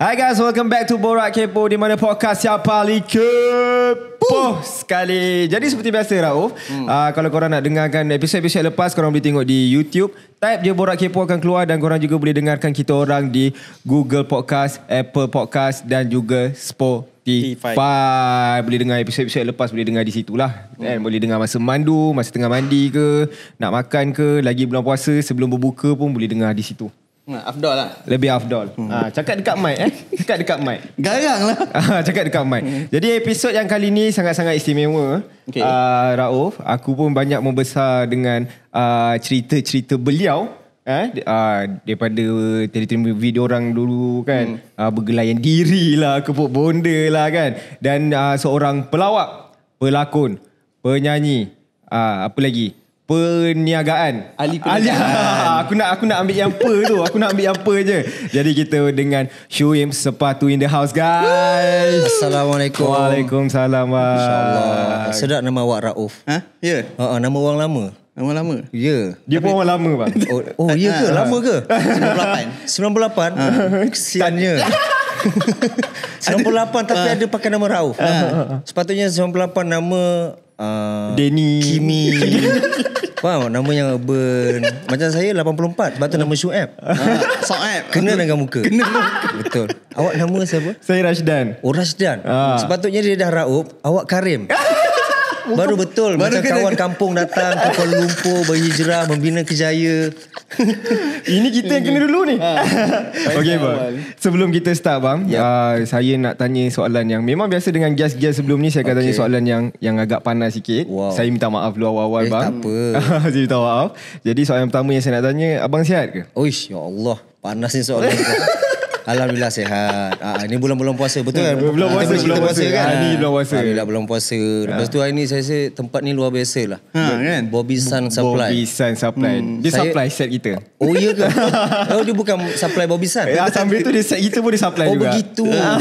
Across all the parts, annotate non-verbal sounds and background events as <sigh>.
Hi guys, welcome back to Borak Kepo di mana podcast siapa lika Poh sekali Jadi seperti biasa Rauf hmm. uh, Kalau korang nak dengarkan episod-episod lepas Korang boleh tengok di YouTube Type je Borak Kepo akan keluar Dan korang juga boleh dengarkan kita orang di Google Podcast Apple Podcast Dan juga Spotify t Boleh dengar episod-episod lepas Boleh dengar di situ lah Dan hmm. Eh, boleh dengar masa mandu Masa tengah mandi ke Nak makan ke Lagi bulan puasa Sebelum berbuka pun boleh dengar di situ Hmm, afdol lah. Lebih afdol. Hmm. Ha, cakap dekat mic eh. Cakap dekat mic. <laughs> Garang lah. Ha, <laughs> cakap dekat mic. Hmm. Jadi episod yang kali ni sangat-sangat istimewa. Okay. Uh, ah, Rauf, aku pun banyak membesar dengan uh, cerita-cerita beliau. Eh, uh, daripada teritori video orang dulu kan. Hmm. Uh, bergelayan diri lah, keput bonda lah kan. Dan uh, seorang pelawak, pelakon, penyanyi, uh, apa lagi? perniagaan. Ali. Ah, perniagaan. <laughs> aku nak aku nak ambil yang per tu. Aku nak ambil yang per je. Jadi kita dengan Shuim Sepatu in the house guys. Assalamualaikum. Waalaikumsalam. InsyaAllah. Sedap nama awak Rauf. Ha? Ya. Yeah. Ha, ha, uh-uh, nama orang lama. Nama lama? Ya. Yeah. Dia Tapi, pun orang lama bang. <laughs> Oh, oh ya ke? Ha, lama ke? 98. 98? Kesiannya. 98 <laughs> tapi ada pakai nama Rauf. Sepatutnya 98 nama uh, Danny Kimi Faham <laughs> tak nama yang urban Macam saya 84 Sebab tu nama show app uh, ah, So app Kena dengan muka Betul Awak nama siapa? Saya Rashdan Oh Rashdan uh. Sepatutnya dia dah raup Awak Karim <laughs> baru betul baru macam kawan kampung datang ke Kuala Lumpur berhijrah membina kejaya <laughs> ini kita yang kena dulu ni ha. <laughs> okey bang sebelum kita start bang yep. Ya. uh, saya nak tanya soalan yang memang biasa dengan guest-guest sebelum ni saya akan okay. tanya soalan yang yang agak panas sikit wow. saya minta maaf dulu awal-awal eh, bang tak apa <laughs> saya minta maaf jadi soalan pertama yang saya nak tanya abang sihat ke oish ya Allah panas ni soalan Alhamdulillah sehat. Ah, ah, ini bulan-bulan puasa betul ya, kan? Bulan puasa, bulan puasa, puasa kan? Ini bulan puasa. Alhamdulillah bulan puasa. Lepas ya. tu hari ni saya rasa tempat ni luar biasa lah. Ha, kan? Bobby Sun Supply. Bobby Sun Supply. Hmm. Dia saya, supply set kita. Oh iya ke? Kalau <laughs> oh, dia bukan supply Bobby Sun. Ya, sambil tu dia set kita pun dia supply oh, juga. Oh begitu. <laughs> Ya.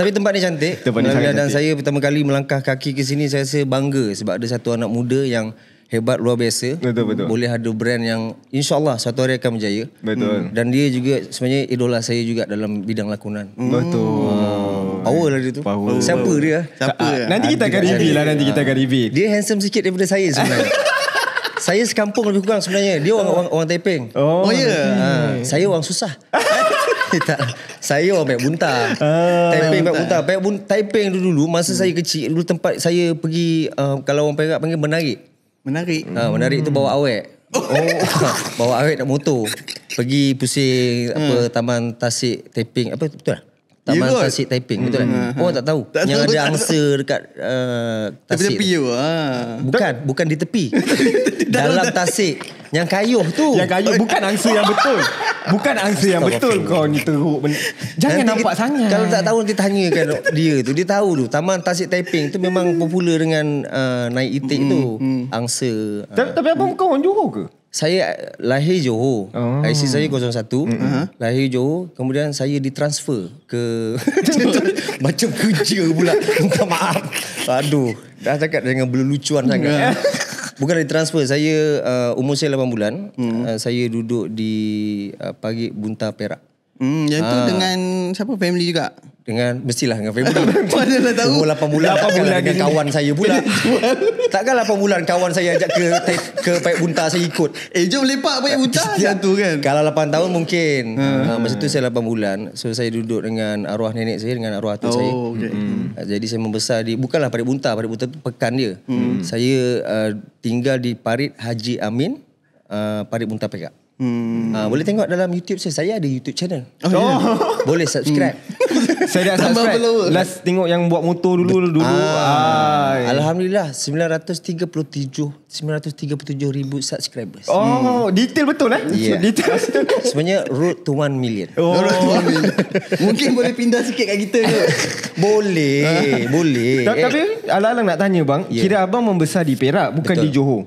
Tapi tempat ni cantik. Tempat ni sangat cantik. Dan saya pertama kali melangkah kaki ke sini saya rasa bangga sebab ada satu anak muda yang hebat luar biasa. Betul betul. Boleh ada brand yang insyaallah satu hari akan berjaya. Betul. Hmm. Dan dia juga sebenarnya idola saya juga dalam bidang lakonan. Hmm. Betul. Hmm. Power lah dia tu. Power. Hmm. Siapa dia? Eh? Siapa? Ah, ah. nanti kita akan review lah nanti kita akan review. Dia handsome sikit daripada saya sebenarnya. <laughs> saya sekampung lebih kurang sebenarnya. Dia orang orang, orang Taiping. Oh, oh ya. Yeah. Ha, saya orang susah. <laughs> tak. Saya orang Baik Bunta. Ah, Taiping Baik Bunta. Baik Bunta Taiping dulu-dulu masa hmm. saya kecil dulu tempat saya pergi uh, kalau orang Perak panggil menarik. Menarik. Ha, menarik hmm. tu bawa awet. Oh, <laughs> bawa awet nak motor. Pergi pusing hmm. apa taman tasik taping apa betul lah? Taman yeah, Tasik Taiping hmm. Betul hmm kan ha, ha. Orang tak tahu tak Yang tahu, ada tak angsa tak dekat uh, Tasik Tepi-tepi ha. Ah. Bukan Bukan di tepi <laughs> Dalam Tasik Yang kayuh tu Yang kayuh Bukan angsa yang betul Bukan angsa yang betul Kau ni teruk Jangan nanti nampak kita, sangat Kalau tak tahu Nanti tanyakan dia tu Dia tahu tu Taman Tasik Taiping tu Memang popular dengan uh, Naik itik mm-hmm. tu hmm, hmm. Angsa uh, Tapi abang kau orang Johor ke? saya lahir Johor. Oh. IC saya 01. Mm-hmm. Uh-huh. Lahir Johor. Kemudian saya ditransfer ke... <laughs> Macam kerja pula. Minta maaf. Aduh. Dah cakap dengan belum lucuan sangat. <laughs> Bukan ditransfer. Saya uh, umur saya 8 bulan. Mm. Uh, saya duduk di uh, Pagi Bunta Perak. Mm, yang uh, tu ah. dengan siapa? Family juga? dengan mestilah dengan Febri. Mana lah tahu. Umur 8 bulan, 8 bulan, dengan kawan saya pula. <laughs> Takkan 8 bulan kawan saya ajak ke te, ke Paik Bunta saya ikut. Eh jom lepak Paik Bunta macam tu kan. Kalau 8 tahun mungkin. Ha. ha, masa tu saya 8 bulan. So saya duduk dengan arwah nenek saya dengan arwah atuk oh, saya. Hmm. Hmm. Ha, jadi saya membesar di bukanlah Paik Bunta, Paik Bunta tu pekan dia. Hmm. Saya uh, tinggal di Parit Haji Amin. Uh, Parit Bunta Perak. Hmm. Uh, boleh tengok dalam YouTube saya. Saya ada YouTube channel. Oh, oh. Boleh subscribe. Hmm. <laughs> saya dah subscribe. Last tengok yang buat motor dulu Bet- dulu. Ah. Alhamdulillah 937 937 ribu subscribers. Oh, hmm. detail betul eh? Yeah. <laughs> Detail. <laughs> Sebenarnya road to 1 million. Oh. Road to 1 million. Mungkin boleh pindah sikit kat kita tu. boleh, boleh. Tapi eh. alang-alang nak tanya bang, yeah. kira abang membesar di Perak bukan betul. di Johor.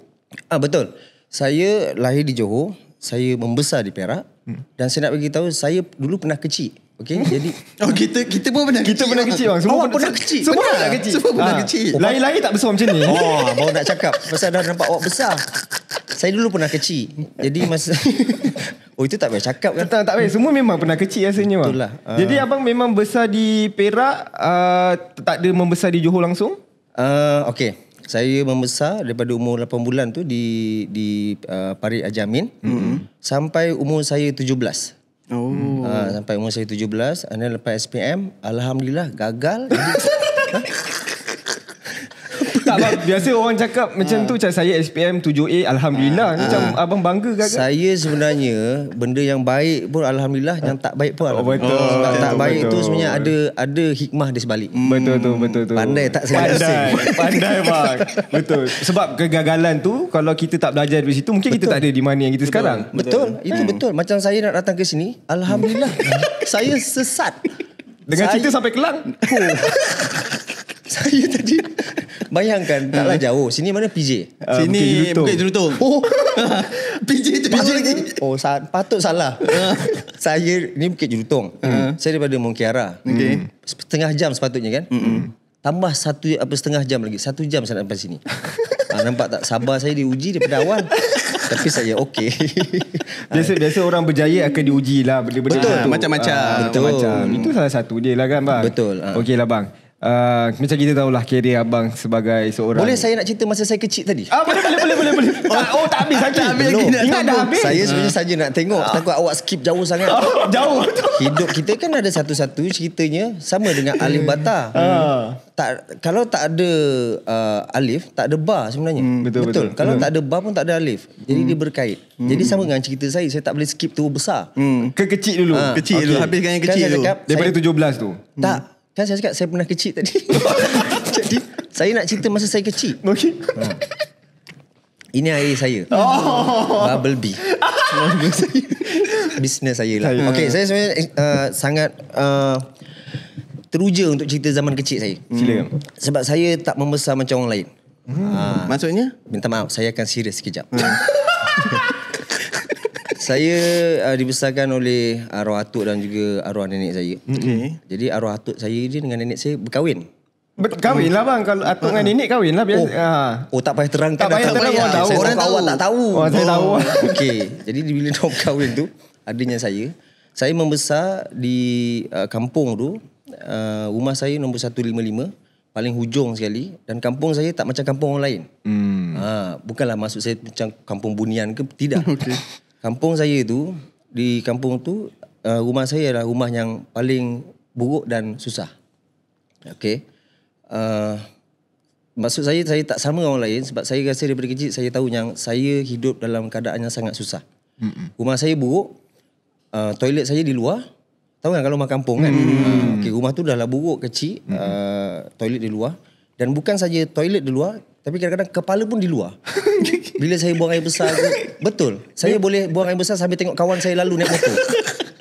Ah betul. Saya lahir di Johor saya membesar di Perak hmm. dan saya nak bagi tahu saya dulu pernah kecil. okay? Hmm. jadi <laughs> oh kita kita pun pernah kita kecil. pernah lah. kecil bang. Semua pernah, kecil. Semua pernah, kecil. Semua pernah ha. kecil. Lain-lain tak besar macam ni. Oh, <laughs> baru nak cakap pasal dah nampak awak besar. Saya dulu pernah kecil. Jadi masa <laughs> Oh itu tak payah cakap kan Tak, tak payah Semua memang pernah kecil rasanya Betul lah uh, Jadi abang memang besar di Perak uh, Tak ada membesar di Johor langsung uh, Okay saya membesar daripada umur 8 bulan tu di di uh, Parit Ajamin mm-hmm. sampai umur saya 17. Oh. Uh, sampai umur saya 17 and then lepas SPM alhamdulillah gagal. <laughs> tak, biasa orang cakap macam ha. tu macam saya SPM 7A alhamdulillah ha. macam ha. abang bangga ke saya sebenarnya benda yang baik pun alhamdulillah yang tak baik pun oh, alhamdulillah. Oh, betul. Oh, betul tak baik betul. tu sebenarnya ada ada hikmah di sebalik hmm. betul tu betul tu pandai tak saya pandai <laughs> pandai bang betul sebab kegagalan tu kalau kita tak belajar dari situ mungkin betul. kita tak ada di mana yang kita betul. sekarang betul, betul. itu hmm. betul macam saya nak datang ke sini alhamdulillah <laughs> saya sesat dengan saya... cerita sampai kelang <laughs> Saya tadi bayangkan taklah hmm. jauh. Sini mana PJ? Uh, ah, Sini Bukit Jelutong. Oh. <laughs> PJ tu PJ lagi. Oh, sa- patut salah. <laughs> saya ini Bukit Jelutong. Uh-huh. Hmm. Saya daripada Mount Okay. Hmm. Setengah jam sepatutnya kan? Hmm. Tambah satu apa setengah jam lagi. Satu jam saya nak sampai sini. ha, <laughs> nampak tak sabar saya diuji daripada awal. Tapi saya okey. biasa biasa orang berjaya akan diuji lah. Benda-benda Betul. Ah, macam-macam. Ha, betul. Macam. Itu salah satu dia, lah kan bang. Betul. Ha. Okey lah bang. Uh, macam kita tahulah Kerry abang sebagai seorang Boleh saya nak cerita Masa saya kecil tadi ah, Boleh boleh boleh, boleh, boleh. Oh, oh tak habis lagi Tak habis lagi Ingat dah habis Saya ah. sebenarnya saja nak tengok ah. Takut awak skip jauh sangat ah, Jauh Hidup kita kan ada satu-satu Ceritanya Sama dengan Alif Bata ah. tak, Kalau tak ada uh, Alif Tak ada bar sebenarnya hmm, betul, betul, betul Kalau hmm. tak ada bar pun tak ada Alif Jadi hmm. dia berkait hmm. Jadi sama dengan cerita saya Saya tak boleh skip tu besar hmm. Ke kecil dulu ah. Kecil okay. dulu Habiskan yang kan kecil kan dulu Daripada 17 tu Tak hmm. Kan saya cakap saya pernah kecil tadi. <laughs> Jadi saya nak cerita masa saya kecil. Okey. Ha. Ini air saya. Oh. Bubble Bee. Business saya lah. Okey, saya sebenarnya uh, sangat uh, teruja untuk cerita zaman kecil saya. Hmm. Sila. Hmm. Sebab saya tak membesar macam orang lain. Hmm. Ha. Maksudnya? Minta maaf, saya akan serius sekejap. Hmm. <laughs> Saya uh, dibesarkan oleh uh, arwah atuk dan juga arwah nenek saya. Okay. Jadi arwah atuk saya ni dengan nenek saya berkahwin. Berkahwin lah bang kalau atuk dengan ah. nenek kahwin lah biasa. Oh. Ah. oh tak payah terang. Lah, tak payah terang orang tahu. Orang tahu tak tahu. Oh, saya oh. tahu. <laughs> Okey. Jadi bila dia berkahwin tu adanya saya. Saya membesar di uh, kampung tu. Uh, rumah saya nombor 155 paling hujung sekali dan kampung saya tak macam kampung orang lain. Hmm. Ha, bukanlah maksud saya macam kampung bunian ke tidak. <laughs> Okay kampung saya tu di kampung tu uh, rumah saya adalah rumah yang paling buruk dan susah. Okey. Uh, maksud saya saya tak sama orang lain sebab saya rasa daripada kecil saya tahu yang saya hidup dalam keadaan yang sangat susah. Mm-mm. Rumah saya buruk. Uh, toilet saya di luar. Tahu kan kalau rumah kampung kan. Mm-hmm. Okey, rumah tu dah lah buruk kecil. Uh, toilet di luar dan bukan saja toilet di luar, tapi kadang-kadang kepala pun di luar. <laughs> Bila saya buang air besar tu, betul. Saya boleh buang air besar sambil tengok kawan saya lalu naik motor. <laughs>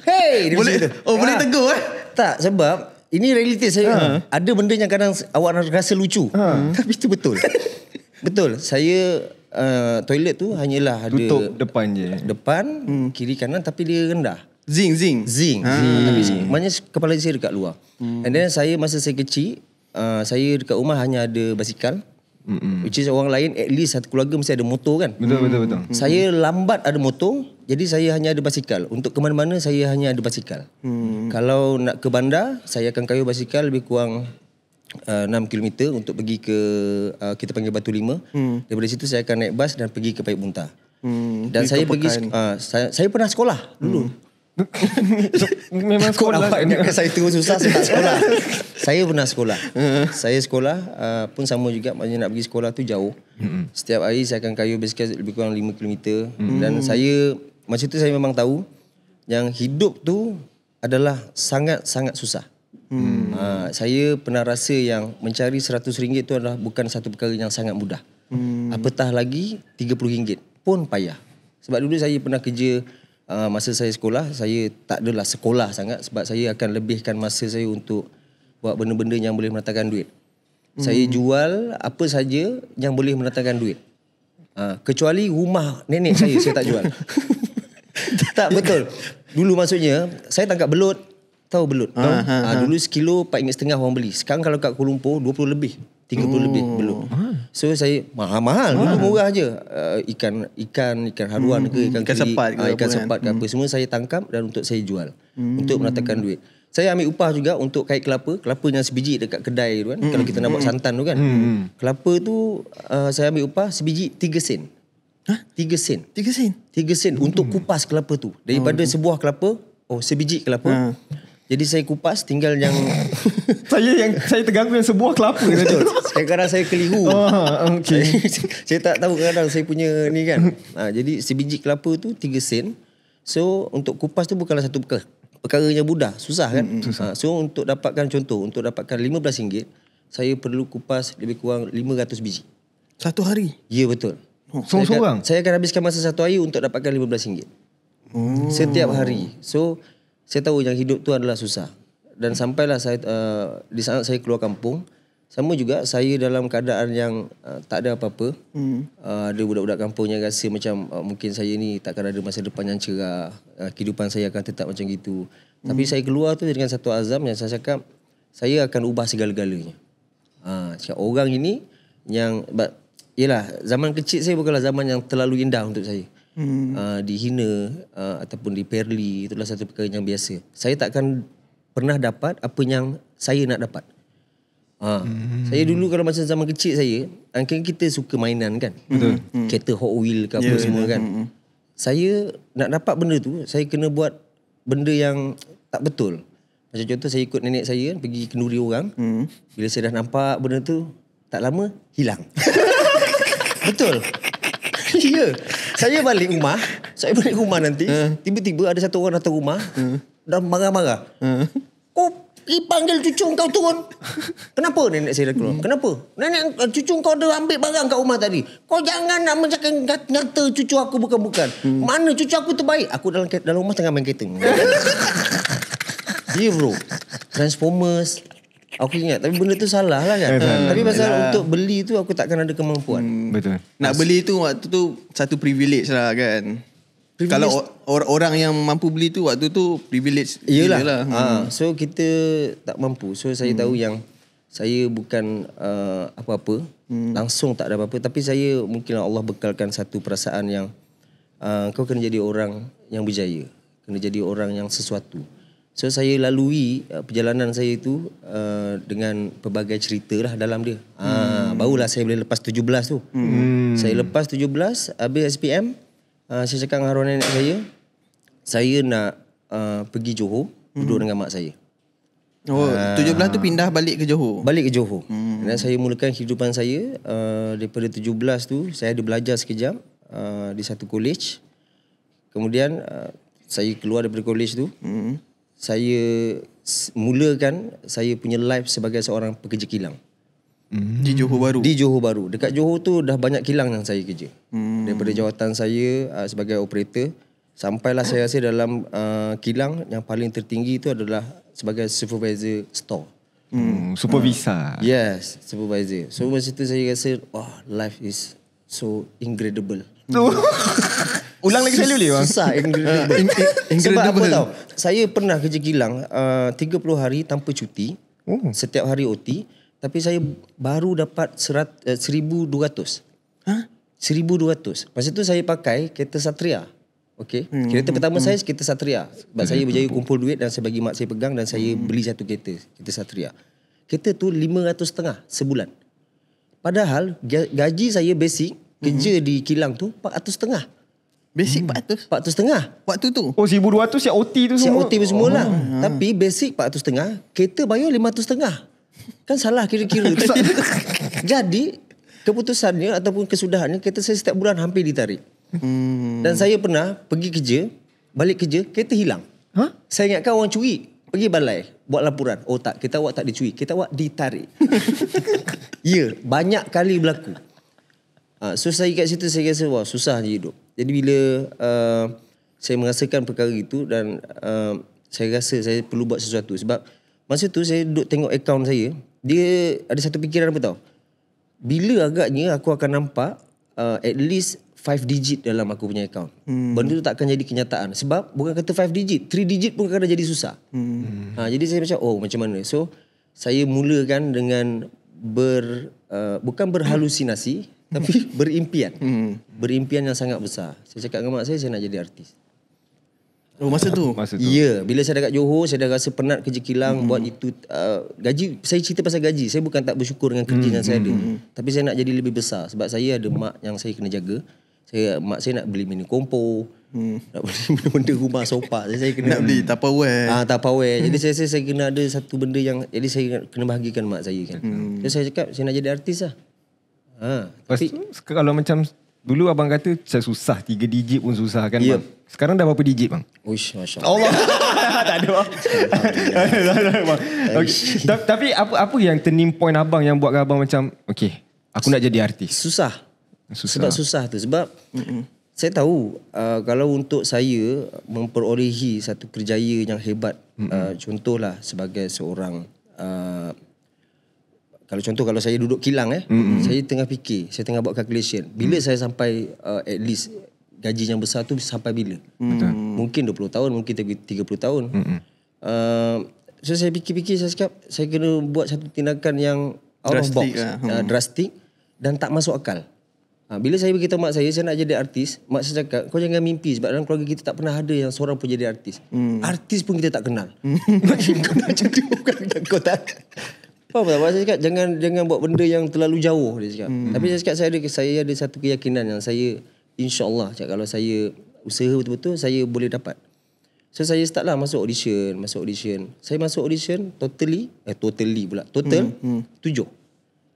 Hey, dia boleh. Bersama. Oh, ha. boleh ah. tegur eh? Tak, sebab ini realiti saya. Ha. Ada benda yang kadang awak rasa lucu. Ha. Tapi itu betul. <laughs> betul. Saya uh, toilet tu hanyalah ada tutup depan je. Depan, hmm. kiri kanan tapi dia rendah. Zing zing. Zing. Ha. zing. Maknanya kepala saya dekat luar. Hmm. And then saya masa saya kecil, uh, saya dekat rumah hanya ada basikal. Mm-mm. Which is orang lain at least satu keluarga mesti ada motor kan. Betul betul betul. Mm-mm. Saya lambat ada motor, jadi saya hanya ada basikal. Untuk ke mana-mana saya hanya ada basikal. mm Kalau nak ke bandar, saya akan kayuh basikal lebih kurang uh, 6 km untuk pergi ke uh, kita panggil Batu Lima. Mm. Daripada situ saya akan naik bas dan pergi ke Payung Muntah. Mm. Dan pergi saya pergi uh, saya, saya pernah sekolah dulu. Mm. <laughs> Memang sekolah Kau ingatkan saya tu susah Saya sekolah <laughs> Saya pernah sekolah hmm. Saya sekolah uh, Pun sama juga Maksudnya nak pergi sekolah tu jauh mm-hmm. Setiap hari saya akan kayu basikal Lebih kurang 5km mm Dan saya Masa tu saya memang tahu Yang hidup tu Adalah sangat-sangat susah mm uh, Saya pernah rasa yang Mencari RM100 tu adalah Bukan satu perkara yang sangat mudah mm-hmm. Apatah lagi RM30 pun payah Sebab dulu saya pernah kerja uh, masa saya sekolah saya tak adalah sekolah sangat sebab saya akan lebihkan masa saya untuk buat benda-benda yang boleh mendatangkan duit. Hmm. Saya jual apa saja yang boleh mendatangkan duit. Uh, kecuali rumah nenek saya saya tak jual. <laughs> tak betul. Dulu maksudnya saya tangkap belut tahu belut. Ah, ha, ha, ha. dulu sekilo 4 ringgit setengah orang beli. Sekarang kalau kat Kuala Lumpur 20 lebih, 30 oh. lebih belut. So saya mahal-mahal hmm. dulu murah je. Uh, ikan ikan ikan haruan hmm. ke ikan ikan kiri, sepat ke, uh, ikan kan. sepat kan. ke apa hmm. semua saya tangkap dan untuk saya jual. Hmm. Untuk menatakan duit. Saya ambil upah juga untuk kait kelapa, kelapa yang sebiji dekat kedai tu kan. Hmm. Kalau kita nak buat hmm. santan tu kan. Hmm. Kelapa tu uh, saya ambil upah sebiji 3 sen. Ha? 3 sen. 3 sen. 3 sen hmm. untuk kupas kelapa tu. Daripada oh. sebuah kelapa, oh sebiji kelapa. Ha. Jadi saya kupas tinggal yang <laughs> saya yang saya terganggu yang sebuah kelapa betul. Saya kadang saya keliru. Oh, <laughs> ah, okay. <laughs> saya, saya tak tahu kadang saya punya ni kan. Ha, jadi sebiji kelapa tu 3 sen. So untuk kupas tu bukanlah satu perkara yang mudah, susah kan? Hmm, susah. Ha, so untuk dapatkan contoh, untuk dapatkan RM15 saya perlu kupas lebih kurang 500 biji. Satu hari? Ya betul. Oh, saya, saya akan habiskan masa satu hari untuk dapatkan RM15. Oh. Setiap hari. So saya tahu yang hidup tu adalah susah. Dan sampailah saya uh, di saat saya keluar kampung, sama juga saya dalam keadaan yang uh, tak ada apa-apa. Hmm. Uh, ada budak-budak kampung yang rasa macam uh, mungkin saya ni takkan ada masa depan yang cerah. Uh, kehidupan saya akan tetap macam gitu. Hmm. Tapi saya keluar tu dengan satu azam yang saya cakap saya akan ubah segala-galanya. Ah, uh, orang ini yang but, yelah zaman kecil saya bukanlah zaman yang terlalu indah untuk saya hmm. uh, dihina uh, ataupun diperli itulah satu perkara yang biasa saya takkan pernah dapat apa yang saya nak dapat Ha. Hmm. Saya dulu kalau masa zaman kecil saya, angkanya kita suka mainan kan. Betul. Kereta hmm. hmm. Hot Wheel ke apa yeah, ya, semua yeah. kan. Hmm, hmm. Saya nak dapat benda tu, saya kena buat benda yang tak betul. Macam contoh saya ikut nenek saya kan, pergi kenduri orang. Hmm. Bila saya dah nampak benda tu, tak lama hilang. <laughs> betul. Ya. Saya balik rumah, saya balik rumah nanti, hmm. tiba-tiba ada satu orang datang rumah hmm. dan marah-marah. Kau hmm. dipanggil oh, cucu kau turun. Kenapa nenek saya keluar? Kenapa? Nenek eh, cucu kau dah ambil barang kat rumah tadi. Kau jangan nak mencakap kata cucu aku bukan-bukan. Mana cucu aku terbaik? Aku dalam dalam rumah tengah main kereta. Dia <laughs> bro. Transformers, Aku ingat tapi benda tu salah lah kan. Betul. Tapi pasal ya. untuk beli tu aku takkan ada kemampuan. Hmm, betul. Nak Mas. beli tu waktu tu satu privilege lah kan. Privilege. Kalau or, orang yang mampu beli tu waktu tu privilege. Yelah. Ha. So kita tak mampu. So saya hmm. tahu yang saya bukan uh, apa-apa. Hmm. Langsung tak ada apa-apa. Tapi saya mungkin Allah bekalkan satu perasaan yang uh, kau kena jadi orang yang berjaya. Kena jadi orang yang sesuatu. So saya lalui uh, perjalanan saya itu uh, dengan pelbagai cerita lah dalam dia. Ah, hmm. Ha, barulah saya boleh lepas 17 tu. Hmm. hmm. Saya lepas 17, habis SPM. Uh, saya cakap dengan arwah nenek saya. Saya nak uh, pergi Johor hmm. duduk dengan mak saya. Oh, ah. uh, 17 tu pindah balik ke Johor? Balik ke Johor. Hmm. Dan saya mulakan kehidupan saya. Uh, daripada 17 tu, saya ada belajar sekejap. Uh, di satu college. Kemudian, uh, saya keluar daripada college tu. Hmm saya mulakan saya punya life sebagai seorang pekerja kilang. Hmm. Di Johor Baru? Di Johor Baru. Dekat Johor tu dah banyak kilang yang saya kerja. Hmm. Daripada jawatan saya uh, sebagai operator, sampailah saya rasa dalam uh, kilang yang paling tertinggi tu adalah sebagai supervisor store. Hmm. Supervisor? Uh, yes, supervisor. So hmm. masa tu saya rasa, wah, oh, life is so incredible. Oh. <laughs> Ulang lagi sekali boleh bang? Susah. <laughs> Sebab apa tau. Saya pernah kerja kilang uh, 30 hari tanpa cuti. Oh. Setiap hari OT. Tapi saya baru dapat serat, uh, 1200. Ha? Huh? 1200. Masa tu saya pakai kereta Satria. Okay. Hmm. Kereta hmm, pertama hmm. saya kereta Satria. Sebab hmm. saya berjaya hmm. kumpul duit dan saya bagi mak saya pegang dan saya hmm. beli satu kereta. Kereta Satria. Kereta tu 500 setengah sebulan. Padahal gaji saya basic hmm. kerja di kilang tu 400 setengah. Basic hmm. 400. 400 tengah waktu tu. Oh 1200 siap OT tu siap semua? Siap OT pun semua lah. Oh, hmm. Tapi basic 400 tengah, kereta bayar 500 tengah. Kan salah kira-kira. <laughs> Jadi keputusannya ataupun kesudahannya kereta saya setiap bulan hampir ditarik. Hmm. Dan saya pernah pergi kerja, balik kerja, kereta hilang. Huh? Saya ingatkan orang curi. Pergi balai, buat laporan. Oh tak, kereta awak tak dicuri. Kereta awak ditarik. <laughs> ya, banyak kali berlaku. Ha, so saya kat situ saya rasa wah susah je hidup. Jadi bila uh, saya merasakan perkara itu dan uh, saya rasa saya perlu buat sesuatu sebab masa tu saya duduk tengok akaun saya, dia ada satu fikiran apa tau. Bila agaknya aku akan nampak uh, at least 5 digit dalam aku punya akaun. Hmm. Benda tu tak akan jadi kenyataan sebab bukan kata 5 digit, 3 digit pun kadang jadi susah. Hmm. Ha, jadi saya macam oh macam mana. So saya mulakan dengan ber uh, bukan berhalusinasi tapi ya. <laughs> berimpian. Hmm. Berimpian yang sangat besar. Saya cakap dengan mak saya, saya nak jadi artis. Oh, masa tu? Masa tu. Ya, bila saya dekat Johor, saya dah rasa penat kerja kilang hmm. buat itu. Uh, gaji, saya cerita pasal gaji. Saya bukan tak bersyukur dengan kerja hmm. yang saya ada. Hmm, hmm. Tapi saya nak jadi lebih besar. Sebab saya ada mak yang saya kena jaga. Saya, mak saya nak beli mini kompo. Hmm. Nak beli benda-benda <laughs> rumah sopak. Saya, saya kena, nak beli tupperware. Ah, tupperware. Jadi saya, saya, saya kena ada satu benda yang... Jadi saya kena bahagikan mak saya kan. Hmm. Jadi saya cakap, saya nak jadi artis lah. Ha, tu, kalau macam dulu abang kata saya susah tiga digit pun susah kan yeah. bang. Sekarang dah berapa digit bang? Ush, masya-Allah. Oh, Allah. <laughs> tak ada. Bang. tak ada bang. Okay. tapi apa apa yang turning point abang yang buatkan abang macam okay, aku nak jadi artis. Susah. susah. Sebab susah tu sebab Mm-mm. saya tahu uh, kalau untuk saya memperolehi satu kerjaya yang hebat uh, contohlah sebagai seorang uh, kalau contoh kalau saya duduk kilang eh mm-hmm. saya tengah fikir saya tengah buat calculation bila mm. saya sampai uh, at least gaji yang besar tu sampai bila betul mm. mungkin 20 tahun mungkin 30 tahun mm-hmm. uh, so saya fikir-fikir saya cakap saya kena buat satu tindakan yang out drastic of box lah. hmm. uh, mm. drastic dan tak masuk akal uh, bila saya beritahu mak saya saya nak jadi artis mak saya cakap kau jangan mimpi sebab dalam keluarga kita tak pernah ada yang seorang pun jadi artis mm. artis pun kita tak kenal mm. <laughs> kau nak jadi bukan kau tak Faham tak? Saya cakap jangan jangan buat benda yang terlalu jauh dia cakap. Hmm. Tapi saya cakap saya ada saya ada satu keyakinan yang saya insyaallah cakap kalau saya usaha betul-betul saya boleh dapat. So saya start lah masuk audition, masuk audition. Saya masuk audition totally, eh totally pula. Total hmm. Hmm. tujuh.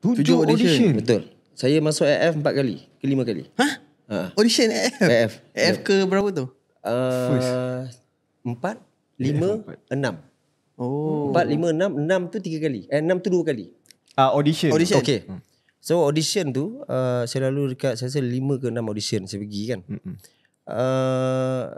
Tujuh audition. audition. Betul. Saya masuk AF empat kali, kelima kali. Hah? Ha. Audition AF? AF. AF ke berapa tu? Uh, empat, lima, eh, enam. Oh. Empat, lima, enam Enam tu tiga kali Eh, enam tu dua kali uh, Audition Audition Okay hmm. So audition tu uh, Saya lalu dekat Saya rasa lima ke enam audition Saya pergi kan hmm. uh,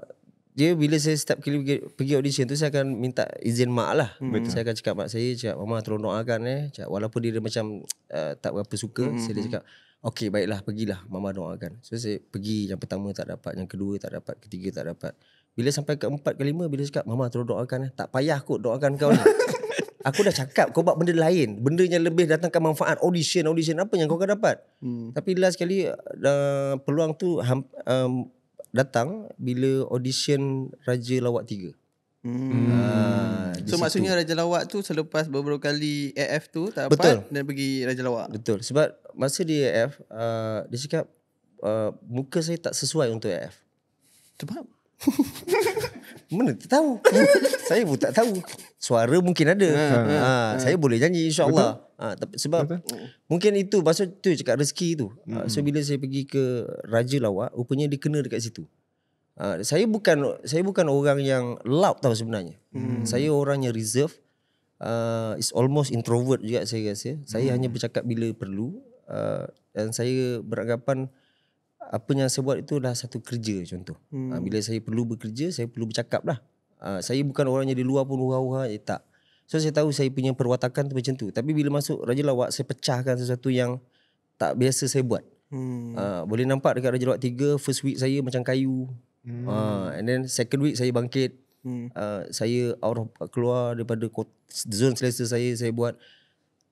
Dia bila saya setiap kali pergi, pergi audition tu Saya akan minta izin mak lah hmm. Saya akan cakap mak saya Cakap mama tolong doakan lah eh cakap, Walaupun dia macam uh, Tak berapa suka hmm. Saya dia hmm. cakap Okay baiklah pergilah Mama doakan So saya pergi Yang pertama tak dapat Yang kedua tak dapat Ketiga tak dapat bila sampai ke empat ke lima Bila cakap Mama terus doakan eh. Tak payah kot doakan kau ni <laughs> Aku dah cakap Kau buat benda lain Benda yang lebih datangkan manfaat Audition audition Apa yang kau akan dapat hmm. Tapi last sekali uh, Peluang tu um, Datang Bila audition Raja Lawak 3 hmm. uh, So situ. maksudnya Raja Lawak tu Selepas beberapa kali AF tu Tak dapat Betul. Dan pergi Raja Lawak Betul Sebab masa di AF uh, Dia cakap uh, Muka saya tak sesuai untuk AF Sebab? <laughs> Mana tak tahu Saya pun tak tahu Suara mungkin ada ha, ha, ha, ha. Saya boleh janji insyaAllah ha, tapi Sebab Betul? Mungkin itu Maksud tu cakap rezeki tu mm-hmm. So hmm. bila saya pergi ke Raja Lawak Rupanya dia kena dekat situ ha, Saya bukan Saya bukan orang yang Loud tau sebenarnya hmm Saya orang yang reserve uh, It's almost introvert juga saya rasa Saya hmm hanya bercakap bila perlu uh, Dan saya beranggapan apa yang saya buat itu adalah satu kerja contoh. Ah, hmm. Uh, bila saya perlu bekerja, saya perlu bercakap lah. Uh, saya bukan orang yang di luar pun hura-hura, ya, tak. So saya tahu saya punya perwatakan tu macam tu. Tapi bila masuk Raja Lawak, saya pecahkan sesuatu yang tak biasa saya buat. Hmm. Uh, boleh nampak dekat Raja Lawak 3, first week saya macam kayu. Hmm. Uh, and then second week saya bangkit. Hmm. Uh, saya out of, keluar daripada zone selesa saya, saya buat.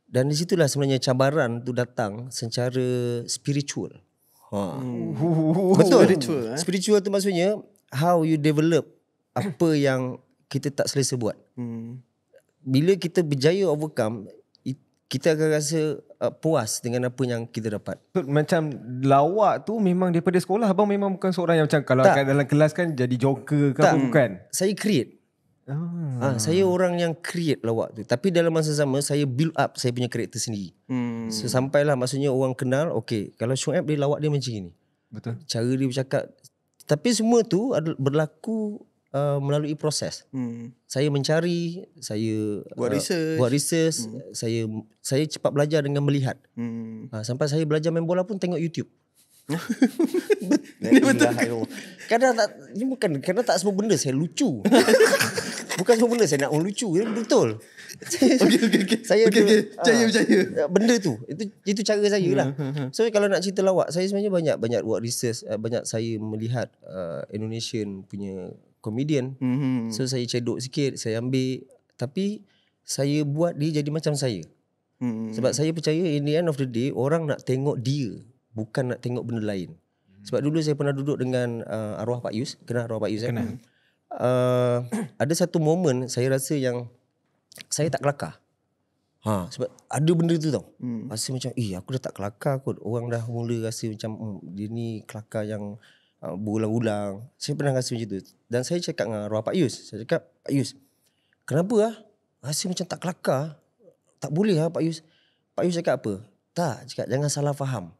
Dan di situlah sebenarnya cabaran tu datang secara spiritual. Hmm. Betul. Spiritual, eh? spiritual tu maksudnya how you develop apa yang kita tak selesa buat. Hmm. Bila kita berjaya overcome, kita akan rasa uh, puas dengan apa yang kita dapat. Macam lawak tu memang daripada sekolah. Abang memang bukan seorang yang macam kalau tak. dalam kelas kan jadi joker ke apa bukan. Saya create. Ah. Ah, saya orang yang create lawak tu. Tapi dalam masa sama saya build up saya punya karakter sendiri. Hmm. So, sampailah maksudnya orang kenal, okay. Kalau show Shoaib dia lawak dia macam ni. Betul. Cara dia bercakap. Tapi semua tu berlaku Uh, melalui proses. Hmm. Saya mencari, saya buat uh, research, buat research hmm. saya saya cepat belajar dengan melihat. Hmm. Uh, sampai saya belajar main bola pun tengok YouTube. Ini <laughs> betul. Kadang tak ini bukan kadang tak semua benda saya lucu. <laughs> Bukan homeless saya nak orang lucu ya, Betul <laughs> Okey okey okey. Saya okay, okay. percaya ah, percaya. Ya, benda tu itu itu cara saya lah. Hmm, hmm, hmm. So kalau nak cerita lawak saya sebenarnya banyak banyak buat research eh, banyak saya melihat uh, Indonesian punya komedian. So saya cedok sikit, saya ambil tapi saya buat dia jadi macam saya. Sebab saya percaya in the end of the day orang nak tengok dia bukan nak tengok benda lain. Sebab dulu saya pernah duduk dengan uh, arwah Pak Yus, kenal arwah Pak Yus kan? Kenal. Eh? uh, <clears throat> ada satu momen saya rasa yang saya tak kelakar. Ha, sebab ada benda tu tau. Hmm. Rasa macam, eh aku dah tak kelakar kot. Orang dah mula rasa macam, hmm, dia ni kelakar yang uh, berulang-ulang. Saya pernah rasa macam tu. Dan saya cakap dengan arwah Pak Yus. Saya cakap, Pak Yus, kenapa lah? Rasa macam tak kelakar. Tak boleh lah Pak Yus. Pak Yus cakap apa? Tak, cakap jangan salah faham.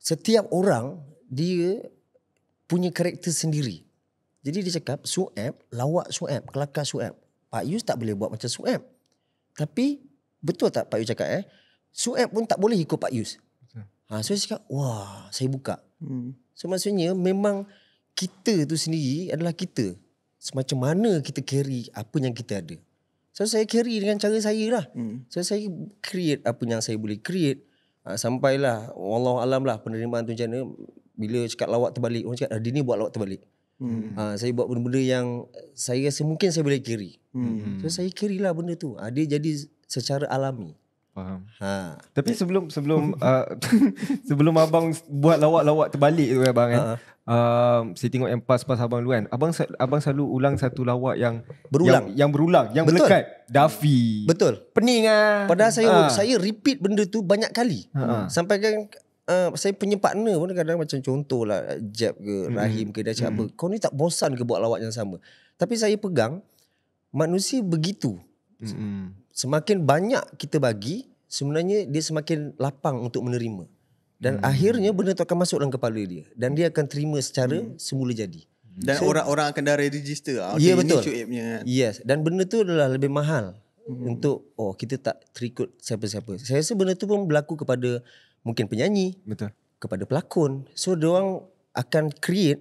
Setiap orang, dia punya karakter sendiri. Jadi dia cakap Su'eb lawak Su'eb kelakar Su'eb. Pak Yus tak boleh buat macam Su'eb. Tapi betul tak Pak Yus cakap eh? Su'eb pun tak boleh ikut Pak Yus. Ha, so saya cakap wah saya buka. Hmm. So maksudnya memang kita tu sendiri adalah kita. Semacam mana kita carry apa yang kita ada. So saya carry dengan cara saya lah. Hmm. So saya create apa yang saya boleh create. Ha, sampailah Wallahualam lah penerimaan tu macam mana. Bila cakap lawak terbalik. Orang cakap ah, dia ni buat lawak terbalik. Hmm. Ha, saya buat benda-benda yang saya rasa mungkin saya boleh kiri. Hmm. So saya kiri lah benda tu. Ha, dia jadi secara alami. Faham. Ha. Tapi sebelum sebelum uh, <laughs> sebelum abang buat lawak-lawak terbalik tu abang kan. Uh-huh. Eh, eh. saya tengok yang pas-pas abang dulu kan. Abang abang selalu ulang satu lawak yang berulang yang, yang berulang yang Betul. melekat. Dafi. Betul. Pening ah. Padahal saya ha. saya repeat benda tu banyak kali. Ha. ha. Sampai kan uh, saya punya partner pun kadang macam contoh lah Jeb ke Rahim mm. ke dia cakap mm. apa kau ni tak bosan ke buat lawak yang sama tapi saya pegang manusia begitu mm. semakin banyak kita bagi sebenarnya dia semakin lapang untuk menerima dan hmm. akhirnya benda tu akan masuk dalam kepala dia dan dia akan terima secara hmm. semula jadi dan orang-orang so, akan dah register ah ya, okay, yeah, ini kan? yes dan benda tu adalah lebih mahal hmm. untuk oh kita tak terikut siapa-siapa saya rasa benda tu pun berlaku kepada mungkin penyanyi betul kepada pelakon so dia orang akan create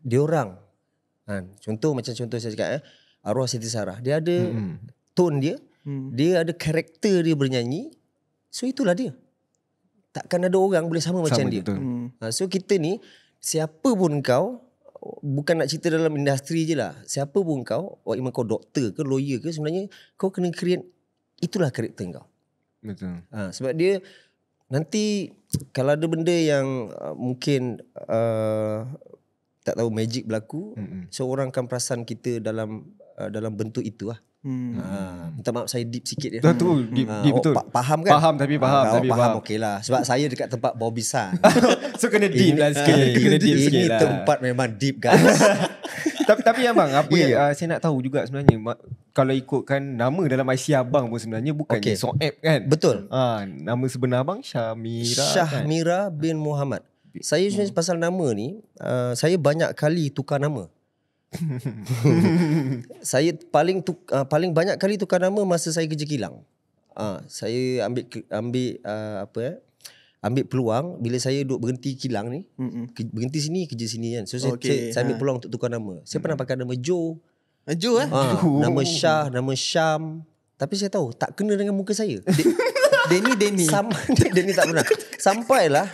dia orang ha, contoh macam contoh saya cakap eh arwah Siti Sarah dia ada hmm. tone dia hmm. dia ada karakter dia bernyanyi so itulah dia takkan ada orang boleh sama, sama macam dia betul. Hmm. Ha, so kita ni siapa pun kau bukan nak cerita dalam industri je lah siapa pun kau or oh, even kau doktor ke lawyer ke sebenarnya kau kena create itulah karakter kau betul ha, sebab dia nanti kalau ada benda yang uh, mungkin uh, tak tahu magic berlaku mm-hmm. so orang akan perasan kita dalam uh, dalam bentuk itulah Hmm. Ha, minta maaf saya deep sikit ya. Betul, deep, deep ha, betul. faham kan? Faham tapi ah, faham. Ha, tapi faham, faham. lah. Sebab saya dekat tempat Bobby San. <laughs> so kena deep lah sikit. Uh, kena deep ini sikit lah. tempat lah. memang deep guys. <laughs> tapi tapi ya bang, apa yeah. yang uh, saya nak tahu juga sebenarnya kalau ikutkan nama dalam IC abang pun sebenarnya bukan okay. Soeb kan? Betul. Ha, nama sebenar abang kan? Syahmira. Syahmira kan? bin Muhammad. Saya hmm. sebenarnya pasal nama ni, uh, saya banyak kali tukar nama. <laughs> saya paling tuk, uh, paling banyak kali tukar nama masa saya kerja kilang. Uh, saya ambil ambil uh, apa ya? Ambil peluang bila saya duduk berhenti kilang ni, hmm, hmm. ke, berhenti sini kerja sini kan. So okay. saya, saya ambil ha. peluang untuk tukar nama. Saya hmm. pernah pakai nama Joe. Ju eh. Ha. Nama Shah nama Syam. Tapi saya tahu tak kena dengan muka saya. Denny <laughs> Denny. Sam <laughs> Denny tak pernah. Sampailah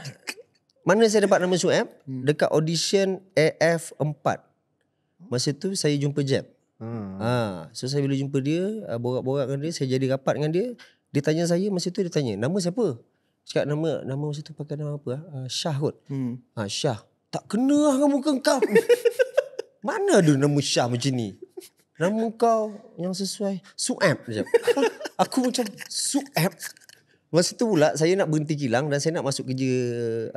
mana saya dapat nama Suhaib hmm. dekat audition AF4. Masa tu saya jumpa Jeb. Ha. ha. So saya bila jumpa dia, ah, borak-borak dengan dia, saya jadi rapat dengan dia. Dia tanya saya masa tu dia tanya, nama siapa? Cakap nama nama masa tu pakai nama apa? Uh, ah? ah, Syah kot. Hmm. Ha, Syah. Tak kena lah dengan muka kau. <laughs> mana ada nama Shah macam ni? Nama kau yang sesuai. suap, Su'ab. <laughs> aku macam suap. Masa tu pula saya nak berhenti kilang dan saya nak masuk kerja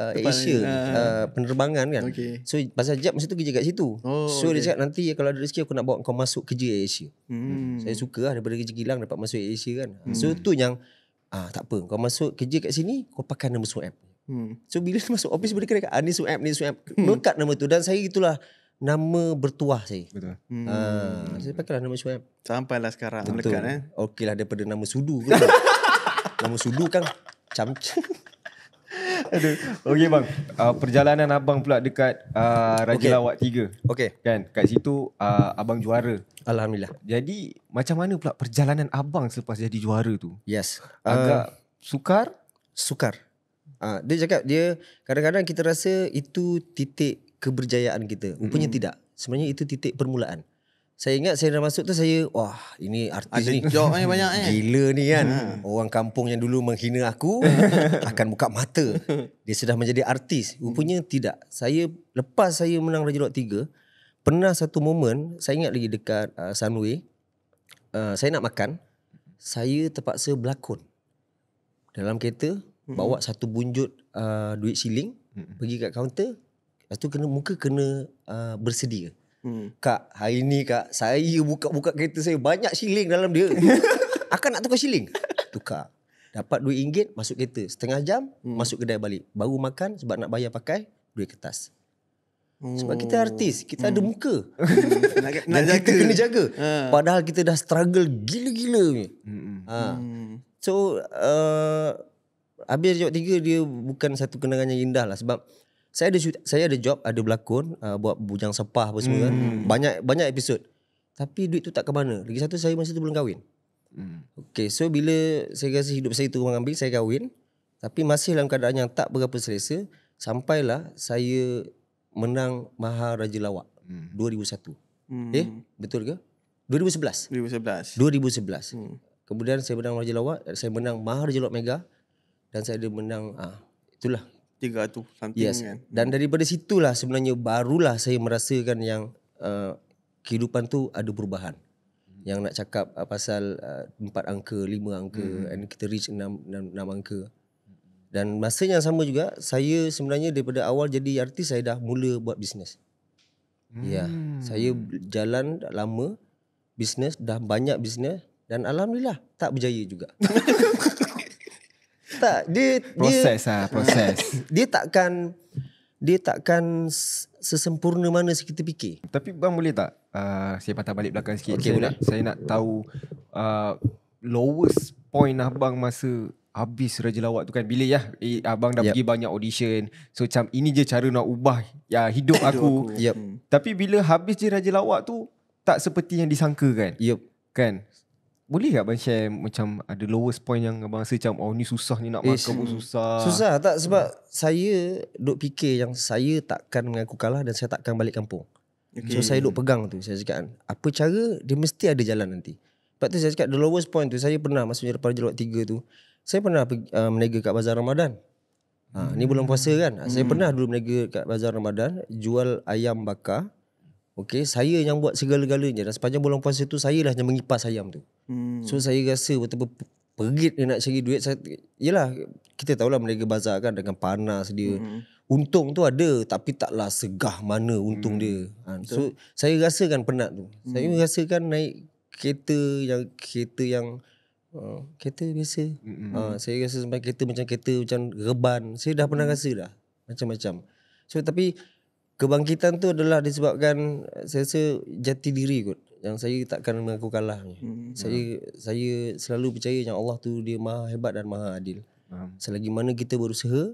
uh, Asia ah. uh, penerbangan kan. Okay. So pasal jap masa tu kerja kat situ. Oh, so okay. dia cakap nanti kalau ada rezeki aku nak bawa kau masuk kerja Asia. Hmm. Saya suka lah daripada kerja kilang dapat masuk Asia kan. Hmm. So tu yang ah, tak apa kau masuk kerja kat sini kau pakai nama suap. Hmm. So bila <laughs> masuk office boleh kena kat ah, ni suap, ni Su'ab. Hmm. nama tu dan saya itulah nama bertuah saya. Betul. Ha, hmm. saya pakai lah nama Syuaib. Sampailah sekarang Betul. melekat eh. Okeylah daripada nama sudu ke. <laughs> nama sudu kan cam <laughs> Aduh. Okey bang, uh, perjalanan abang pula dekat uh, Raja okay. Lawak 3. Okey. Kan, kat situ uh, abang juara. Alhamdulillah. Jadi, macam mana pula perjalanan abang selepas jadi juara tu? Yes. Agak uh, sukar? Sukar. Uh, dia cakap dia kadang-kadang kita rasa itu titik keberjayaan kita. Rupanya hmm tidak. Sebenarnya itu titik permulaan. Saya ingat saya dah masuk tu saya, wah ini artis Ada ni. Job ni banyak eh. Gila ni kan. Ha. Orang kampung yang dulu menghina aku <laughs> akan buka mata. Dia sudah menjadi artis. Hmm. Rupanya hmm tidak. Saya lepas saya menang Raja Lot 3, pernah satu momen saya ingat lagi dekat uh, Sunway. Uh, saya nak makan. Saya terpaksa berlakon. Dalam kereta, hmm bawa satu bunjut uh, duit siling. Mm-hmm. Pergi kat kaunter, Lepas tu kena muka kena uh, bersedia. Hmm. Kak, hari ni kak, saya buka-buka kereta saya banyak siling dalam dia. <laughs> Akan nak tukar siling. Tukar. Dapat duit ringgit masuk kereta. Setengah jam hmm. masuk kedai balik. Baru makan sebab nak bayar pakai duit kertas. Hmm. Sebab kita oh. artis, kita hmm. ada muka. Hmm. <laughs> Nak, nak jaga. kita kena jaga. Ha. Padahal kita dah struggle gila-gila. Hmm. Ha. Hmm. So, uh, habis jawab tiga dia bukan satu kenangan yang indah lah sebab saya ada saya ada job ada berlakon uh, buat bujang sepah apa semua kan. hmm. banyak banyak episod tapi duit tu tak ke mana lagi satu saya masa tu belum kahwin hmm. okey so bila saya rasa hidup saya tu mengambil saya kahwin tapi masih dalam keadaan yang tak berapa selesa sampailah saya menang Maharaja Lawak hmm. 2001 hmm. eh betul ke 2011 2011 2011 hmm. kemudian saya menang Maharaja Lawak saya menang Maharaja Lawak Mega dan saya ada menang ah, itulah tiga tu something yes. kan. Dan daripada situlah sebenarnya barulah saya merasakan yang uh, kehidupan tu ada perubahan. Yang nak cakap uh, pasal uh, empat angka, lima angka hmm. and kita reach enam, enam, enam angka. Dan masa yang sama juga saya sebenarnya daripada awal jadi artis saya dah mula buat bisnes. Ya, hmm. Ya, saya jalan lama bisnes dah banyak bisnes dan alhamdulillah tak berjaya juga. <laughs> tak dia proses dia, lah proses <coughs> dia takkan dia takkan sesempurna mana kita fikir tapi bang boleh tak uh, saya patah balik belakang sikit okay, saya, nak, saya nak tahu uh, lowest point abang masa habis Raja Lawak tu kan bila ya eh, abang dah yep. pergi banyak audition so macam ini je cara nak ubah ya hidup aku, aku. Yep. tapi bila habis je Raja Lawak tu tak seperti yang disangka kan yep. kan boleh tak abang share macam ada lowest point yang abang rasa macam oh ni susah ni nak eh, makan pun susah. Susah tak sebab hmm. saya duk fikir yang saya takkan mengaku kalah dan saya takkan balik kampung. Okay. So saya duk pegang tu saya cakap apa cara dia mesti ada jalan nanti. Sebab tu saya cakap the lowest point tu saya pernah maksudnya lepas jeruk tiga tu saya pernah uh, meniaga uh, kat bazar Ramadan. Ha, hmm. ni bulan hmm. puasa kan. Ha, hmm. Saya pernah dulu meniaga kat bazar Ramadan jual ayam bakar. Okay, saya yang buat segala-galanya dan sepanjang bulan puasa tu saya lah yang mengipas ayam tu. Hmm. So saya rasa betapa perit dia nak cari duit. Saya, yelah, kita tahulah mereka bazar kan dengan panas dia. Hmm. Untung tu ada tapi taklah segah mana untung hmm. dia. Ha, so saya rasakan penat tu. Hmm. Saya rasakan naik kereta yang kereta yang uh, kereta biasa. Hmm. Ha, saya rasa sampai kereta macam kereta macam reban. Saya dah pernah hmm. rasa dah macam-macam. So tapi kebangkitan tu adalah disebabkan saya rasa jati diri kot yang saya takkan mengaku kalah. Hmm, hmm. Saya saya selalu percaya yang Allah tu dia maha hebat dan maha adil. Hmm. Selagi mana kita berusaha,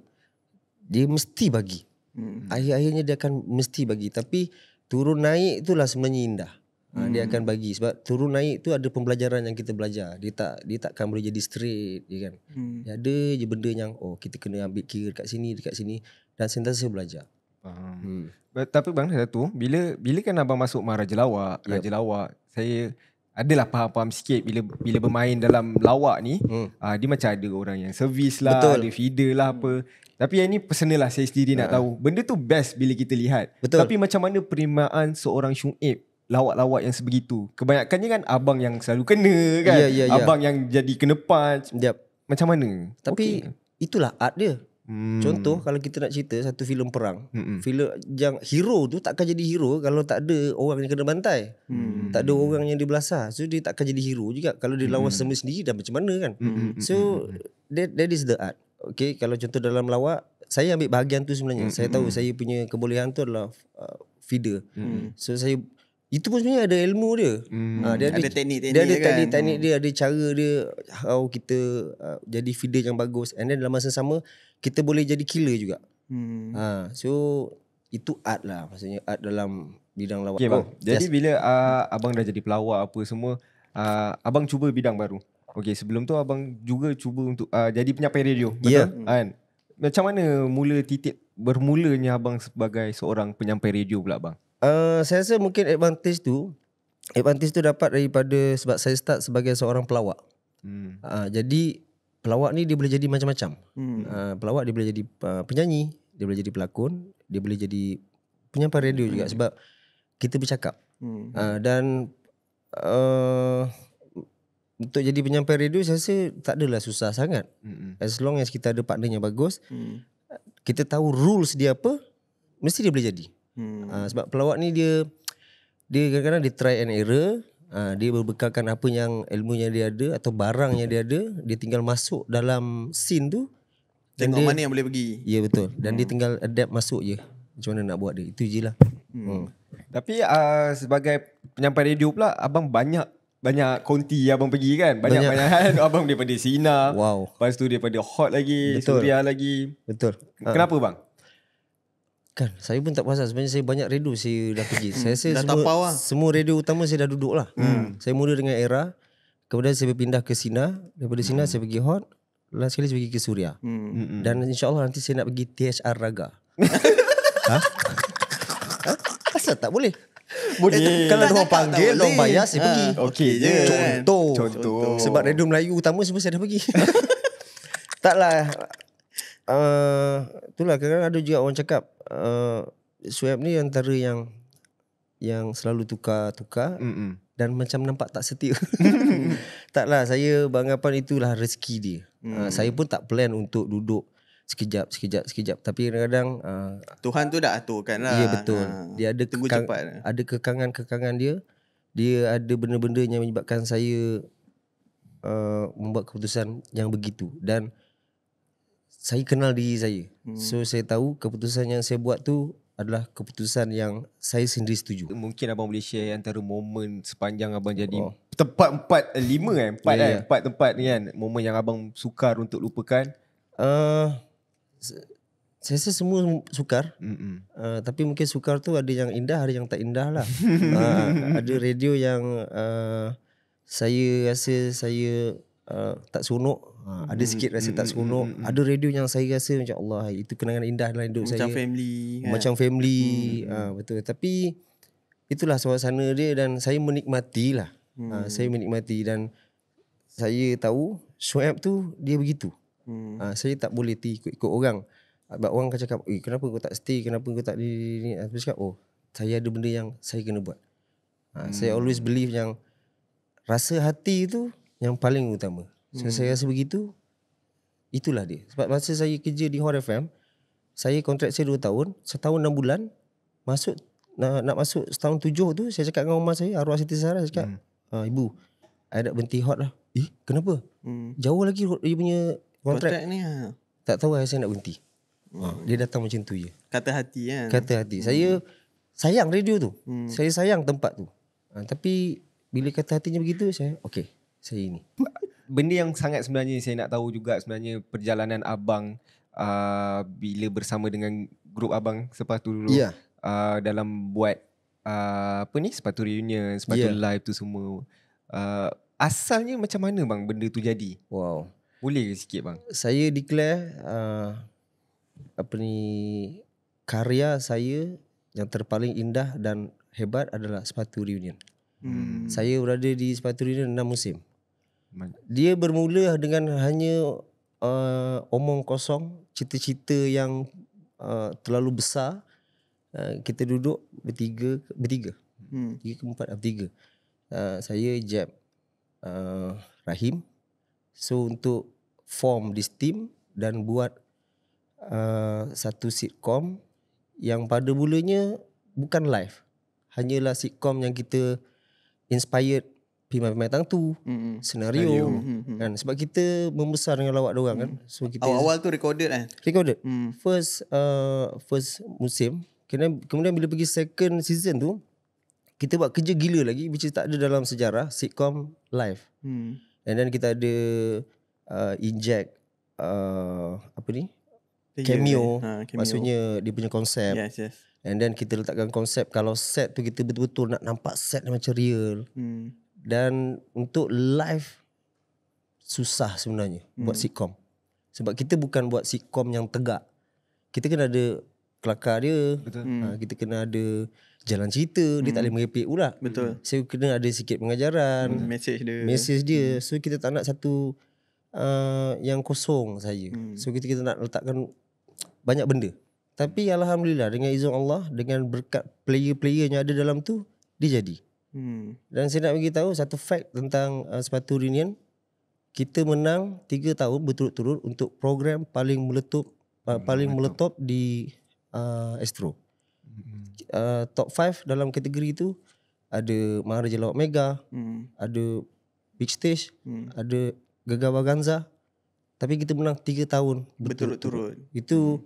dia mesti bagi. Hmm. Akhir-akhirnya dia akan mesti bagi. Tapi turun naik itulah sebenarnya indah. Ha, hmm. Dia akan bagi sebab turun naik tu ada pembelajaran yang kita belajar. Dia tak dia takkan boleh jadi straight. Dia, kan? hmm. dia ada je benda yang oh kita kena ambil kira dekat sini, dekat sini. Dan sentiasa belajar. Hmm. Tapi bang satu, bila bila kan abang masuk mara jelawa yep. Raja Lawak, saya adalah faham-faham sikit bila bila bermain dalam lawak ni, hmm. uh, dia macam ada orang yang servis lah, Betul. ada feeder lah apa. Tapi yang ni personal lah saya sendiri uh nak ha. tahu. Benda tu best bila kita lihat. Betul. Tapi macam mana perimaan seorang syungib lawak-lawak yang sebegitu. Kebanyakannya kan abang yang selalu kena kan. Yeah, yeah, yeah. Abang yang jadi kena punch. Yep. Macam mana? Tapi okay. itulah art dia. Hmm. Contoh kalau kita nak cerita satu filem perang, hmm. filem yang hero tu takkan jadi hero kalau tak ada orang yang kena bantai. Hmm. Tak ada orang yang dibelasah. So dia takkan jadi hero juga kalau dia lawan hmm. sendiri dah macam mana kan. Hmm. So that that is the art. Okay kalau contoh dalam lawak, saya ambil bahagian tu sebenarnya. Hmm. Saya tahu saya punya kebolehan tu adalah uh, feeder. Hmm. So saya itu pun sebenarnya ada ilmu dia. Hmm. Ha, dia ada teknik-teknik dia ada kan? teknik-teknik dia, kan? Hmm. dia ada cara dia how kita uh, jadi feeder yang bagus and then dalam masa sama kita boleh jadi killer juga. Hmm. Ha, so itu art lah maksudnya art dalam bidang lawak. Okay, bang. Oh, jadi just, bila uh, abang dah jadi pelawak apa semua uh, abang cuba bidang baru. Okay sebelum tu abang juga cuba untuk uh, jadi penyampai radio betul yeah. Ya. kan? Macam mana mula titik bermulanya abang sebagai seorang penyampai radio pula bang? Eh, saya rasa mungkin advantage tu advantage tu dapat daripada sebab saya start sebagai seorang pelawak. Hmm. Uh, jadi pelawak ni dia boleh jadi macam-macam. Hmm. Uh, pelawak dia boleh jadi uh, penyanyi, dia boleh jadi pelakon, dia boleh jadi penyampai radio hmm. juga sebab kita bercakap. Hmm. Uh, dan uh, untuk jadi penyampai radio saya rasa tak adalah susah sangat. Hmm. As long as kita ada partner yang bagus, hmm. kita tahu rules dia apa, mesti dia boleh jadi hmm. uh, sebab pelawak ni dia dia kadang-kadang dia try and error uh, dia berbekalkan apa yang ilmu yang dia ada atau barang yang dia ada dia tinggal masuk dalam scene tu tengok dia, mana yang boleh pergi ya yeah, betul dan hmm. dia tinggal adapt masuk je macam mana nak buat dia itu je lah hmm. Hmm. tapi uh, sebagai penyampai radio pula abang banyak banyak konti yang abang pergi kan Banyak-banyak kan <laughs> Abang daripada Sina Wow Lepas tu daripada Hot lagi Betul. lagi Betul Kenapa ha. bang? Kan saya pun tak perasan lah. sebenarnya saya banyak radio saya dah pergi. Hmm. saya rasa semua, lah. semua radio utama saya dah duduk lah. Hmm. Saya mula dengan era. Kemudian saya berpindah ke Sina. Daripada Sina hmm. saya pergi Hot. Last sekali saya pergi ke Suria. Hmm. hmm. Dan insyaAllah nanti saya nak pergi THR Raga. <laughs> ha? Asal tak boleh? Boleh. Eh, kalau orang panggil, orang bayar, saya ha. pergi. Okey je. Contoh. Contoh. Contoh. Sebab radio Melayu utama semua saya dah pergi. <laughs> Taklah. Uh, itulah kadang-kadang ada juga orang cakap uh, eh, swab ni antara yang yang selalu tukar-tukar Mm-mm. dan macam nampak tak setia. <laughs> Taklah saya beranggapan itulah rezeki dia. Ah, mm. Uh, saya pun tak plan untuk duduk sekejap sekejap sekejap tapi kadang-kadang uh, Tuhan tu dah aturkan lah. Ya betul. Uh, dia ada kekang, Ada kekangan-kekangan dia. Dia ada benda-benda yang menyebabkan saya uh, membuat keputusan yang begitu dan saya kenal diri saya. Hmm. So saya tahu keputusan yang saya buat tu adalah keputusan yang saya sendiri setuju. Mungkin abang boleh share antara momen sepanjang abang jadi oh. tempat empat eh, lima kan? Empat yeah, ya, kan? Ya. Yeah. Empat tempat ni kan? Momen yang abang sukar untuk lupakan? Uh, saya rasa semua sukar. Uh, tapi mungkin sukar tu ada yang indah, ada yang tak indah lah. uh, <laughs> ada radio yang uh, saya rasa saya uh, tak sunuk. Ha, hmm. Ada sikit rasa tak hmm, hmm, seronok. Hmm, hmm. Ada radio yang saya rasa macam Allah itu kenangan indah dalam hidup macam saya. Macam family. Kan? Macam family. Hmm. Ha, betul. Tapi itulah suasana dia dan saya menikmatilah. Ha, hmm. Ha, saya menikmati dan saya tahu Shoaib tu dia begitu. Hmm. Ha, saya tak boleh ikut-ikut orang. Sebab orang akan cakap, eh, kenapa kau tak stay, kenapa kau tak ni. Saya ha, cakap, oh saya ada benda yang saya kena buat. Ha, hmm. Saya always believe yang rasa hati tu yang paling utama. Saya, hmm. saya rasa begitu Itulah dia Sebab masa saya kerja di Hot FM Saya kontrak saya dua tahun Setahun enam bulan Masuk Nak, nak masuk setahun tujuh tu Saya cakap dengan rumah saya Arwah Siti Sarah Saya cakap hmm. ah, Ibu Saya nak berhenti Hot lah Eh kenapa hmm. Jauh lagi dia punya kontrak Kontrak ni ha. Tak tahu lah, saya nak berhenti hmm. Ah, dia datang macam tu je Kata hati kan Kata hati hmm. Saya Sayang radio tu hmm. Saya sayang tempat tu ha, Tapi Bila kata hatinya begitu Saya Okay Saya ini <laughs> benda yang sangat sebenarnya saya nak tahu juga sebenarnya perjalanan abang uh, bila bersama dengan grup abang sepatu dulu yeah. uh, dalam buat uh, apa ni sepatu reunion sepatu yeah. live tu semua uh, asalnya macam mana bang benda tu jadi wow boleh ke sikit bang saya declare uh, apa ni karya saya yang terpaling indah dan hebat adalah sepatu reunion hmm. saya berada di sepatu reunion 6 musim dia bermula dengan hanya uh, omong kosong, cita-cita yang uh, terlalu besar. Uh, kita duduk bertiga, bertiga. Hmm. Tiga ke empat, ah, tiga. Uh, saya, Jeb, uh, Rahim. So untuk form this team dan buat uh, satu sitcom yang pada mulanya bukan live. Hanyalah sitcom yang kita inspired pemain-pemain tang tu mm-hmm. senario mm-hmm. kan sebab kita membesar dengan lawak doang mm-hmm. kan mm. so kita awal-awal tu recorded kan eh? recorded mm. first uh, first musim kemudian, kemudian bila pergi second season tu kita buat kerja gila lagi which tak ada dalam sejarah sitcom live mm. and then kita ada uh, inject uh, apa ni cameo, yeah, ha, cameo maksudnya dia punya konsep yes yes and then kita letakkan konsep kalau set tu kita betul-betul nak nampak set macam real mm dan untuk live susah sebenarnya hmm. buat sitcom sebab kita bukan buat sitcom yang tegak kita kena ada kelakar dia betul hmm. ha, kita kena ada jalan cerita hmm. dia tak hmm. boleh merepek pula betul saya so, kena ada sikit pengajaran hmm. message dia message dia hmm. so kita tak nak satu uh, yang kosong saya hmm. so kita kita nak letakkan banyak benda tapi alhamdulillah dengan izin Allah dengan berkat player-player yang ada dalam tu dia jadi Hmm. Dan saya nak bagi tahu satu fact tentang uh, sepatu Rinian. Kita menang 3 tahun berturut-turut untuk program paling meletup uh, hmm, paling meletup di uh, Astro. Hmm. Uh, top 5 dalam kategori itu ada Maharaja Lawak Mega, hmm. ada Big Stage, hmm. ada Gegar Baganza. Tapi kita menang 3 tahun berturut-turut. Itu hmm.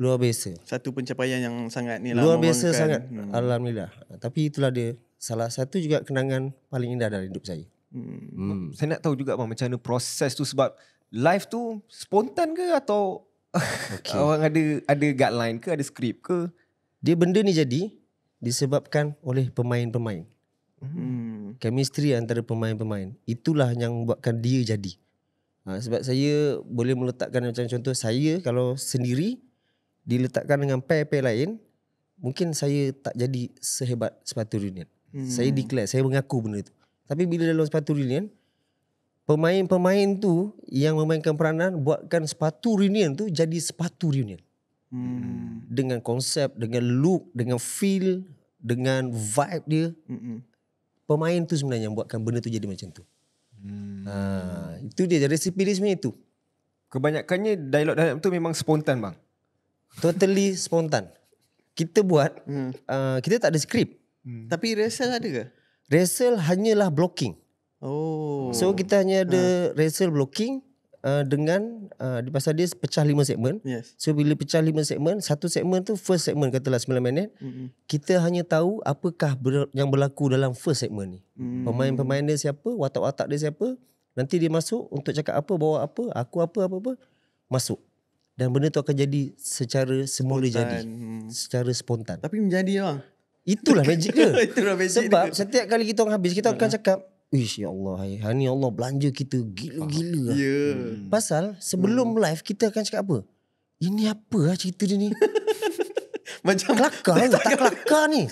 luar biasa. Satu pencapaian yang sangat ni lah. Luar biasa sangat. Hmm. Alhamdulillah. Tapi itulah dia salah satu juga kenangan paling indah dalam hidup saya. Hmm. hmm. Saya nak tahu juga bang macam mana proses tu sebab live tu spontan ke atau okay. <laughs> orang ada ada guideline ke ada skrip ke? Dia benda ni jadi disebabkan oleh pemain-pemain. Hmm. Chemistry antara pemain-pemain. Itulah yang buatkan dia jadi. Ha, sebab saya boleh meletakkan macam contoh saya kalau sendiri diletakkan dengan pair-pair lain mungkin saya tak jadi sehebat sepatu dunia. Hmm. Saya declare, saya mengaku benda itu. Tapi bila dalam sepatu Rilian, pemain-pemain tu yang memainkan peranan buatkan sepatu reunion tu jadi sepatu reunion. Hmm. Dengan konsep, dengan look, dengan feel, dengan vibe dia. Hmm. Pemain tu sebenarnya yang buatkan benda tu jadi macam tu. Hmm. Ha, itu dia, resipi dia sebenarnya itu. Kebanyakannya dialog-dialog tu memang spontan bang? Totally spontan. Kita buat, hmm. uh, kita tak ada skrip. Hmm. Hmm. Tapi resel ada ke? Resel hanyalah blocking. Oh. So kita hanya ada ha. wrestle blocking uh, dengan uh, di pasal dia pecah lima segmen. Yes. So bila pecah lima segmen, satu segmen tu first segmen katalah 9 minit. Mm-hmm. Kita hanya tahu apakah ber- yang berlaku dalam first segmen ni. Mm. Pemain-pemain dia siapa, watak-watak dia siapa. Nanti dia masuk untuk cakap apa, bawa apa, aku apa, apa-apa. Masuk. Dan benda tu akan jadi secara semula spontan. jadi. Hmm. Secara spontan. Tapi menjadi lah. Itulah <laughs> magic dia. Itulah magic Sebab dia. setiap kali kita orang habis, kita akan ha. cakap, Ish, ya Allah, ya Allah, belanja kita gila-gila lah. Yeah. Hmm. Pasal sebelum hmm. live, kita akan cakap apa? Ini apa lah cerita dia ni? <laughs> Macam kelakar, <laughs> tak kelakar ni.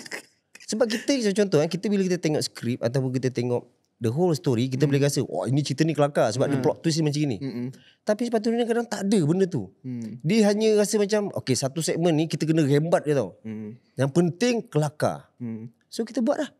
Sebab kita, contoh, eh, kita bila kita tengok skrip ataupun kita tengok the whole story kita mm. boleh rasa wah oh, ini cerita ni kelakar sebab mm. dia hmm. plot twist macam gini. Mm-mm. Tapi sepatutnya kadang tak ada benda tu. Mm. Dia hanya rasa macam okay satu segmen ni kita kena rembat dia tau. Mm. Yang penting kelakar. Mm. So kita buat lah.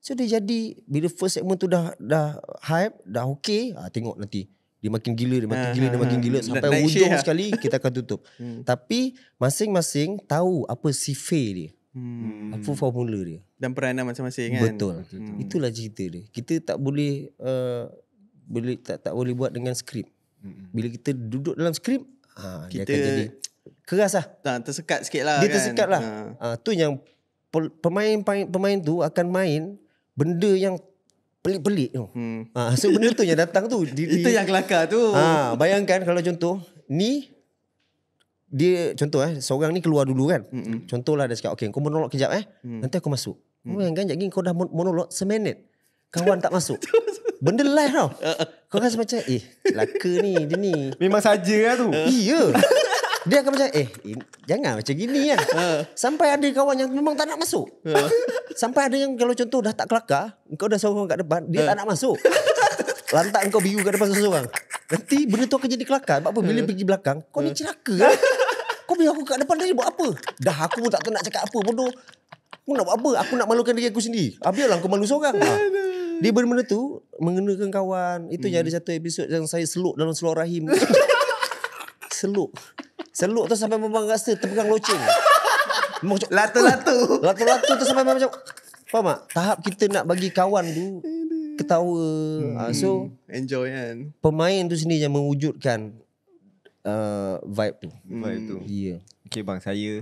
So dia jadi bila first segmen tu dah dah hype, dah okay, ha, tengok nanti dia makin gila, dia makin ah, gila, dia ah, makin gila sampai hujung lah. sekali kita akan tutup. <laughs> Hmm. Tapi masing-masing tahu apa sifir dia. Hmm. Apa formula dia Dan peranan masing-masing kan Betul hmm. Itulah cerita dia Kita tak boleh uh, boleh tak, tak boleh buat dengan skrip hmm. Bila kita duduk dalam skrip ha, kita... akan jadi Keras lah nah, Tersekat sikit lah Dia kan? lah ha. ha, tu yang pemain, pemain, tu akan main Benda yang pelik-pelik tu. Hmm. Ha, so benda tu yang datang tu <laughs> di, Itu yang kelakar tu ha, Bayangkan kalau contoh Ni dia contoh eh seorang ni keluar dulu kan mm-hmm. contohlah dia cakap okey kau monolog kejap eh mm. nanti aku masuk mm. kau yang kan kau dah monolog seminit kawan tak masuk <laughs> benda live tau kau rasa macam eh laka ni dia ni memang saja lah tu <laughs> iya dia akan macam eh jangan macam gini kan <laughs> sampai ada kawan yang memang tak nak masuk eh. sampai ada yang kalau contoh dah tak kelakar kau dah seorang kat depan dia eh. tak nak masuk lantak kau biu kat depan seseorang Nanti benda tu akan jadi kelakar. Sebab apa? Bila eh. pergi belakang, kau ni eh. celaka. Kan? Kau bila aku kat depan tadi buat apa? Dah aku pun tak tahu nak cakap apa bodoh. Aku nak buat apa? Aku nak malukan diri aku sendiri. Ah, biarlah aku malu seorang. Ah. Dia benda-benda tu, mengenakan kawan. Itu hmm. yang ada hmm. satu episod yang saya seluk dalam seluar rahim. <laughs> seluk. Seluk tu sampai memang rasa terpegang loceng. Lata-latu. Lata-latu tu sampai memang macam... Faham tak? Tahap kita nak bagi kawan tu ketawa ah, hmm. uh, so enjoy kan pemain tu sendiri yang mewujudkan uh, vibe tu hmm. vibe hmm. tu yeah. okay bang saya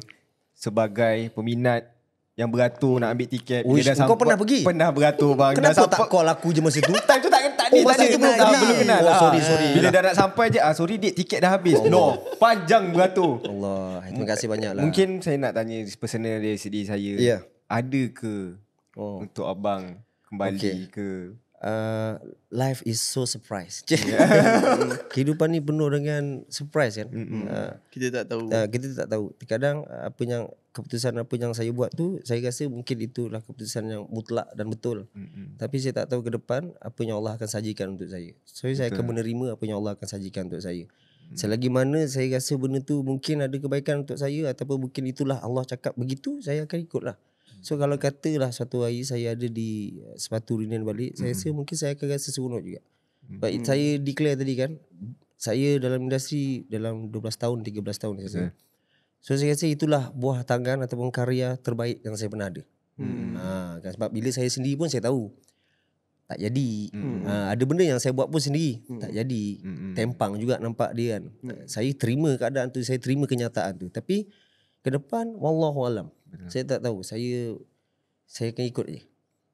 sebagai peminat yang beratur nak ambil tiket Uish, dia dah sampai kau pernah pergi pernah beratur bang kenapa sampai... tak call aku je masa tu <laughs> tak aku tak kena tak ni oh, tak belum kenal, belum kenal. Oh, ah, sorry sorry bila lah. dah nak sampai je ah sorry dik tiket dah habis oh. no panjang beratur Allah terima kasih banyak lah. mungkin saya nak tanya personal dari sini saya yeah. ada ke oh. untuk abang kembali okay. ke uh, life is so surprise. Yeah. <laughs> Kehidupan ni penuh dengan surprise kan. Mm-hmm. Uh, kita tak tahu. Uh, kita tak tahu. Kadang apa yang keputusan apa yang saya buat tu, saya rasa mungkin itulah keputusan yang mutlak dan betul. Mm-hmm. Tapi saya tak tahu ke depan apa yang Allah akan sajikan untuk saya. So betul. saya akan menerima apa yang Allah akan sajikan untuk saya. Mm. Selagi mana saya rasa benda tu mungkin ada kebaikan untuk saya ataupun mungkin itulah Allah cakap begitu saya akan ikutlah. Hmm. So kalau katalah satu hari saya ada di eh, sepatu rinan balik, mm. saya rasa mungkin saya akan rasa seronok juga. But mm. saya declare tadi kan, saya dalam industri dalam 12 tahun, 13 tahun saya rasa. Yeah. So saya rasa itulah buah tangan ataupun karya terbaik yang saya pernah ada. Mm. Ha, kan? Sebab bila saya sendiri pun saya tahu, tak jadi. Mm. Ha, ada benda yang saya buat pun sendiri, mm. tak jadi. Mm. Tempang juga nampak dia kan. Mm. Saya terima keadaan tu, saya terima kenyataan tu. Tapi, ke depan wallahu alam. Saya tak tahu. Saya saya akan ikut je.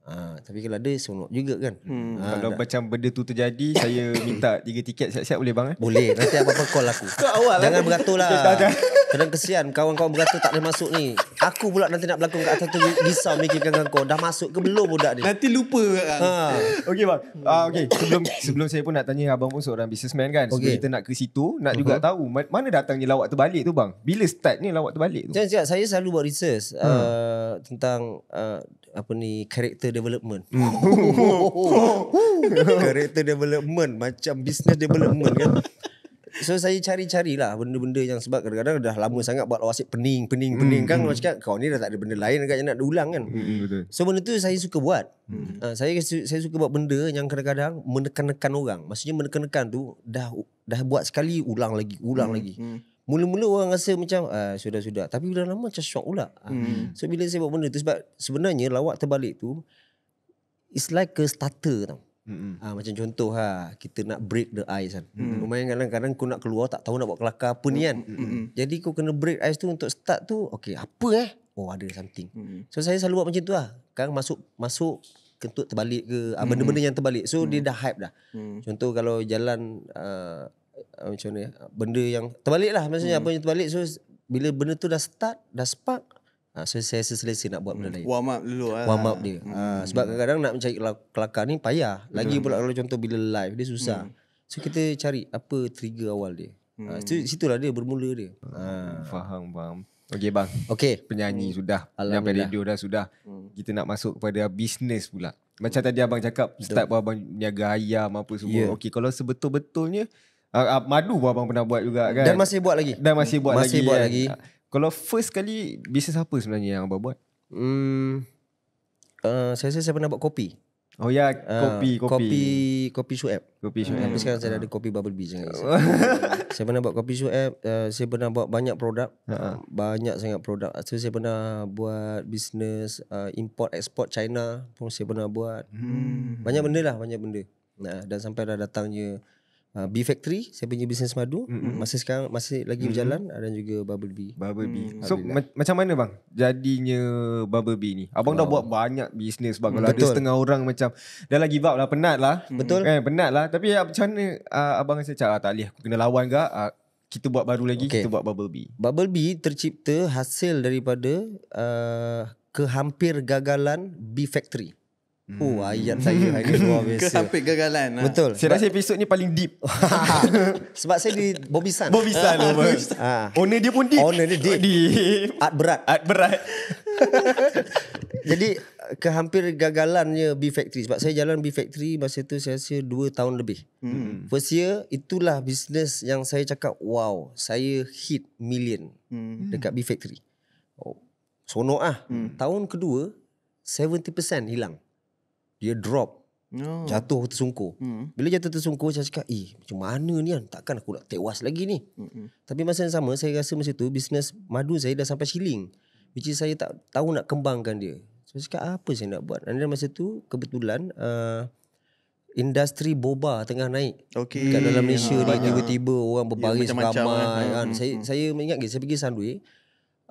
Ha, tapi kalau ada seronok juga kan. Hmm, ha, kalau nak. macam benda tu terjadi saya <coughs> minta tiga tiket siap-siap boleh bang eh? Boleh. Nanti apa-apa call aku. awal eh? Jangan beratur lah. <laughs> Kadang kesian kawan-kawan beratur tak boleh masuk ni. Aku pula nanti nak berlakon kat atas tu risau mikirkan kau. Dah masuk ke belum budak ni? Nanti lupa kan. Ha. Okey bang. Uh, ah, okay. sebelum sebelum saya pun nak tanya abang pun seorang businessman kan. Sebelum okay. kita nak ke situ nak uh-huh. juga tahu mana datangnya lawak terbalik tu bang. Bila start ni lawak terbalik tu? Jangan siap saya selalu buat research hmm. uh, tentang uh, apa ni character development. Hmm. <laughs> character development macam business development kan. So saya cari cari lah benda-benda yang sebab kadang-kadang dah lama sangat buat wasit pening, pening, pening mm-hmm. kan. Orang cakap kau ni dah tak ada benda lain agaknya nak ulang kan. Mm-hmm, So benda tu saya suka buat. Mm-hmm. saya saya suka buat benda yang kadang-kadang menekan-nekan orang. Maksudnya menekan-nekan tu dah dah buat sekali ulang lagi, ulang mm lagi. mm Mula-mula orang rasa macam ah, Sudah-sudah Tapi bila lama macam shock pula ah, hmm. So bila saya buat benda tu Sebab sebenarnya lawak terbalik tu It's like a starter tau hmm. ah, Macam contoh ha, Kita nak break the ice kan hmm. Lumayan kan, kadang-kadang kau nak keluar Tak tahu nak buat kelakar apa hmm. ni kan hmm. hmm. Jadi kau kena break ice tu Untuk start tu Okay apa eh Oh ada something hmm. So saya selalu buat macam tu lah Sekarang masuk Masuk kentut terbalik ke ah, hmm. ah, Benda-benda yang terbalik So hmm. dia dah hype dah hmm. Contoh kalau jalan ah, Ah, macam mana ah, benda yang terbalik lah maksudnya hmm. apa yang terbalik so bila benda tu dah start dah spark ah, so saya rasa selesai nak buat benda hmm. lain warm up dulu lah warm up dia hmm. sebab kadang-kadang nak mencari kelakar ni payah lagi pula kalau contoh bila live dia susah hmm. so kita cari apa trigger awal dia hmm. so lah dia bermula dia faham bang Okey bang. Okey. Penyanyi hmm. sudah. Sampai radio dah sudah. Hmm. Kita nak masuk kepada bisnes pula. Macam hmm. tadi abang cakap start bawa abang niaga ayam apa semua. Yeah. Okey, kalau sebetul-betulnya Uh, uh, madu pun abang pernah buat juga kan. Dan masih buat lagi. Dan masih buat masih lagi. Masih buat kan. lagi. Ah, kalau first kali bisnes apa sebenarnya yang abang buat? Hmm. Uh, saya rasa saya pernah buat kopi. Oh ya, kopi, uh, kopi. Kopi, kopi Shoaib. Kopi Shoaib. Tapi sekarang saya ada kopi Bubble Bee sekarang. <laughs> saya pernah buat kopi Shoaib. Uh, eh, saya pernah buat banyak produk. Uh-huh. Banyak sangat produk. So, saya pernah buat bisnes uh, eh, import, export China pun saya pernah buat. Hmm. Banyak benda lah, banyak benda. Nah, dan sampai dah datangnya... Ah, B Factory saya punya bisnes madu mm-hmm. masa sekarang masih lagi mm-hmm. berjalan ada ah, juga Bubble B. Bubble B. Mm. So ma- macam mana bang jadinya Bubble B ni? Abang wow. dah buat banyak bisnes bang. Kalau ada setengah orang macam dah lagi give up lah penat lah. Betul. Eh penat lah tapi ya, macam mana uh, abang rasa cara tak leh aku kena lawan ke uh, kita buat baru lagi okay. kita buat Bubble B. Bubble B tercipta hasil daripada uh, kehampir gagalan B Factory. Oh ah, hmm. ayat saya hari tu biasa. Sampai <laughs> gagalan. Lah. Betul. Saya rasa episod ni paling deep. <laughs> Sebab saya di Bobisan. Bobisan. Ah, ha. Owner dia pun deep. Owner dia deep. deep. Art berat. Art berat. <laughs> Jadi kehampir gagalannya B Factory. Sebab saya jalan B Factory masa tu saya rasa 2 tahun lebih. Hmm. First year itulah bisnes yang saya cakap wow saya hit million hmm. dekat B Factory. Oh, sono ah. Hmm. Tahun kedua 70% hilang dia drop oh. jatuh tersungkur hmm. bila jatuh tersungkur saya cakap eh macam mana ni kan takkan aku nak tewas lagi ni hmm. tapi masa yang sama saya rasa masa tu bisnes madu saya dah sampai shilling which is saya tak tahu nak kembangkan dia so, saya cakap apa saya nak buat dan masa tu kebetulan uh, industri boba tengah naik okay. kat dalam Malaysia ha, ni banyak. tiba-tiba orang ya, berbaris ya, ramai eh. kan. Hmm. saya hmm. saya ingat lagi saya pergi Sunway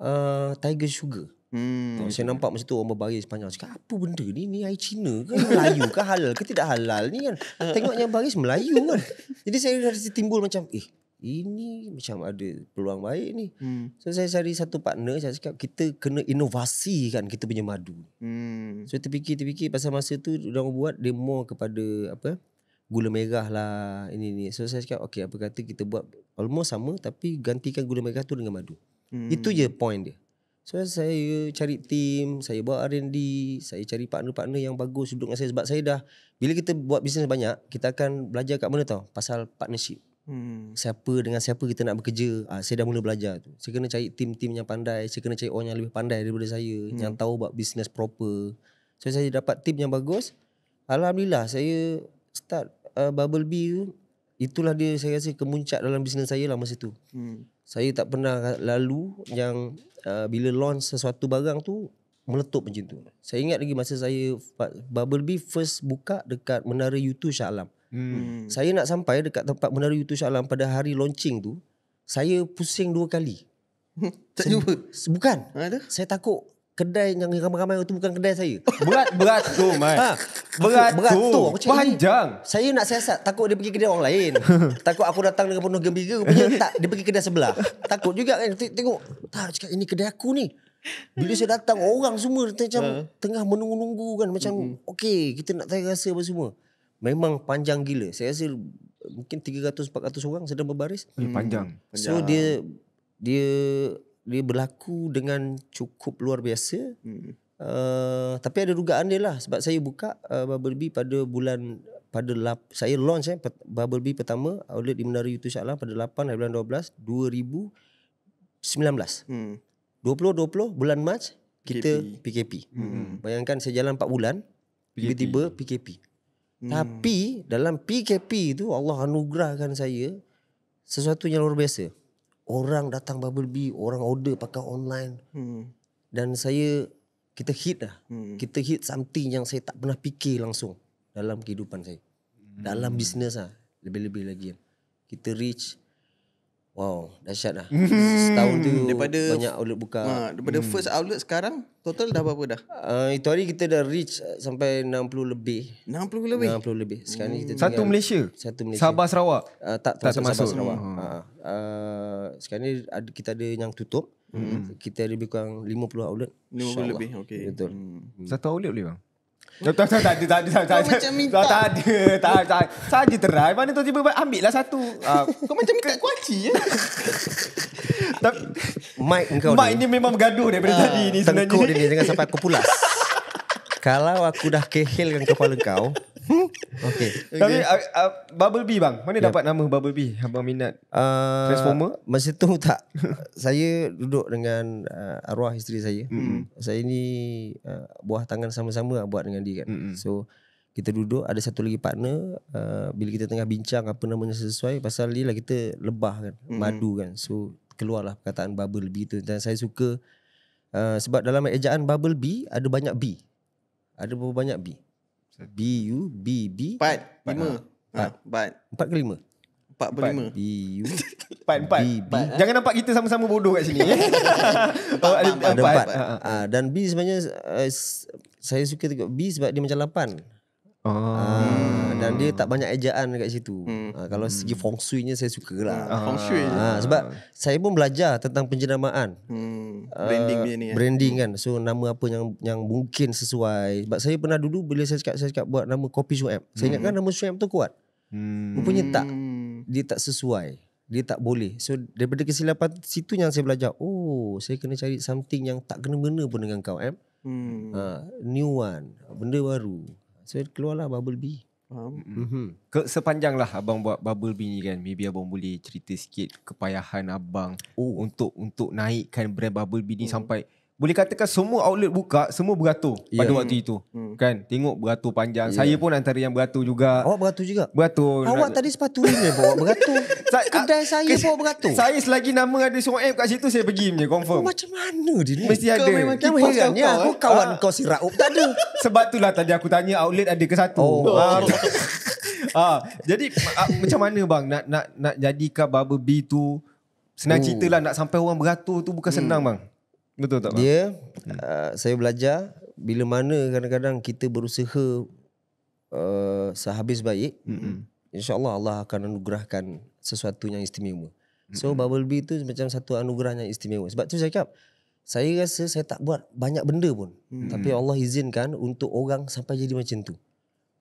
uh, Tiger Sugar Hmm. Saya nampak masa tu orang berbaris Sepanjang Cakap apa benda ni Ni air Cina ke Melayu ke halal ke Tidak halal ni kan <laughs> Tengok yang baris Melayu kan Jadi saya rasa timbul macam Eh ini macam ada peluang baik ni. Hmm. So saya cari satu partner saya cakap kita kena inovasi kan kita punya madu. Hmm. So terfikir terfikir pasal masa tu orang buat demo kepada apa gula merah lah ini ni. So saya cakap okey apa kata kita buat almost sama tapi gantikan gula merah tu dengan madu. Hmm. Itu je point dia. So saya cari tim, saya buat R&D, saya cari partner-partner yang bagus duduk dengan saya sebab saya dah bila kita buat bisnes banyak, kita akan belajar kat mana tau pasal partnership. Hmm. Siapa dengan siapa kita nak bekerja, ha, saya dah mula belajar tu. Saya kena cari tim-tim yang pandai, saya kena cari orang yang lebih pandai daripada saya, hmm. yang tahu buat bisnes proper. So saya dapat tim yang bagus. Alhamdulillah saya start uh, Bubble Bee tu, itulah dia saya rasa kemuncak dalam bisnes saya lah masa tu. Hmm saya tak pernah lalu yang uh, bila launch sesuatu barang tu meletup macam tu. Saya ingat lagi masa saya Bubble Bee first buka dekat Menara Yutu Shah Alam. Hmm. Saya nak sampai dekat tempat Menara Yutu Shah Alam pada hari launching tu, saya pusing dua kali. <laughs> tak jumpa? Bukan. Ada? Ah, saya takut kedai yang ramai-ramai itu bukan kedai saya. Berat berat tu <laughs> ha, mai. Ha, berat, berat tu. Panjang. Saya nak siasat takut dia pergi kedai orang lain. <laughs> takut aku datang dengan penuh gembira punya tak dia pergi kedai sebelah. Takut juga kan tengok. Tak cakap ini kedai aku ni. Bila saya datang orang semua macam uh. tengah menunggu-nunggu kan macam mm-hmm. okey kita nak tanya rasa apa semua. Memang panjang gila. Saya rasa mungkin 300 400 orang sedang berbaris. Hmm. Panjang. So dia dia dia berlaku dengan cukup luar biasa. Hmm. Uh, tapi ada dugaan dia lah sebab saya buka uh, Bubble Bee pada bulan pada lap, saya launch eh Bubble Bee pertama outlet di Menara Yutus Shah pada 8 hari bulan 12 2019. Hmm. 2020 bulan Mac kita PKP. PKP. Hmm. Bayangkan saya jalan 4 bulan tiba-tiba PKP. PKP. Hmm. Tapi dalam PKP itu Allah anugerahkan saya sesuatu yang luar biasa orang datang bubble bee orang order pakai online hmm. dan saya kita hit lah hmm. kita hit something yang saya tak pernah fikir langsung dalam kehidupan saya hmm. dalam bisnes lah lebih-lebih lagi kita reach Wow, dahsyat lah. Setahun tu daripada, banyak outlet buka. Ha, daripada hmm. first outlet sekarang, total dah berapa dah? Uh, itu hari kita dah reach eh, sampai 60 lebih. 60 lebih? 60 lebih. Sekarang hmm. kita tinggal... Satu Malaysia? Satu Malaysia. Sabah Sarawak? Uh, tak, tak termasuk Sabah Sarawak. Hmm. Uh, uh, sekarang ni kita ada yang tutup. Hmm. Kita ada lebih kurang 50 outlet. 50 lebih, okey. Betul. Hmm. Satu outlet boleh bang? Tak, tak, tak, tak, tak, tak, tak, tak, tak, tak, tak, tak, tak, Saja try, mana tu tiba-tiba ambil lah satu. Ah. <laughs> Kau macam minta kuaci je. Ya? <laughs> Tapi, mic kau Mike ni memang bergaduh daripada ah. tadi ni sebenarnya. Tengkuk dia ni, jangan sampai aku pulas. <laughs> Kalau aku dah kehilkan kepala kau, okay. Hmm? okay. Tapi uh, uh, Bubble B, bang, mana yeah. dapat nama Bubble B? Abang minat uh, Transformer? Masa tu tak. <laughs> saya duduk dengan uh, arwah isteri saya. Mm-hmm. Saya ni uh, buah tangan sama-sama lah buat dengan dia kan. Mm-hmm. So kita duduk ada satu lagi partner uh, bila kita tengah bincang apa namanya sesuai pasal dia lah kita lebah kan, mm-hmm. madu kan. So keluarlah perkataan Bubble B tu dan saya suka uh, sebab dalam ejaan Bubble B ada banyak B. Ada berapa banyak B? B U B B Empat Lima ha, Empat Empat ke lima Empat ke lima B U <laughs> Empat empat ha? Jangan nampak kita sama-sama bodoh kat sini <laughs> Empat empat ha, ah, Dan B sebenarnya uh, Saya suka tengok B sebab dia macam lapan Ah. ah. Dan dia tak banyak ejaan dekat situ. Hmm. Ah, kalau segi feng shui-nya saya suka lah. Ah. Hmm, feng shui je. Ah, sebab saya pun belajar tentang penjenamaan. Hmm. Ah, branding dia ni. Eh. Branding hmm. kan. So nama apa yang yang mungkin sesuai. Sebab saya pernah dulu bila saya cakap, saya cakap buat nama kopi Shoem. Kan hmm. Saya ingatkan nama Shoem tu kuat. Hmm. Rupanya tak. Hmm. Dia tak sesuai. Dia tak boleh. So daripada kesilapan situ yang saya belajar. Oh saya kena cari something yang tak kena mengena pun dengan kau. Eh? Hmm. Ah, new one. Benda baru. So keluarlah Bubble Bee. Mm-hmm. Ke, sepanjang lah abang buat bubble bee ni kan Maybe abang boleh cerita sikit Kepayahan abang oh. Untuk untuk naikkan brand bubble bee ni mm. Sampai boleh katakan semua outlet buka semua beratur yeah. pada ya. waktu itu hmm. hmm. kan tengok beratur panjang yeah. saya pun antara yang beratur juga awak beratur juga beratur awak tadi sepatu ni bawa beratur <laughs> Sa- kedai saya pun beratur saya selagi nama ada semua app kat situ saya pergi punya confirm oh, macam mana dia ni mesti ada kau memang ya. kau kau aku kawan ha. kau si Raup tak ada <laughs> sebab itulah tadi aku tanya outlet ada ke satu oh. ha. <laughs> ha. jadi ha. macam mana bang nak nak nak jadikan Bubble B tu senang hmm. cerita lah nak sampai orang beratur tu bukan hmm. senang bang Betul tak? Dia hmm. uh, saya belajar bila mana kadang-kadang kita berusaha uh, sehabis baik. Hmm. Insya-Allah Allah akan anugerahkan sesuatu yang istimewa. So mm-hmm. bubble bee tu macam satu anugerah yang istimewa. Sebab tu saya cakap, saya rasa saya tak buat banyak benda pun. Mm-hmm. Tapi Allah izinkan untuk orang sampai jadi macam tu.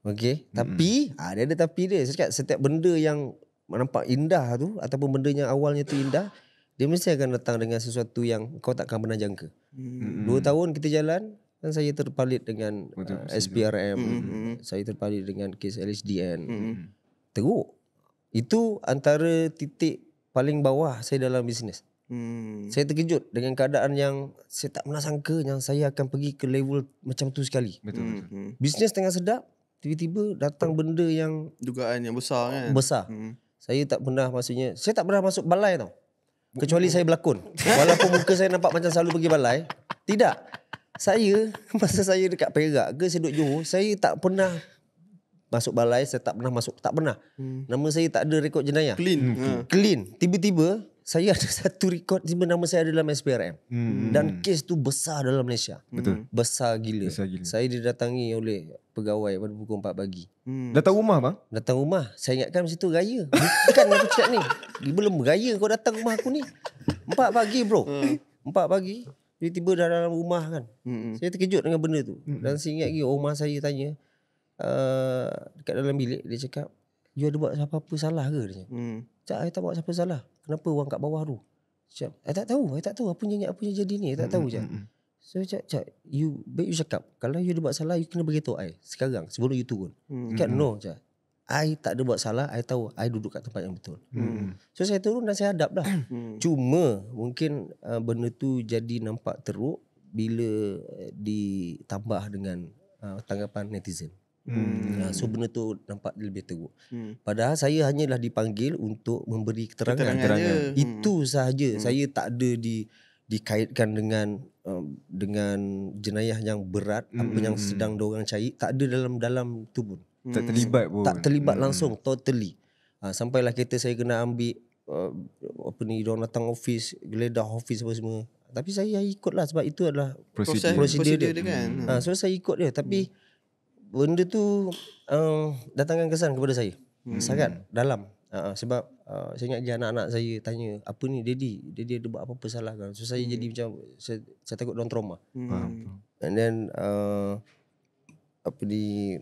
Okay? Mm-hmm. Tapi, ada-ada ah, tapi dia. Saya cakap setiap benda yang nampak indah tu, ataupun benda yang awalnya tu indah, dia mesti akan datang dengan sesuatu yang kau takkan pernah jangka. Hmm. Dua tahun kita jalan dan saya terpalit dengan uh, SPRM, hmm, hmm, hmm. saya terpalit dengan kes LHDN. Hmm, hmm. Teruk. Itu antara titik paling bawah saya dalam bisnes. Hmm. Saya terkejut dengan keadaan yang saya tak pernah sangka yang saya akan pergi ke level macam tu sekali. Betul hmm. Bisnes tengah sedap, tiba-tiba datang benda yang dugaan yang besar kan. Besar. Hmm. Saya tak pernah maksudnya, saya tak pernah masuk balai tau. Hmm. Kecuali saya berlakon. Walaupun muka saya nampak macam selalu pergi balai. Tidak. Saya, <laughs> masa saya dekat Perak ke, saya duduk Johor, saya tak pernah masuk balai, saya tak pernah masuk. Tak pernah. Hmm. Nama saya tak ada rekod jenayah. Clean. Hmm. Clean. Tiba-tiba, saya ada <laughs> satu rekod di nama saya ada dalam SPRM hmm. dan kes tu besar dalam Malaysia. Betul. Hmm. Besar, gila. besar gila. Saya didatangi oleh pegawai pada pukul 4 pagi. Hmm. Datang rumah bang? Datang rumah. Saya ingatkan masa tu raya. Bukan aku cakap ni. Belum raya kau datang rumah aku ni. 4 pagi bro. Hmm. pagi. Dia tiba dah dalam rumah kan. Hmm. Saya terkejut dengan benda tu. Hmm. Dan saya ingat lagi rumah oh, saya tanya. Uh, dekat dalam bilik dia cakap. You ada buat apa-apa salah ke? Dia cakap. Hmm. Cak, saya tak buat apa-apa salah kenapa orang kat bawah tu? Cak, saya tak tahu, saya tak tahu apa yang apa yang jadi ni, saya tak tahu cak. So cak, cak, you baik you cakap, kalau you ada buat salah, you kena beritahu saya sekarang sebelum you turun. Mm Cak, no cak. I tak ada buat salah, I tahu I duduk kat tempat yang betul. Mm. So saya turun dan saya hadap lah. <coughs> Mm. Cuma mungkin uh, benda tu jadi nampak teruk bila uh, ditambah dengan uh, tanggapan netizen. Hmm. Ah, so benda tu nampak lebih teruk. Hmm. Padahal saya hanyalah dipanggil untuk memberi keterangan. keterangan, keterangan. Hmm. Itu sahaja. Hmm. Saya tak ada di dikaitkan dengan um, dengan jenayah yang berat hmm. apa yang hmm. sedang diorang cari tak ada dalam dalam tu pun. Hmm. Tak terlibat pun. Tak terlibat hmm. langsung totally. Ha, sampailah kereta saya kena ambil uh, apa ni dia datang office, geledah office apa semua. Tapi saya ikutlah sebab itu adalah prosedur dia. dia kan. Ha, so saya ikut dia tapi hmm benda tu uh, datangkan kesan kepada saya. Hmm. Sangat dalam. Uh, sebab uh, saya ingat je anak-anak saya tanya, apa ni daddy? Daddy ada buat apa-apa salah kan? So saya hmm. jadi macam, saya, saya takut dalam trauma. Hmm. And then, uh, apa ni,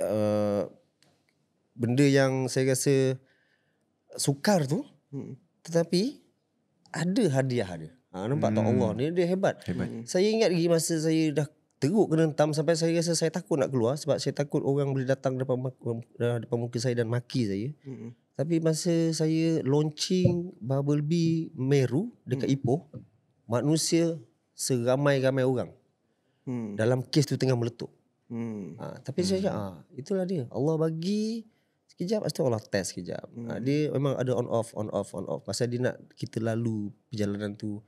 uh, benda yang saya rasa sukar tu, hmm. tetapi ada hadiah dia. Ha, nampak hmm. tak Allah ni dia hebat. hebat. Hmm. Saya ingat lagi masa saya dah teruk kena hentam sampai saya rasa saya takut nak keluar sebab saya takut orang boleh datang depan um, uh, depan muka saya dan maki saya. Hmm. Tapi masa saya launching Bubble Bee Meru dekat hmm. Ipoh, manusia seramai-ramai orang. Hmm. Dalam kes tu tengah meletup. Hmm. Ha, tapi hmm. saya mm. cakap, ah, itulah dia. Allah bagi sekejap, lepas Allah test sekejap. Hmm. Ha, mm. dia memang ada on off, on off, on off. Masa dia nak kita lalu perjalanan tu,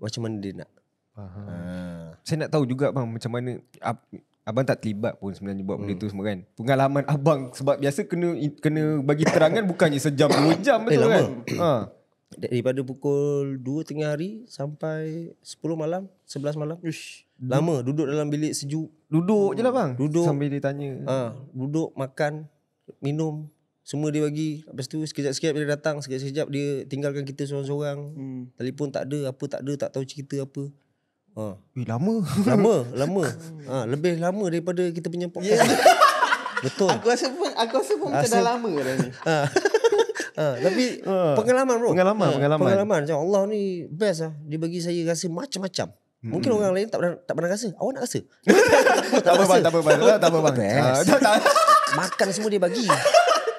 macam mana dia nak. Faham. Ha. Saya nak tahu juga bang macam mana ab, abang tak terlibat pun sebenarnya buat hmm. benda tu semua kan. Pengalaman abang sebab biasa kena kena bagi terangan bukannya sejam dua <coughs> jam betul eh, kan. <coughs> ha. Daripada pukul 2 tengah hari sampai 10 malam, 11 malam. Ush. Lama duduk dalam bilik sejuk. Duduk je lah bang. Duduk. Sambil dia tanya. Ha, duduk, makan, minum. Semua dia bagi. Lepas tu sekejap-sekejap dia datang. Sekejap-sekejap dia tinggalkan kita seorang-seorang. Hmm. Telefon tak ada, apa tak ada, tak tahu cerita apa. Ha. Wih, eh, lama. Lama, <laughs> lama. ha, lebih lama daripada kita punya podcast. Yeah. <laughs> Betul. Aku rasa pun, aku rasa pun macam dah lama dah ni. ha. <laughs> Ha, tapi ha. pengalaman bro pengalaman, ha, pengalaman pengalaman macam Allah ni best lah dia bagi saya rasa macam-macam hmm. mungkin orang lain tak pernah tak pernah rasa awak nak rasa tak apa bang tak apa bang tak apa bang ha, makan semua dia bagi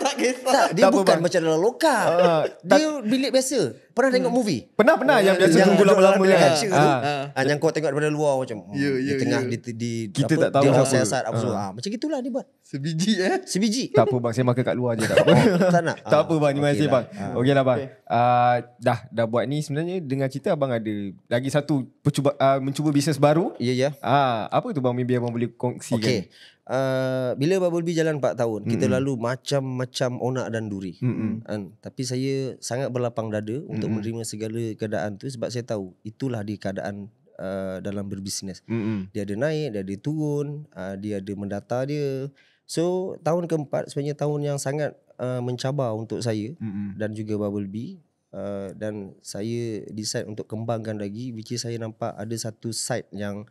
tak kisah tak, dia tak bukan bang. macam dalam lokal ha, dia bilik biasa pernah tengok hmm. movie? Pernah pernah eh, yang biasa yang tunggu lama-lama kan. Ah, ah. ah yang kau tengok daripada luar macam yeah, hmm, yeah, di ya, tengah yeah. di, di kita apa, tak tahu apa. apa ah. ah. macam gitulah dia buat. Sebiji eh? Sebiji. tak apa bang, saya makan kat luar je tak apa. oh, tak nak. <laughs> Tak apa bang, terima lah bang. Ah. Okeylah bang. Ah, dah dah buat ni sebenarnya dengan cerita abang ada lagi satu percuba uh, mencuba bisnes baru. Ya yeah, ya. Yeah. Ah, apa tu bang Mimbi abang boleh kongsikan? Okey. Uh, bila Bubble Bee jalan 4 tahun, mm. kita lalu macam-macam onak dan duri. Mm-hmm. Uh, tapi saya sangat berlapang dada mm. untuk untuk mm. menerima segala keadaan tu sebab saya tahu itulah di keadaan uh, dalam berbisnes. Mm-hmm. Dia ada naik, dia ada turun, uh, dia ada mendata dia. So tahun keempat sebenarnya tahun yang sangat uh, mencabar untuk saya mm-hmm. dan juga Bubble B uh, dan saya decide untuk kembangkan lagi which is saya nampak ada satu site yang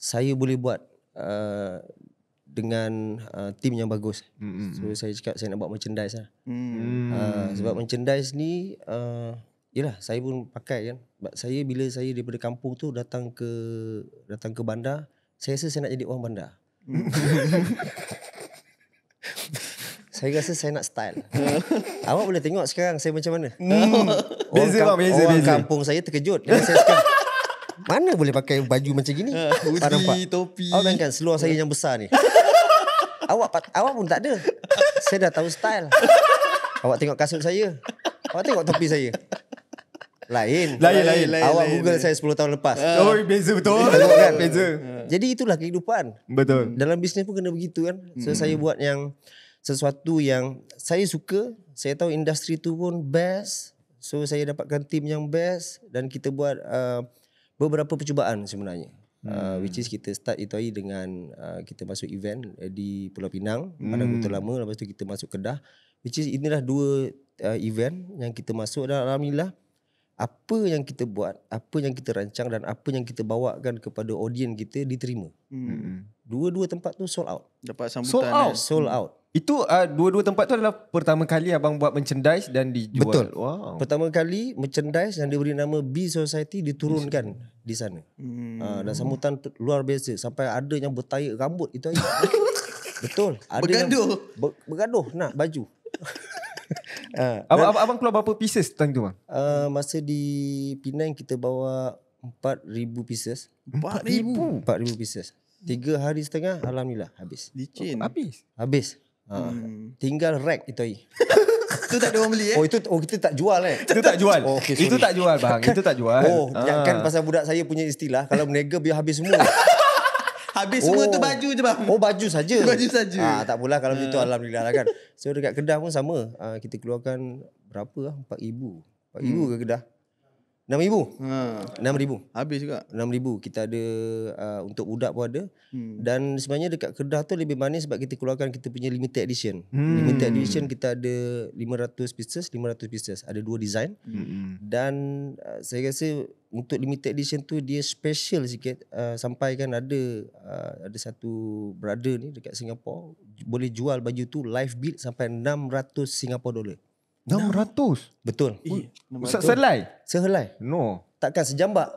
saya boleh buat uh, dengan uh, tim yang bagus. Mm-hmm. So saya cakap saya nak buat merchandise lah. Mm-hmm. Uh, sebab merchandise ni uh, Yalah saya pun pakai kan Saya bila saya daripada kampung tu datang ke Datang ke bandar Saya rasa saya nak jadi orang bandar <laughs> Saya rasa saya nak style Awak boleh tengok sekarang saya macam mana hmm. Orang, busy, kamp- busy, orang busy. kampung saya terkejut saya sekarang, Mana boleh pakai baju macam gini Hoodie, ah, topi Awak bayangkan seluar saya yang besar ni <laughs> Awak awak pun tak ada Saya dah tahu style Awak tengok kasut saya Awak tengok topi saya lain. Lain, lain. lain Awak lain, google lain. saya 10 tahun lepas. Uh. Oh beza betul. kan? beza. Uh. Jadi itulah kehidupan. Betul. Dalam bisnes pun kena begitu kan. So hmm. saya buat yang sesuatu yang saya suka. Saya tahu industri tu pun best. So saya dapatkan tim yang best. Dan kita buat uh, beberapa percubaan sebenarnya. Uh, hmm. Which is kita start itu hari dengan uh, kita masuk event uh, di Pulau Pinang hmm. pada waktu lama lepas tu kita masuk Kedah. Which is inilah dua uh, event yang kita masuk dan alhamdulillah apa yang kita buat, apa yang kita rancang dan apa yang kita bawakan kepada audiens kita diterima. Hmm. hmm. Dua-dua tempat tu sold out. Dapat sambutan. Sold out. Eh. Sold out. Hmm. Itu uh, dua-dua tempat tu adalah pertama kali abang buat merchandise dan dijual. Betul. Wow. Pertama kali merchandise yang diberi nama B Society diturunkan hmm. di sana. Hmm. Uh, dan sambutan luar biasa sampai ada yang bertayuk rambut itu <laughs> Betul. Ada bergaduh. Yang ber- bergaduh nak baju. <laughs> Ah, abang, abang keluar berapa pieces tentang tu bang? Uh, masa di Penang kita bawa 4000 pieces. 4000. 4000 pieces. Tiga hari setengah alhamdulillah habis. Di Licin. Oh, habis. Habis. Ha. Hmm. Tinggal rack itu ai. Itu <laughs> tak ada orang beli eh. Oh itu oh kita tak jual eh. Itu tak jual. Oh, okay, itu tak jual bang. itu tak jual. Oh, ha. yang kan pasal budak saya punya istilah kalau berniaga biar habis semua. <laughs> Habis oh. semua tu oh. baju je bang. Oh baju saja. <laughs> Baju saja. Ah tak apalah kalau begitu uh. Ah. alhamdulillah lah kan. <laughs> So dekat kedah pun sama. Ah, kita keluarkan berapa lah? 4000. 4000 hmm. ke kedah? RM6,000? Ha. RM6,000. Habis juga? RM6,000. Kita ada uh, untuk budak pun ada. Hmm. Dan sebenarnya dekat Kedah tu lebih manis sebab kita keluarkan kita punya limited edition. Hmm. Limited edition kita ada 500 pieces, 500 pieces. Ada dua design. Hmm. Dan uh, saya rasa untuk limited edition tu dia special sikit. Uh, sampai kan ada, uh, ada satu brother ni dekat Singapura. Boleh jual baju tu live bid sampai 600 Singapore dollar. 600? Betul. Eh, Ustaz Sehelai. No. Takkan sejambak. <laughs>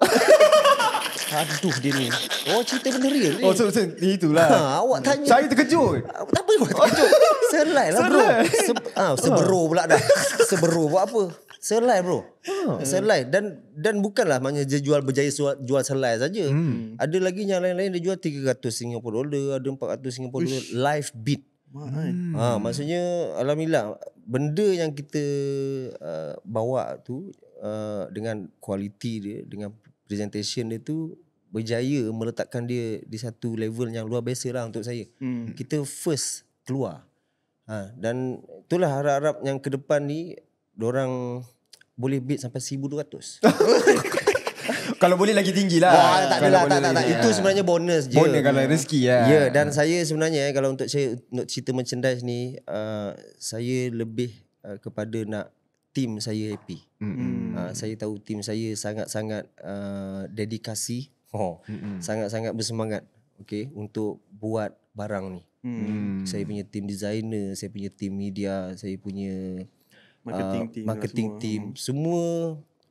Aduh dia ni. Oh cerita benda real. Oh so, so itulah. Ha, awak tanya. Saya terkejut. Apa, ah, tak apa terkejut. <laughs> Sehelai lah bro. Se, ha, ah, ah. sebero pula dah. Seberu buat apa? Selai bro. Ha. Selai. Dan dan bukanlah maknanya dia jual berjaya jual, jual selai saja. Hmm. Ada lagi yang lain-lain dia jual 300 Singapore dollar. Ada 400 Singapore dollar. Life beat. Hmm. Ha, maksudnya alhamdulillah benda yang kita uh, bawa tu uh, dengan kualiti dia dengan presentation dia tu berjaya meletakkan dia di satu level yang luar biasa lah untuk saya. Hmm. Kita first keluar. Ha, dan itulah harap-harap yang ke depan ni orang boleh beat sampai 1200. <laughs> <laughs> Kalau boleh lagi tinggi lah. Wah, tak ada lah. Tak, tak, Itu sebenarnya bonus je. Bonus kalau rezeki lah. Ya, yeah, dan hmm. saya sebenarnya eh, kalau untuk saya untuk cerita merchandise ni, uh, saya lebih uh, kepada nak tim saya happy. Hmm. Uh, saya tahu tim saya sangat-sangat uh, dedikasi. Oh. Hmm. Sangat-sangat bersemangat. Okay, untuk buat barang ni. Hmm. Saya punya tim designer, saya punya tim media, saya punya marketing uh, team marketing lah semua. team semua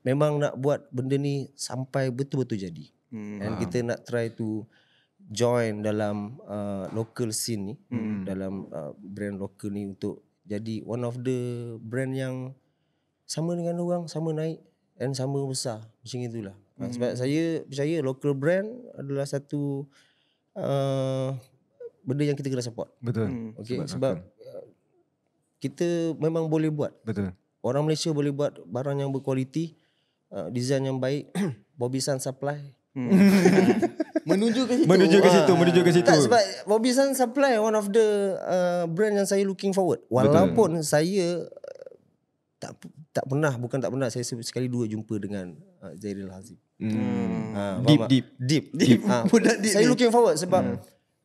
memang nak buat benda ni sampai betul-betul jadi. Hmm. And kita nak try to join dalam uh, local scene ni, hmm. dalam uh, brand local ni untuk jadi one of the brand yang sama dengan orang, sama naik and sama besar. Macam itulah. Ha, hmm. Sebab saya percaya local brand adalah satu uh, benda yang kita kena support. Betul. Hmm. Okay, sebab, sebab uh, kita memang boleh buat. Betul. Orang Malaysia boleh buat barang yang berkualiti. Uh, Uh, Desain yang baik <clears throat> Bobby Sun supply hmm. <laughs> menuju ke situ menuju ke situ ah. menuju ke situ tak, sebab Bobby Sun supply one of the uh, brand yang saya looking forward walaupun Betul. saya uh, tak tak pernah bukan tak pernah saya sekali dua jumpa dengan uh, Zairil Hazim hmm. ha, deep, deep deep deep, deep. Ha, deep. saya looking forward sebab hmm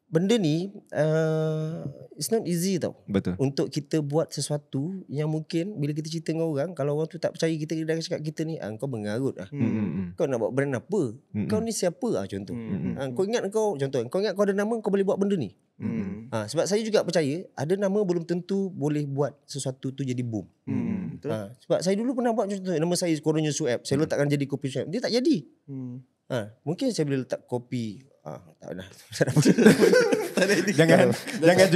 benda ni uh, it's not easy tau betul untuk kita buat sesuatu yang mungkin bila kita cerita dengan orang kalau orang tu tak percaya kita dia cakap kita ni ah, kau mengarut ah. Mm-hmm. kau nak buat brand apa mm-hmm. kau ni siapa ah, contoh mm-hmm. ah, kau ingat kau contoh kau ingat kau ada nama kau boleh buat benda ni mm-hmm. ah, sebab saya juga percaya ada nama belum tentu boleh buat sesuatu tu jadi boom mm-hmm. betul ah, sebab saya dulu pernah buat contoh nama saya koronya suap saya mm-hmm. letakkan jadi kopi suap dia tak jadi mm-hmm. ah, mungkin saya boleh letak kopi Ah, jangan, jangan, jangan, jangan, jangan, jangan,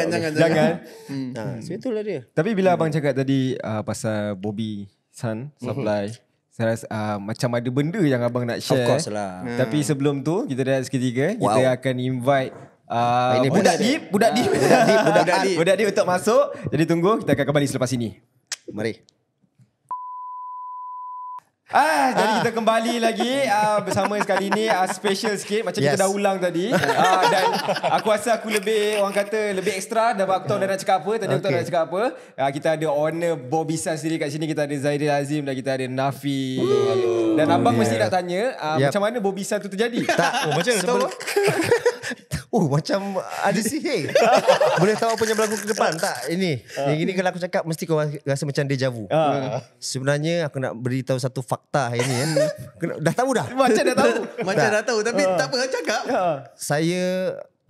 jangan, jangan, jangan. Hmm. So itulah dia. Tapi bila hmm. abang cakap tadi uh, pasal Bobby Sun Supply, mm-hmm. saya rasa uh, macam ada benda yang abang nak share. Of course lah. Hmm. Tapi hmm. sebelum tu, kita dah seketiga, wow. kita akan invite uh, ini budak, Di, budak, Di, budak Di, budak Di <laughs> untuk masuk. Jadi tunggu, kita akan kembali selepas ini. Mari. Ah, jadi kita ah. kembali lagi uh, bersama sekali ni uh, special sikit macam yes. kita dah ulang tadi. Uh, dan aku rasa aku lebih orang kata lebih ekstra dapat aku tahu okay. dah nak cakap apa, tadi okay. aku tahu nak cakap apa. Uh, kita ada owner Bobby San sendiri kat sini, kita ada Zaidil Azim dan kita ada Nafi. Dan abang yeah. mesti nak tanya uh, yep. macam mana Bobby San tu terjadi? Tak, oh, macam mana Sebel- Oh macam ada sihir. <laughs> Boleh tahu apa yang berlaku ke depan tak? Ini. Uh. ini kalau aku cakap mesti kau rasa macam deja vu. Uh. Sebenarnya aku nak beritahu satu fakta hari ini. Kena, kan. dah tahu dah? <laughs> Macam dah tahu. macam dah tahu tapi uh. tak apa cakap. Uh. Saya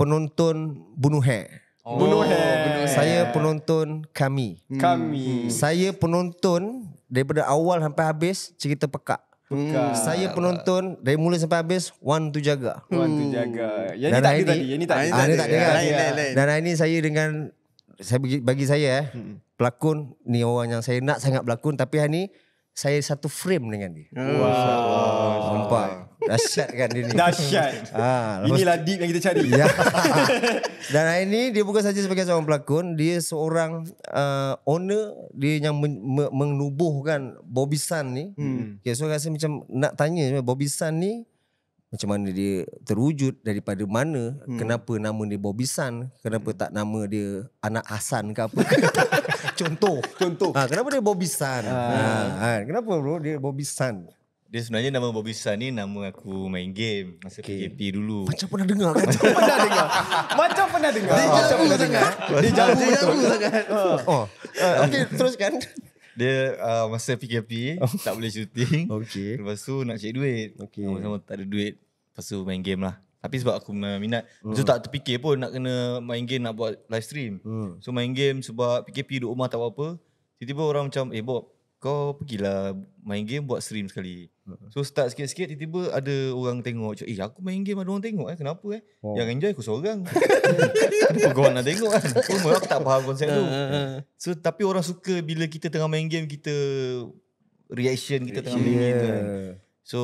penonton bunuh hair. Oh, bunuh oh, Saya penonton kami. Kami. Hmm. Saya penonton daripada awal sampai habis cerita pekak. Hmm. Saya penonton dari mula sampai habis one to jaga. One to jaga. Yang ini tak ada tadi. Yang ini ah, tak ada. Ah, kan? ini Dan hari ini saya dengan saya bagi, bagi saya eh hmm. pelakon ni orang yang saya nak sangat berlakon tapi hari ini saya satu frame dengan dia. Wow. Sumpah. Wow. Dahsyat kan dia ni Dahsyat ha, Inilah deep yang kita cari ya. <laughs> Dan hari ni Dia bukan saja sebagai seorang pelakon Dia seorang uh, Owner Dia yang men- men- menubuhkan Bobby Sun ni hmm. okay, So rasa macam Nak tanya Bobby Sun ni Macam mana dia terwujud Daripada mana hmm. Kenapa nama dia Bobby Sun Kenapa hmm. tak nama dia Anak Hasan ke apa <laughs> Contoh Contoh ha, Kenapa dia Bobby Sun uh. ha, kan? Kenapa bro Dia Bobby Sun dia sebenarnya nama Bobby Sun ni nama aku main game masa okay. PKP dulu. Macam pernah dengar kan? <laughs> Macam pernah dengar. Macam pernah dengar. Dia jauh sangat. sangat. Dia jauh, dia jauh sangat. Oh. oh. oh. Okay, teruskan. Dia uh, masa PKP oh. tak boleh syuting. Okay. Lepas tu nak cek duit. Okay. Sama-sama tak ada duit. Lepas tu main game lah. Tapi sebab aku minat. Hmm. So tak terfikir pun nak kena main game nak buat live stream. Hmm. So main game sebab PKP duduk rumah tak apa-apa. Tiba-tiba orang macam, eh Bob, kau pergilah main game buat stream sekali. Hmm. So start sikit-sikit tiba-tiba ada orang tengok. Eh aku main game ada orang tengok eh kenapa eh? Oh. Yang enjoy aku seorang. Kenapa <laughs> kau nak tengok kan? Cuma aku tak faham konsep tu. Hmm, hmm, so tapi orang suka bila kita tengah main game kita reaction kita tengah main yeah. game kan. tu. So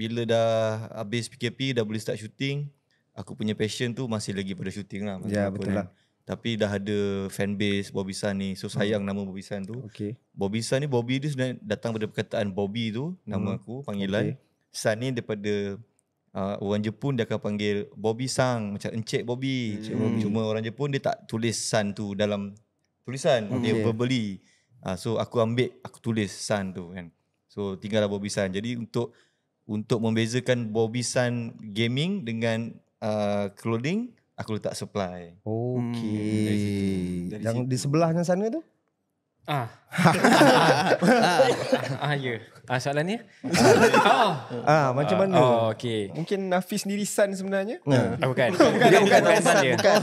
bila dah habis PKP dah boleh start shooting. Aku punya passion tu masih lagi pada shooting lah. Ya yeah, betul kan. lah. Kan tapi dah ada fan base Bobby San ni. So sayang hmm. nama Bobby San tu. Okay. Bobby San ni Bobby dia sebenarnya datang daripada perkataan Bobby tu nama hmm. aku panggilan. Okay. San ni daripada uh, orang Jepun dia akan panggil Bobby Sang macam encik Bobby. Encik hmm. Cuma orang Jepun dia tak tulis San tu dalam tulisan okay. dia verbally. Uh, so aku ambil aku tulis San tu kan. So tinggallah Bobby San. Jadi untuk untuk membezakan Bobby San gaming dengan uh, clothing aku letak supply. Okey. Hmm. Yang di sebelahnya sana tu? Ah. <laughs> ah, ya. Ah, soalan ni? Ah. oh. Ah, macam mana? Oh, okey. Mungkin Nafi sendiri san sebenarnya? Ya. Ah, bukan. bukan, bukan. Bukan, bukan. Bukan. bukan.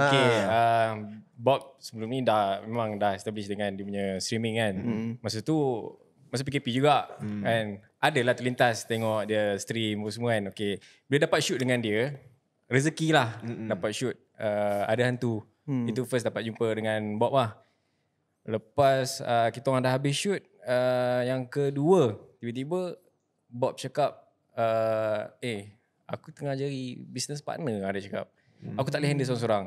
okey. Ah. Um, Bob sebelum ni dah memang dah establish dengan dia punya streaming kan. Mm. Masa tu masa PKP juga mm. kan adalah terlintas tengok dia stream semua kan. Okey. Bila dapat shoot dengan dia, rezeki lah mm-hmm. dapat shoot uh, ada hantu mm. itu first dapat jumpa dengan Bob lah lepas uh, kita orang dah habis shoot uh, yang kedua tiba-tiba Bob cakap uh, eh aku tengah jari business partner ada cakap mm. aku tak boleh handle seorang-seorang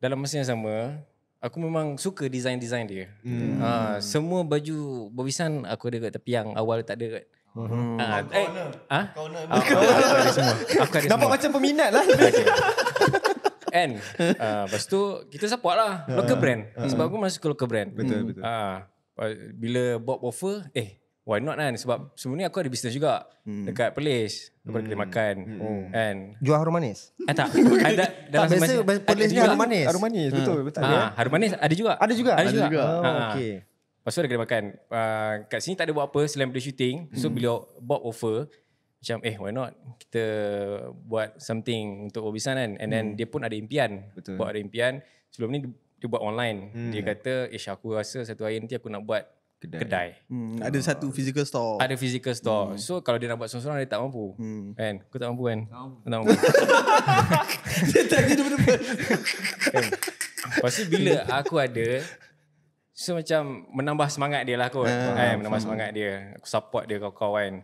dalam masa yang sama aku memang suka design-design dia mm. uh, semua baju berbisan aku ada kat tepi yang awal tak ada kat Mm-hmm. Hmm. Ah, aku eh, ada ah? ah, <laughs> Nampak macam peminat lah <laughs> And uh, Lepas tu Kita support lah Local brand uh, Sebab aku masuk ke local brand Betul hmm. betul. Uh, bila Bob offer Eh Why not kan Sebab sebelum ni aku ada bisnes juga hmm. Dekat Perlis Aku hmm. ada makan hmm. Oh. hmm. And Jual harum manis Eh tak <laughs> ada, Tak biasa masa, Perlis ni harum manis Harum manis hmm. betul, betul, betul uh, ada. Ya. Harum manis ada juga Ada juga Ada juga, ada juga. Oh, uh, okay. Lepas tu dah kena makan. Uh, kat sini tak ada buat apa selain pada shooting. So hmm. bila Bob offer, macam eh why not kita buat something untuk Obisan kan. And then hmm. dia pun ada impian. Betul. Bob ada impian. Sebelum ni dia, buat online. Hmm. Dia kata, ish eh, aku rasa satu hari nanti aku nak buat kedai. kedai. Hmm. Ada satu physical store. Ada physical store. Hmm. So kalau dia nak buat seorang-seorang dia tak mampu. Hmm. Kan? Kau tak mampu kan? Tak mampu. <laughs> Dia tanya dia benar bila aku ada, So macam menambah semangat dia lah kot. Uh, kan? Menambah faham. semangat dia. Aku support dia kawan-kawan.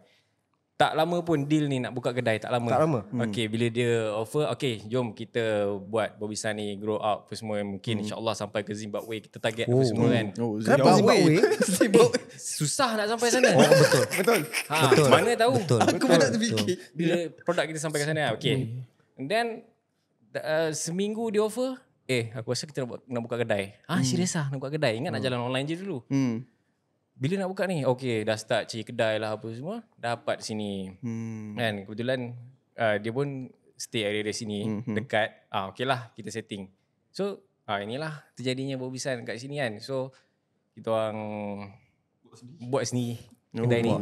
Tak lama pun deal ni nak buka kedai. Tak lama. Tak lama. Hmm. bila dia offer, okay, jom kita buat Bobby Sun ni grow up apa semua. Mungkin hmm. insyaAllah sampai ke Zimbabwe. Kita target oh, apa semua hmm. kan. Oh, Zimbabwe? Zimbabwe? <laughs> Zimbabwe? Susah nak sampai sana. Oh, betul. <laughs> betul. Ha, betul. Mana tahu. Betul. Aku pun tak terfikir. Bila produk kita sampai ke sana, okay. Hmm. And then, uh, seminggu dia offer, eh aku rasa kita nak, buat, nak buka kedai. Ah hmm. serius ah nak buka kedai. Ingat hmm. nak jalan online je dulu. Hmm. Bila nak buka ni? Okey, dah start cari kedai lah apa semua. Dapat sini. Hmm. Kan kebetulan uh, dia pun stay area dari sini hmm, hmm. dekat. Ah okay lah kita setting. So ah inilah terjadinya bobisan kat sini kan. So kita orang buat sendiri. Oh, kedai ni.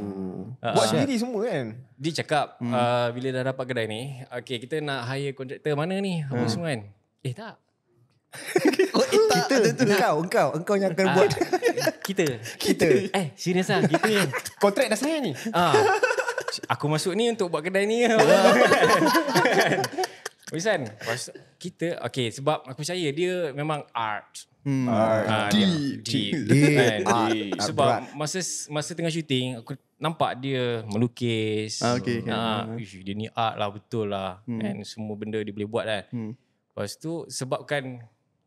buat uh, sendiri semua kan? Dia cakap, hmm. uh, bila dah dapat kedai ni, okay, kita nak hire kontraktor mana ni? Apa hmm. semua kan? Eh tak, <laughs> oh, eh, kita, kita tentu kau, engkau, engkau yang akan ah, buat. <laughs> kita. kita. Eh, serius ah, kita yang kontrak dah saya ni. Ah. Aku masuk ni untuk buat kedai ni. <laughs> Wisan, kita okay sebab aku percaya dia memang art. Hmm. Ah, art. Uh, deep. Deep. deep. Kan? deep. deep. Sebab masa masa tengah syuting aku nampak dia melukis. Ah, okay. Uh, okay. Uh, dia ni art lah betul lah. Hmm. And semua benda dia boleh buat lah. Hmm. Lepas tu sebabkan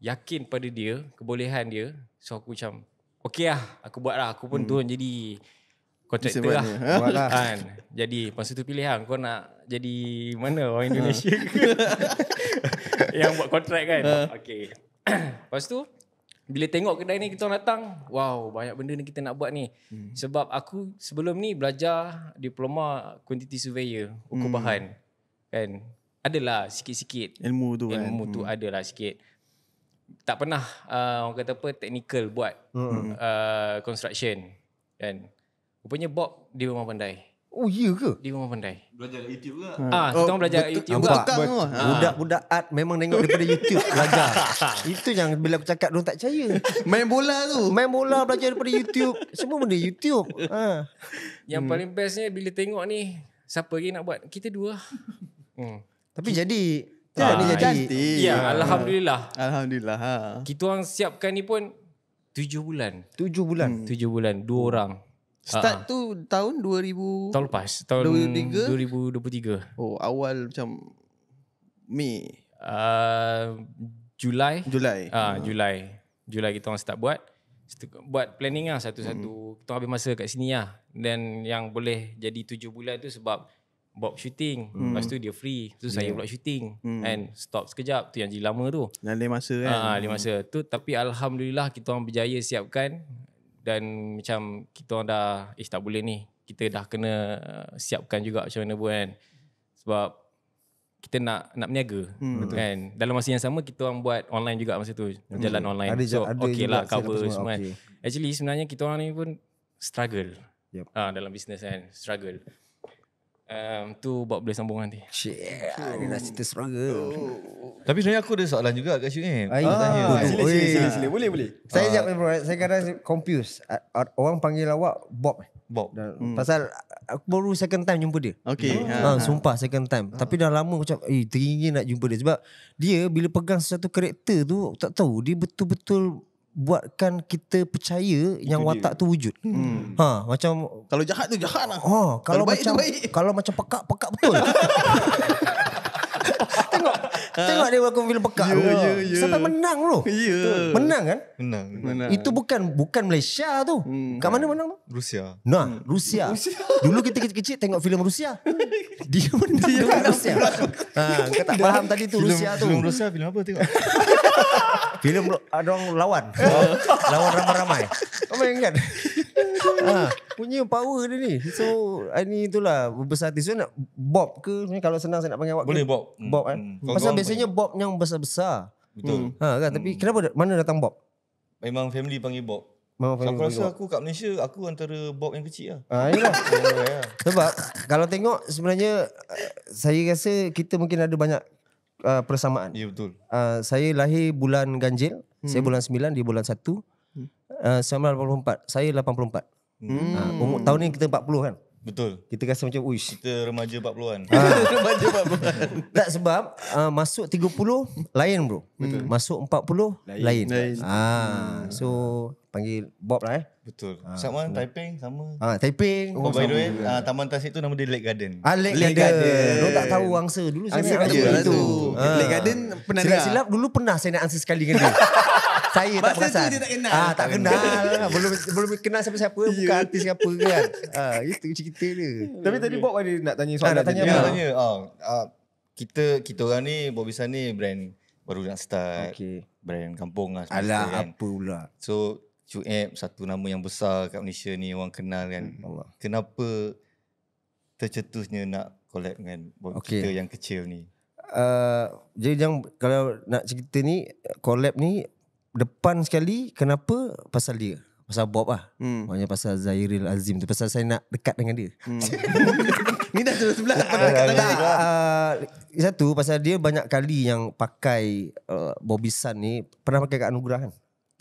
yakin pada dia, kebolehan dia. So aku macam, okey lah, aku buat lah. Aku pun hmm. turun jadi kontraktor lah. <laughs> Ha? lah. Kan. Jadi, lepas tu pilih lah. Kau nak jadi mana orang Indonesia ke? <laughs> Yang buat kontrak kan? Ha. okey. <clears throat> lepas tu, bila tengok kedai ni kita datang, wow, banyak benda ni kita nak buat ni. Hmm. Sebab aku sebelum ni belajar diploma quantity surveyor, ukur hmm. bahan. Kan? Adalah sikit-sikit. Ilmu tu ilmu kan? Ilmu tu hmm. adalah sikit tak pernah uh, orang kata apa technical buat hmm. uh, construction kan rupanya Bob dia memang pandai Oh iya ke? Dia memang pandai. Belajar dari YouTube ke? Ah, ha, kita oh, belajar dari YouTube juga. Bet- Budak-budak art memang tengok daripada YouTube <laughs> belajar. Itu yang bila aku cakap orang tak percaya. Main bola tu. Main bola belajar daripada YouTube. Semua benda YouTube. Ha. Yang hmm. paling bestnya bila tengok ni siapa lagi nak buat? Kita dua. Hmm. hmm. Tapi jadi Kan ha, jadi. Cantik. Ya, alhamdulillah. Alhamdulillah. Ha. Kita orang siapkan ni pun 7 bulan. 7 bulan. 7 hmm. bulan, 2 hmm. orang. Start ha. tu tahun 2000 tahun lepas, tahun 2003. 2023. Oh, awal macam Mei. Uh, Julai. Julai. Ha, ha. Julai. Julai kita orang start buat. Buat planning lah satu-satu. Hmm. Kita habis masa kat sini lah. Dan yang boleh jadi 7 bulan tu sebab Bob shooting hmm. Lepas tu dia free tu yeah. saya pula shooting hmm. And stop sekejap tu yang jadi lama tu Dan lain masa kan Haa ah, lain hmm. masa tu Tapi Alhamdulillah kita orang berjaya siapkan Dan macam kita orang dah Eh tak boleh ni Kita dah kena uh, siapkan juga macam mana pun kan Sebab kita nak nak berniaga hmm. kan dalam masa yang sama kita orang buat online juga masa tu hmm. jalan online ada, so ada okay lah cover semua, semua kan. okay. kan. actually sebenarnya kita orang ni pun struggle yep. ha, ah, dalam bisnes kan struggle um, tu buat boleh sambung nanti. Cik, ada nak cerita serangga. Tapi sebenarnya aku ada soalan juga kat Syuk ni. Ah, tanya. Sila, sila, sila, sila. Boleh, boleh. Saya sekejap, uh, ah. Saya kadang confused. Orang panggil awak Bob. Bob. Dan, hmm. Pasal aku baru second time jumpa dia. Okay. Oh. Hmm. Ha, ha, ha. Sumpah second time. Ha. Tapi dah lama macam eh teringin nak jumpa dia. Sebab dia bila pegang sesuatu karakter tu tak tahu dia betul-betul buatkan kita percaya Itu yang watak dia. tu wujud. Hmm. Ha, macam kalau jahat tu jahat lah. Ha, kalau, kalau baik macam, tu baik. Kalau macam pekak, pekak betul. <laughs> Ah. Tengok dia buat film pekak. Yeah, yeah, yeah. Sampai menang bro. Yeah. Ya. Menang kan? Menang. menang. Itu bukan bukan Malaysia tu. Hmm. Kat mana menang tu? Rusia. Nah, hmm. Rusia. Rusia. Dulu kita kecil-kecil tengok filem Rusia. <laughs> dia menang dia Rusia. Menang. Rusia. ha, kau tak faham tadi tu Rusia tu. Film Rusia filem apa tengok? <laughs> film ada orang lawan. <laughs> lawan ramai-ramai. Kau main kan? ha, ah, punya power dia ni. So ini itulah besar hati. So nak Bob ke? Kalau senang saya nak panggil awak. Boleh Bob. Bob kan? Hmm. hmm. Pasal biasanya Bob yang besar-besar. Betul. Hmm. Ha kan tapi hmm. kenapa mana datang Bob? Memang family panggil Bob. Memang family. So, aku rasa Bob. aku kat Malaysia aku antara Bob yang kecil lah. Ah iyalah. <laughs> Ya. Sebab kalau tengok sebenarnya eh, saya rasa kita mungkin ada banyak uh, persamaan. Ya betul. Uh, saya lahir bulan ganjil, hmm. saya bulan 9 dia bulan 1. Uh, 1984, saya 84. Hmm. Uh, umur tahun ni kita 40 kan. Betul. Kita rasa macam uish. Kita remaja 40-an. Ha. <laughs> remaja 40-an. tak sebab uh, masuk 30 lain bro. Betul. Masuk 40 lain. Lain. lain. Ah, hmm. so panggil Bob lah eh. Betul. Ah, sama so. Taiping sama. Ah, Taiping. Oh, oh by the way, uh, Taman Tasik tu nama dia Lake Garden. Ah, Lake, Lake Garden. Garden. Lo tak tahu wangsa dulu saya tak tahu itu. Lake ah. Garden pernah Silap dulu pernah saya nak angsa sekali dengan dia. <laughs> saya tak perasan. Masa tu dia tak kenal. Ah, tak kenal. belum belum kenal siapa-siapa. Yeah. Bukan artis siapa kan. Ah, itu cerita dia. Tapi tadi ya, Bob ya. ada nak tanya soalan. Ah, nak tanya apa? Nak ya. tanya. Ah, ah, kita, kita orang ni, Bob Isan ni brand baru nak start. Okay. Brand kampung lah. Alah, kan. apa pula. So, Cuk satu nama yang besar kat Malaysia ni orang kenal kan. Hmm, Allah. Kenapa tercetusnya nak collab dengan Bob okay. kita yang kecil ni? Uh, jadi yang kalau nak cerita ni collab ni depan sekali kenapa pasal dia pasal Bob lah hmm. maknanya pasal Zairil Azim tu pasal saya nak dekat dengan dia hmm. <laughs> ni dah sebelah sebelah dekat dengan dia uh, satu pasal dia banyak kali yang pakai uh, Bobby Sun ni pernah pakai kat Anugerah kan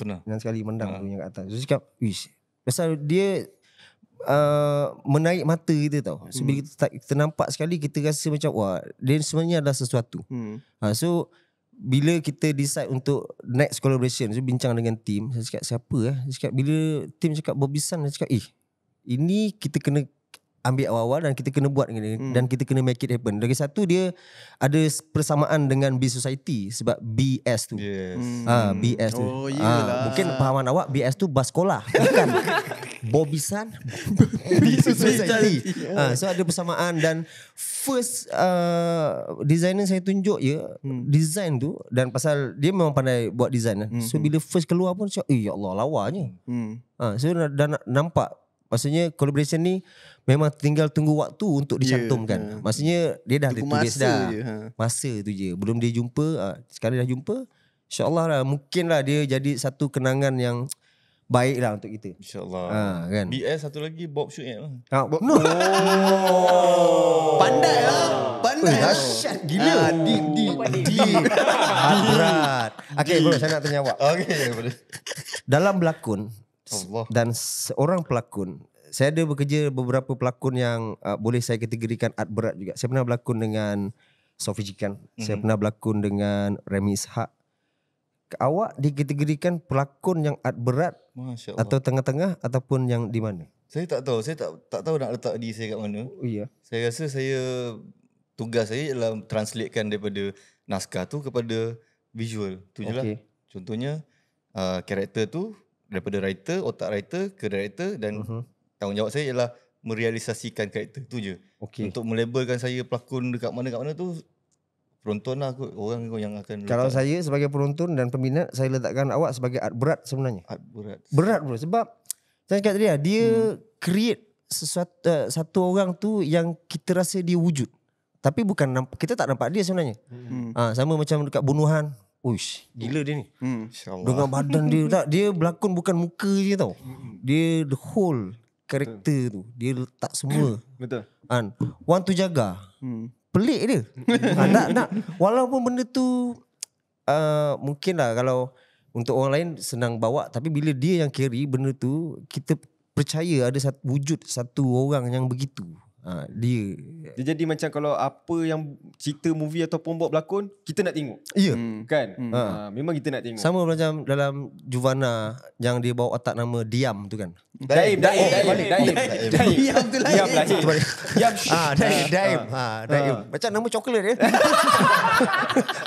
pernah dan sekali mendang tu ah. yang kat atas so cakap wish pasal dia Uh, menarik mata kita tau so, hmm. Bila kita, kita nampak sekali Kita rasa macam Wah Dia sebenarnya ada sesuatu hmm. uh, So bila kita decide untuk next collaboration saya bincang dengan team saya cakap siapa eh saya cakap bila team cakap bobisan, saya cakap eh ini kita kena ambil awal-awal dan kita kena buat dengan hmm. dan kita kena make it happen. Lagi satu dia ada persamaan dengan B society sebab BS tu. Yes. Ha, hmm. ah, BS tu. Oh, ha, mungkin pemahaman awak BS tu bas sekolah. <laughs> Bukan. Bobisan <laughs> B society. Ha, so ada persamaan dan first uh, designer saya tunjuk ya hmm. design tu dan pasal dia memang pandai buat design kan. hmm. So bila first keluar pun saya, "Eh ya Allah lawanya." Hmm. Ha, so dah, dah nampak Maksudnya collaboration ni memang tinggal tunggu waktu untuk ya, dicantumkan. Yeah, yeah. Maksudnya dia dah tunggu masa dah. Je, ha. Masa tu je. Belum dia jumpa, uh, ah, sekarang dah jumpa. InsyaAllah lah. Mungkin lah dia jadi satu kenangan yang baik lah untuk kita. InsyaAllah. Ha, kan? BS satu lagi Bob Shoot App lah. Ha, Bob. No. Oh. Pandai lah. Pandai. Lah. Dahsyat oh. gila. Ah, deep, deep, deep. Berat. Okay, bro. Saya nak tanya awak. Okay. Dalam berlakon, Allah. dan seorang pelakon saya ada bekerja beberapa pelakon yang uh, boleh saya kategorikan art berat juga saya pernah berlakon dengan Sofie Jikan mm-hmm. saya mhm. pernah berlakon dengan Remy Ishak awak dikategorikan pelakon yang art berat atau tengah-tengah ataupun yang di mana saya tak tahu saya tak tak tahu nak letak di saya kat mana oh, iya saya rasa saya tugas saya ialah translatekan daripada naskah tu kepada visual tu jelah okay. contohnya uh, karakter tu daripada writer otak writer ke director dan uh-huh. tanggungjawab saya ialah merealisasikan karakter tu je okay. untuk melabelkan saya pelakon dekat mana dekat mana tu peruntun lah aku, orang yang akan kalau saya sebagai peruntun dan peminat saya letakkan awak sebagai art berat sebenarnya art berat berat bro sebab saya cakap tadi lah dia hmm. create sesuatu uh, satu orang tu yang kita rasa dia wujud tapi bukan kita tak nampak dia sebenarnya. Hmm. Ha, sama macam dekat bunuhan, Uish, gila dia ni. Hmm, insyaAllah. Dengan badan dia tak, dia berlakon bukan muka je tau. Hmm. Dia the whole karakter tu. Dia letak semua. <coughs> Betul. Kan. Want to jaga. Hmm. Pelik dia. <laughs> ha, nak, nak. Walaupun benda tu, uh, mungkin lah kalau untuk orang lain senang bawa. Tapi bila dia yang carry benda tu, kita percaya ada satu, wujud satu orang yang begitu. Ha, dia dia jadi macam kalau apa yang cerita movie atau pembuat berlakon kita nak tengok ya yeah. hmm. kan hmm. Ha. Ha. memang kita nak tengok sama macam dalam Juvana yang dia bawa atak nama Diam tu kan Daim Daim oh, Diam tu lain Diam ah, Daim Daim ha. ah, Daim, Daim. Ha. Daim. macam nama coklat ya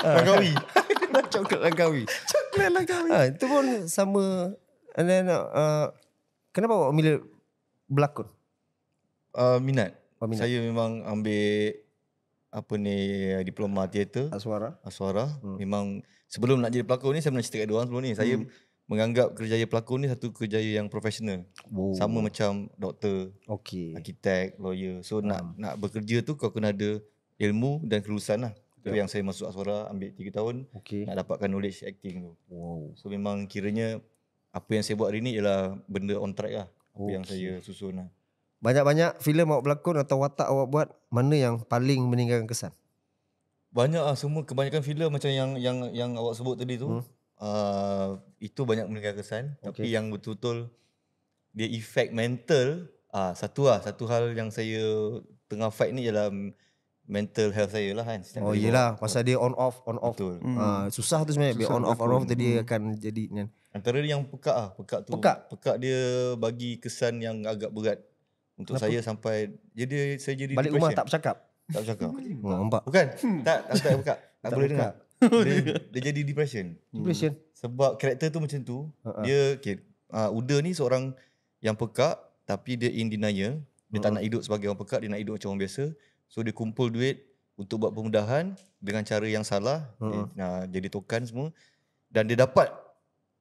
Langkawi <laughs> ah. coklat Langkawi coklat Langkawi ha. itu pun sama and then uh, kenapa awak milik berlakon Uh, minat peminat? Saya memang ambil apa ni diploma teater Aswara. Aswara. Hmm. Memang sebelum nak jadi pelakon ni saya pernah cerita kat dia sebelum ni. Saya hmm. menganggap kerjaya pelakon ni satu kerjaya yang profesional. Wow. Oh. Sama macam doktor, okey, arkitek, lawyer. So hmm. nak nak bekerja tu kau kena ada ilmu dan kelulusan lah. Itu yang saya masuk Aswara ambil tiga tahun okay. nak dapatkan knowledge acting tu. Wow. So memang kiranya apa yang saya buat hari ni ialah benda on track lah. Apa yang saya susun lah. Banyak-banyak filem awak berlakon atau watak awak buat, mana yang paling meninggalkan kesan? Banyak ah semua kebanyakan filem macam yang yang yang awak sebut tadi tu. Hmm. Uh, itu banyak meninggalkan kesan okay. tapi yang betul-betul dia efek mental ah uh, satu ah satu hal yang saya tengah fight ni ialah mental health saya lah kan Setiap oh iyalah bawa. pasal dia on off on off betul. Hmm. Uh, susah tu sebenarnya susah on off on off tu dia akan jadi kan antara dia yang pekak ah pekak tu pekak. pekak dia bagi kesan yang agak berat untuk Kenapa? saya sampai jadi saya jadi balik depression. rumah tak bercakap tak bercakap oh, nampak bukan tak tak tak buka <laughs> tak, boleh dengar dia, <laughs> dia jadi depression depression hmm. sebab karakter tu macam tu uh-huh. dia okay, uh, Uda ni seorang yang pekak tapi dia in denial dia uh-huh. tak nak hidup sebagai orang pekak dia nak hidup macam orang biasa so dia kumpul duit untuk buat pemudahan dengan cara yang salah uh-huh. dia, uh, jadi token semua dan dia dapat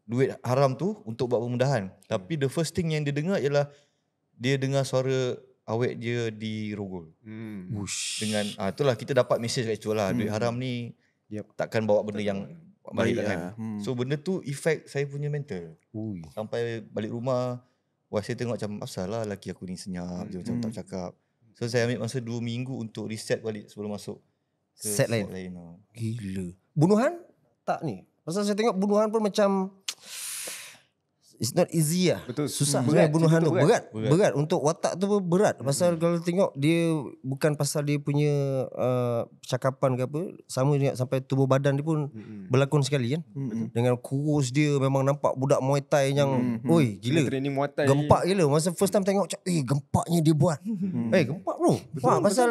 duit haram tu untuk buat pemudahan hmm. tapi the first thing yang dia dengar ialah dia dengar suara awet dia di rogol. Hmm. Dengan ah itulah kita dapat mesej kat situ lah. Hmm. Duit haram ni yep. takkan bawa benda yang baik, lah. kan. Hmm. So benda tu efek saya punya mental. Ui. Sampai balik rumah, wah saya tengok macam asal lah laki aku ni senyap, dia macam tak hmm. cakap. So saya ambil masa 2 minggu untuk reset balik sebelum masuk set lain. lain. Ah. Gila. Bunuhan tak ni. Pasal saya tengok bunuhan pun macam It's not easy lah Betul Susah berat, sebenarnya bunuh hantu berat. Berat. berat berat Untuk watak tu pun berat hmm. Pasal hmm. kalau tengok Dia bukan pasal dia punya uh, Cakapan ke apa Sama dengan sampai tubuh badan dia pun hmm. Berlakon sekali kan hmm. hmm. Dengan kurus dia Memang nampak budak Muay Thai yang hmm. hmm. Oi gila Training Muay Gempak gila Masa first time tengok Eh gempaknya dia buat hmm. Eh gempak bro betul, Wah betul. pasal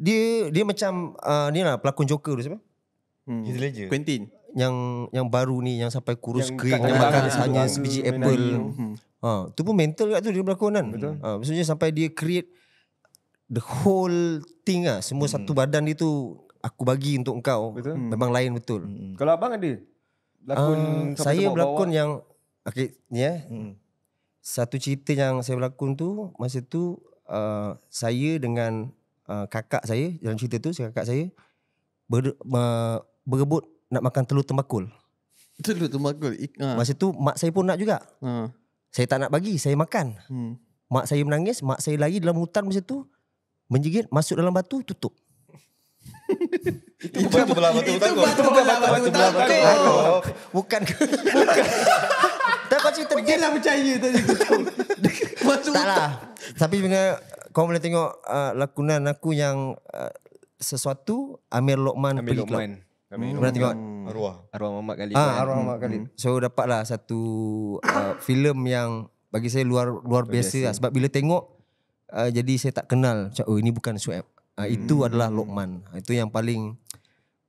Dia dia macam uh, Ni lah pelakon Joker tu siapa Hmm. He's a Quentin. Yang yang baru ni yang sampai kurus kering yang makan hanya sebiji apple. Hmm. Hmm. Ha, tu pun mental kat tu dia berlakon kan. Betul. Ha, maksudnya sampai dia create the whole thing ah semua satu hmm. badan dia tu aku bagi untuk engkau. Betul. Memang lain betul. Hmm. Kalau abang ada lakon uh, ah, saya berlakon yang okey ni eh. Satu cerita yang saya berlakon tu masa tu ah, saya dengan ah, kakak saya dalam cerita tu saya kakak saya ber, berebut nak makan telur tembakul. Telur tembakul. Ik- ha. Masa tu mak saya pun nak juga. Ha. Saya tak nak bagi, saya makan. Hmm. Mak saya menangis, mak saya lari dalam hutan masa tu. Menjigit, masuk dalam batu, tutup. itu, <laughs> itu bukan itu belah batu hutan Itu bukan batu, batu, batu, batu, batu, batu, Bukan Bukan <laughs> Tak pasti cerita Mungkin lah percaya tadi <laughs> Batu hutan Tak lah Tapi bila Kau boleh tengok uh, Lakunan aku yang uh, Sesuatu Amir Lokman Amir Lokman club. Amin. Pernah tengok Arwah. Arwah Muhammad Khalid. Ah, Arwah Muhammad Khalid. Hmm. So dapatlah satu uh, filem yang bagi saya luar luar biasa, biasa. Lah. sebab bila tengok uh, jadi saya tak kenal macam oh ini bukan Shuaib. Uh, hmm. itu adalah Lokman. Uh, itu yang paling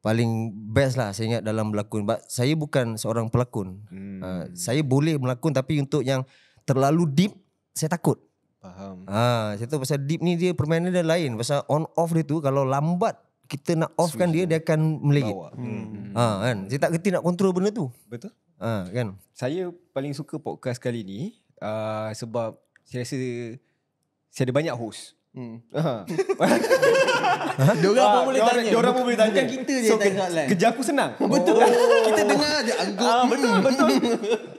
paling best lah saya ingat dalam berlakon. But saya bukan seorang pelakon. Hmm. Uh, saya boleh melakon tapi untuk yang terlalu deep saya takut. Faham. Ah, uh, saya tahu pasal deep ni dia permainan dia lain. Pasal on off dia tu kalau lambat kita nak offkan dia dia akan melegit. Hmm. hmm. Ha kan. Saya tak reti nak kontrol benda tu. Betul? Ha kan. Saya paling suka podcast kali ni uh, sebab saya rasa saya ada banyak host. Hmm. Ha. Uh-huh. <laughs> pun boleh diorang, tanya. Diorang pun boleh tanya. Bukan kita je so, tengok live. Kerja aku senang. <laughs> Oh. Betul. kita dengar je anggap. Ah, betul, hmm. betul.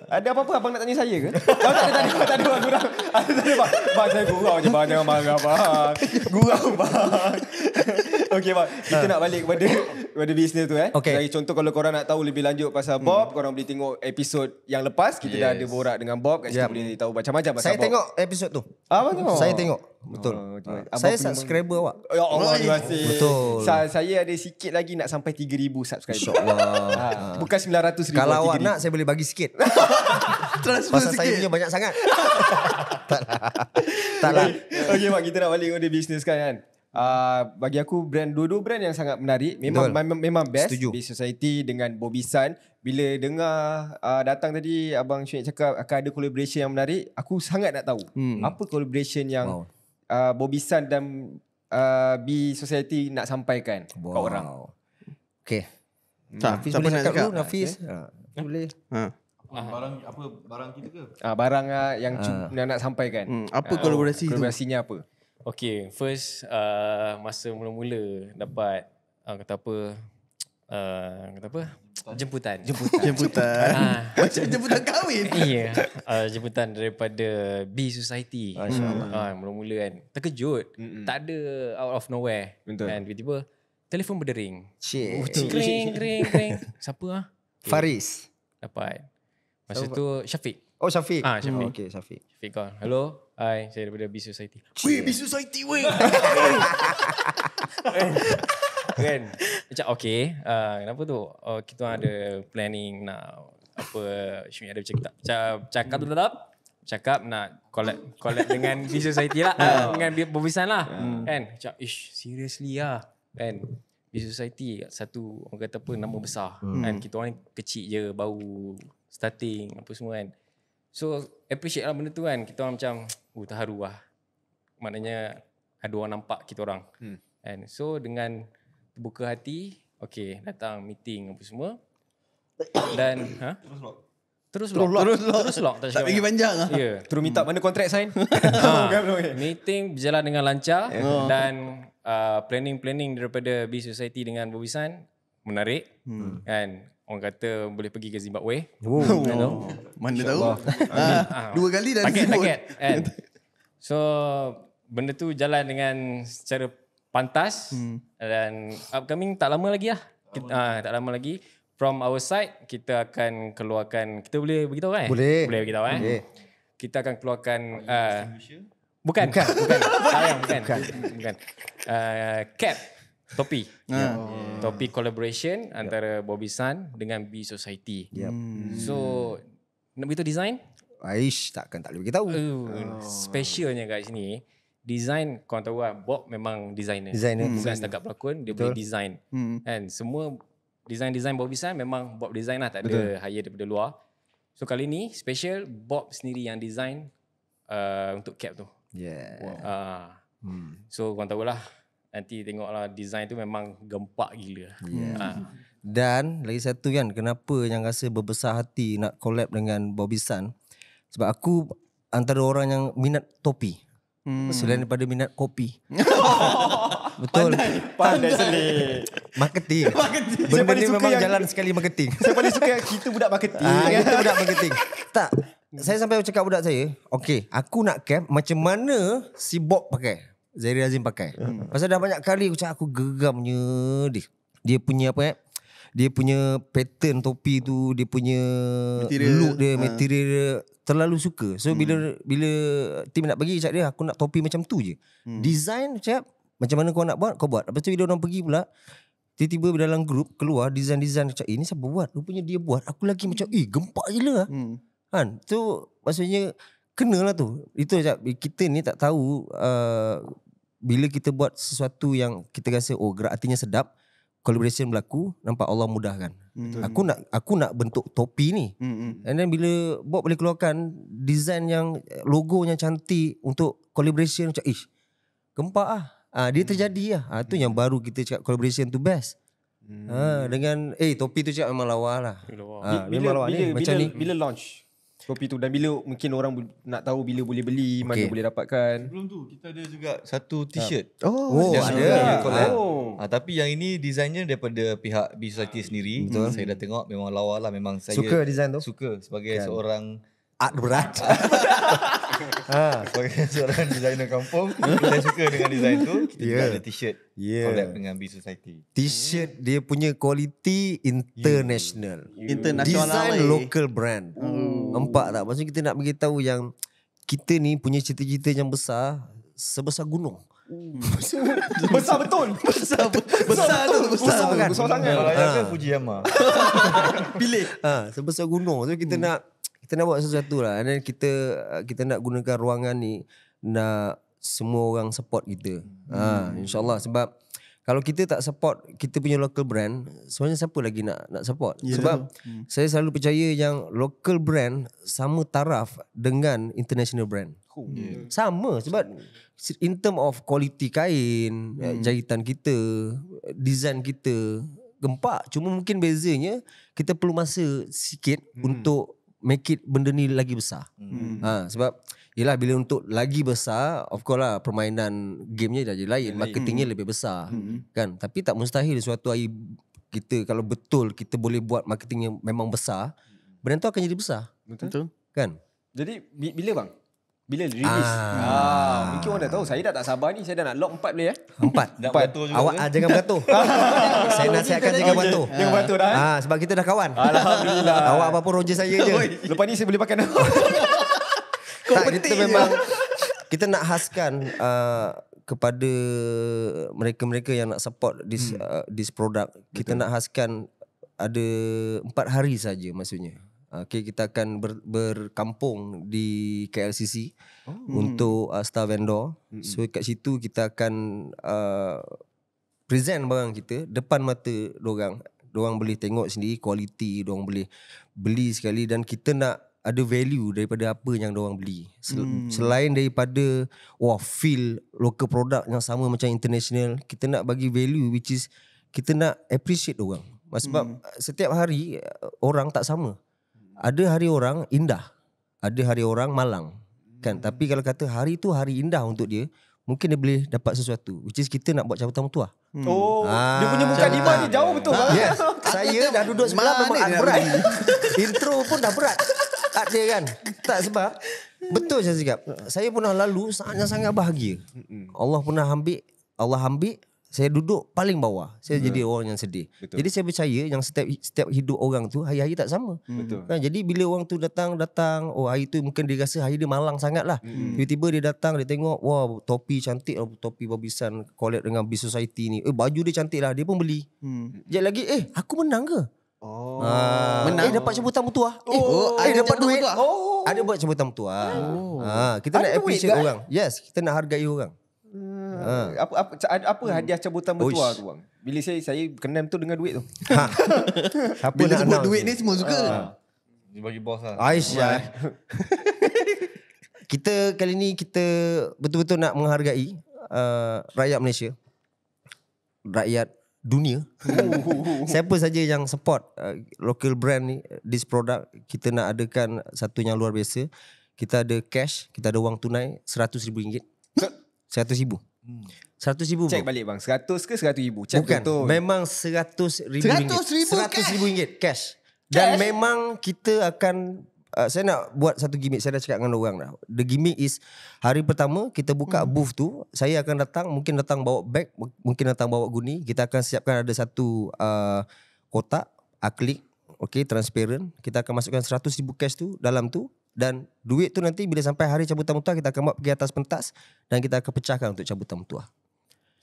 ada apa-apa abang nak tanya saya ke? Tak ada tadi tak ada aku Ada tadi bang. Bang saya gurau je bang jangan marah bang. Gurau bang. <laughs> Okay, Pak. Kita ha. nak balik kepada <laughs> kepada bisnes tu eh. Okay. Jadi contoh kalau korang nak tahu lebih lanjut pasal hmm. Bob, korang boleh tengok episod yang lepas. Kita yes. dah ada borak dengan Bob. Kat situ boleh tahu macam-macam pasal Saya Bob. tengok episod tu. Apa tengok? Saya tengok. Betul. Oh, okay. Ha. Saya subscriber awak. Ya Allah, terima kasih. Betul. Sa- saya ada sikit lagi nak sampai 3,000 subscriber. InsyaAllah. Ha. ha. Bukan 900,000. Kalau 3, awak 3, nak, saya boleh bagi sikit. <laughs> Transfer Pasal sikit. Pasal saya punya banyak sangat. <laughs> tak lah. Tak lah. Okay, Pak. Kita nak balik kepada bisnes kan. kan? uh, bagi aku brand dua-dua brand yang sangat menarik memang mem- memang best Setuju. Beast Society dengan Bobby Sun bila dengar uh, datang tadi abang Syed cakap akan ada collaboration yang menarik aku sangat nak tahu hmm. apa collaboration yang wow. uh, Bobby Sun dan uh, B Society nak sampaikan wow. ke orang okey hmm. tak, Nafis boleh nak cakap, cakap? Nafis okay. uh, eh? boleh ha uh. Barang apa barang kita ke? Ah barang yang uh. nak sampaikan. Hmm, apa uh, kolaborasi tu? Kolaborasinya apa? Okay, first uh, masa mula-mula dapat uh, kata apa <tsk> uh, kata apa jemputan jemputan jemputan ah. <laughs> macam ah. jemputan kahwin <laughs> iya yeah. uh, jemputan daripada B Society masyaallah mm. mula-mula kan terkejut Mm-mm. tak ada out of nowhere Betul. and tiba-tiba telefon berdering ring ring ring siapa ah okay. Faris dapat masa Sapa? tu Syafiq Oh Syafiq. Ah Syafiq. Oh, okay Syafiq. Syafiq call. Hello. hi, saya daripada BISU Society. Wei, BISU Society wei. <laughs> Kan? kan. Macam okay. Uh, kenapa tu? Uh, kita ada planning nak apa Syafiq ada cakap. Cakap cakap tu tetap. Cakap nak collab, collab dengan B Society lah. Ah. dengan B Bobisan lah. Ah. Kan. Cakap, ish, seriously lah. Kan. B Society satu orang kata apa nama besar. Hmm. Kan kita orang kecil je baru starting apa semua kan. So appreciate lah benda tu kan Kita orang macam Uh terharu lah Maknanya Ada orang nampak kita orang hmm. And so dengan buka hati Okay datang meeting apa semua Dan <coughs> ha? Terus lock Terus lock Terus lock, terus lock. Tak, pergi kan? panjang lah yeah. Terus meet hmm. mana kontrak sign <laughs> ha. okay, okay. Meeting berjalan dengan lancar yeah. Oh. Dan uh, Planning-planning daripada B Society dengan Bobby San Menarik hmm. And orang kata boleh pergi ke Zimbabwe. Oh, <laughs> oh. mana tahu. Ah, ah, dua kali dah disebut. Kan? so, benda tu jalan dengan secara pantas. Hmm. Dan upcoming tak lama lagi lah. Lama. Oh. Ah, tak lama lagi. From our side, kita akan keluarkan... Kita boleh beritahu kan? Boleh. Boleh beritahu kan? Boleh. Kita akan keluarkan... Uh, bukan. Bukan. bukan. Sayang, bukan. bukan. bukan. Uh, cap topi. Ah. Yeah. Yeah. Topi collaboration yeah. antara Bobby Sun dengan B Society. Yep. Hmm. So nak beritahu design? Aish, takkan tak boleh beritahu. Uh, oh. Specialnya kat sini, design Kau tahu lah, Bob memang designer. Designer. Bukan setakat pelakon, dia Betul. boleh design. Hmm. And semua design-design Bobby Sun memang Bob design lah, tak ada hire daripada luar. So kali ni special Bob sendiri yang design uh, untuk cap tu. Yeah. Wow. Uh, hmm. So kau tahu lah nanti tengoklah design tu memang gempak gila. Yeah. Ha. Dan lagi satu kan kenapa yang rasa berbesar hati nak collab dengan Bobby Sun sebab aku antara orang yang minat topi. Hmm. Selain daripada minat kopi. <laughs> Betul. Pandai, pandai, Marketing. <laughs> marketing. Benda ni memang yang, jalan sekali marketing. Saya <laughs> paling suka kita budak marketing. Ah, kan? kita budak marketing. tak. Saya sampai cakap budak saya. Okay. Aku nak camp macam mana si Bob pakai. Zahir Azim pakai. Hmm. Pasal dah banyak kali aku cakap aku geramnya dia. Dia punya apa ya? Dia punya pattern topi tu, dia punya material. look dia, ha. material dia terlalu suka. So hmm. bila bila tim nak pergi, cakap dia aku nak topi macam tu je. Hmm. Design cakap macam mana kau nak buat, kau buat. Lepas tu bila orang pergi pula, tiba-tiba dalam grup keluar design-design macam ini siapa buat? Rupanya dia buat. Aku lagi hmm. macam eh gempak gila ah. Hmm. Kan? So maksudnya kenalah tu. Itu cakap kita ni tak tahu uh, bila kita buat sesuatu yang kita rasa oh gerak hatinya sedap collaboration berlaku nampak Allah mudahkan hmm. aku nak aku nak bentuk topi ni hmm. and then bila Bob boleh keluarkan design yang logo yang cantik untuk collaboration macam ish gempak ah ha, dia hmm. terjadi lah ha, tu hmm. yang baru kita cakap collaboration tu best hmm. ha, dengan eh topi tu cakap memang lawa lah bila, memang lawa bila, ni bila, macam bila, ni bila launch kopi tu dan bila mungkin orang nak tahu bila boleh beli okay. mana boleh dapatkan sebelum tu kita ada juga satu t-shirt oh, oh ada ya. oh. Ah, tapi yang ini designnya daripada pihak B ah, sendiri Hmm. saya dah tengok memang lawa lah memang saya suka desain tu suka sebagai kan. seorang art berat. Ha. <laughs> Sebagai seorang designer kampung, kita suka dengan design tu. Kita yeah. ada t-shirt yeah. collab dengan B Society. T-shirt hmm. dia punya quality international. International Design lah, local eh. brand. Oh. Nampak tak? Maksudnya kita nak beritahu yang kita ni punya cerita-cerita yang besar sebesar gunung. Hmm. <laughs> besar betul. Besar, besar, besar, betul. besar, betul. besar, besar, besar, besar, besar, besar, besar, besar, besar, besar, besar, besar, besar, besar, besar, kita nak buat sesuatu lah and then kita uh, kita nak gunakan ruangan ni nak semua orang support kita ha, hmm. ha, insyaAllah sebab kalau kita tak support kita punya local brand sebenarnya siapa lagi nak nak support yeah. sebab hmm. saya selalu percaya yang local brand sama taraf dengan international brand Yeah. Oh, hmm. ya. Sama sebab in term of quality kain, uh, hmm. jahitan kita, design kita gempak. Cuma mungkin bezanya kita perlu masa sikit hmm. untuk make it benda ni lagi besar. Hmm. Ha, sebab Yelah bila untuk lagi besar Of course lah permainan gamenya dah jadi lain Marketingnya hmm. lebih besar hmm. kan? Tapi tak mustahil suatu hari Kita kalau betul kita boleh buat marketing yang memang besar Benda tu akan jadi besar Betul, betul. Kan? Jadi bila bang? Bila release? Ah. ah. Mungkin orang dah tahu. Saya dah tak sabar ni. Saya dah nak lock empat boleh ya? Empat. empat. Juga Awak kan? jangan beratuh. <laughs> saya nak nasihatkan jangan beratuh. Okay. Jangan beratuh dah. Eh? Ah, sebab kita dah kawan. Alhamdulillah. Awak apa pun roger saya je. Lepas ni saya boleh pakai nama. <laughs> tak, kita memang... kita nak haskan... Uh, ah, kepada mereka-mereka yang nak support this hmm. uh, this product Betul. kita nak haskan ada empat hari saja maksudnya Okay, kita akan ber, berkampung di KLCC oh. untuk uh, Star Vendor. Mm-hmm. So kat situ kita akan uh, present barang kita depan mata dorang. Dorang boleh tengok sendiri kualiti, dorang boleh beli sekali dan kita nak ada value daripada apa yang dorang beli. Sel- mm. Selain daripada wah feel local product yang sama macam international, kita nak bagi value which is kita nak appreciate dorang. Sebab mm. setiap hari uh, orang tak sama. Ada hari orang indah. Ada hari orang malang. Kan? Hmm. Tapi kalau kata hari tu hari indah untuk dia, mungkin dia boleh dapat sesuatu. Which is kita nak buat cabutan mutuah. Hmm. Oh, ah, dia punya muka lima ni jauh betul. Ah, <laughs> yes. Saya dah duduk sebelah memang ni berat. Ni. <laughs> Intro pun dah berat. Tak, dia kan. Tak sebab, betul saya cakap. Saya pernah lalu sangat-sangat bahagia. Allah pernah ambil, Allah ambil, saya duduk paling bawah saya hmm. jadi orang yang sedih Betul. jadi saya percaya yang setiap setiap hidup orang tu hari-hari tak sama hmm. Betul. kan jadi bila orang tu datang datang oh hari tu mungkin dia rasa hari dia malang sangat lah. Hmm. Hmm. tiba-tiba dia datang dia tengok wah topi cantik lah, topi babisan collab dengan B society ni eh baju dia cantik lah dia pun beli hmm. Jadi lagi eh aku menang ke oh ha. menang eh dapat sebutan mutua eh, oh, eh, ada dapat duit oh. ada buat sebutan mutua oh. ha. kita ada nak appreciate orang yes kita nak hargai orang Ha. Apa apa apa, hmm. hadiah cabutan mertua Uish. tu bang? Bila saya saya kena tu dengan duit tu. Ha. <laughs> Apa nak sebut duit ni semua suka. Ha. Dia bagi bos lah. Aisyah. Eh. kita kali ni kita betul-betul nak menghargai uh, rakyat Malaysia. Rakyat dunia. <laughs> Siapa saja yang support uh, local brand ni this product kita nak adakan satu yang luar biasa. Kita ada cash, kita ada wang tunai RM100,000. Seratus ribu seratus ribu Cek balik bang Seratus, ke 100 ribu Check Bukan betul. Memang seratus ribu 100 ribu ringgit Seratus ribu ringgit cash. cash Dan memang kita akan uh, Saya nak buat satu gimmick Saya dah cakap dengan orang dah The gimmick is Hari pertama kita buka hmm. booth tu Saya akan datang Mungkin datang bawa bag Mungkin datang bawa guni Kita akan siapkan ada satu uh, Kotak Aklik uh, okay, transparent. Kita akan masukkan ribu cash tu dalam tu dan duit tu nanti bila sampai hari cabutan mutua kita akan buat pergi atas pentas dan kita akan pecahkan untuk cabutan mutua.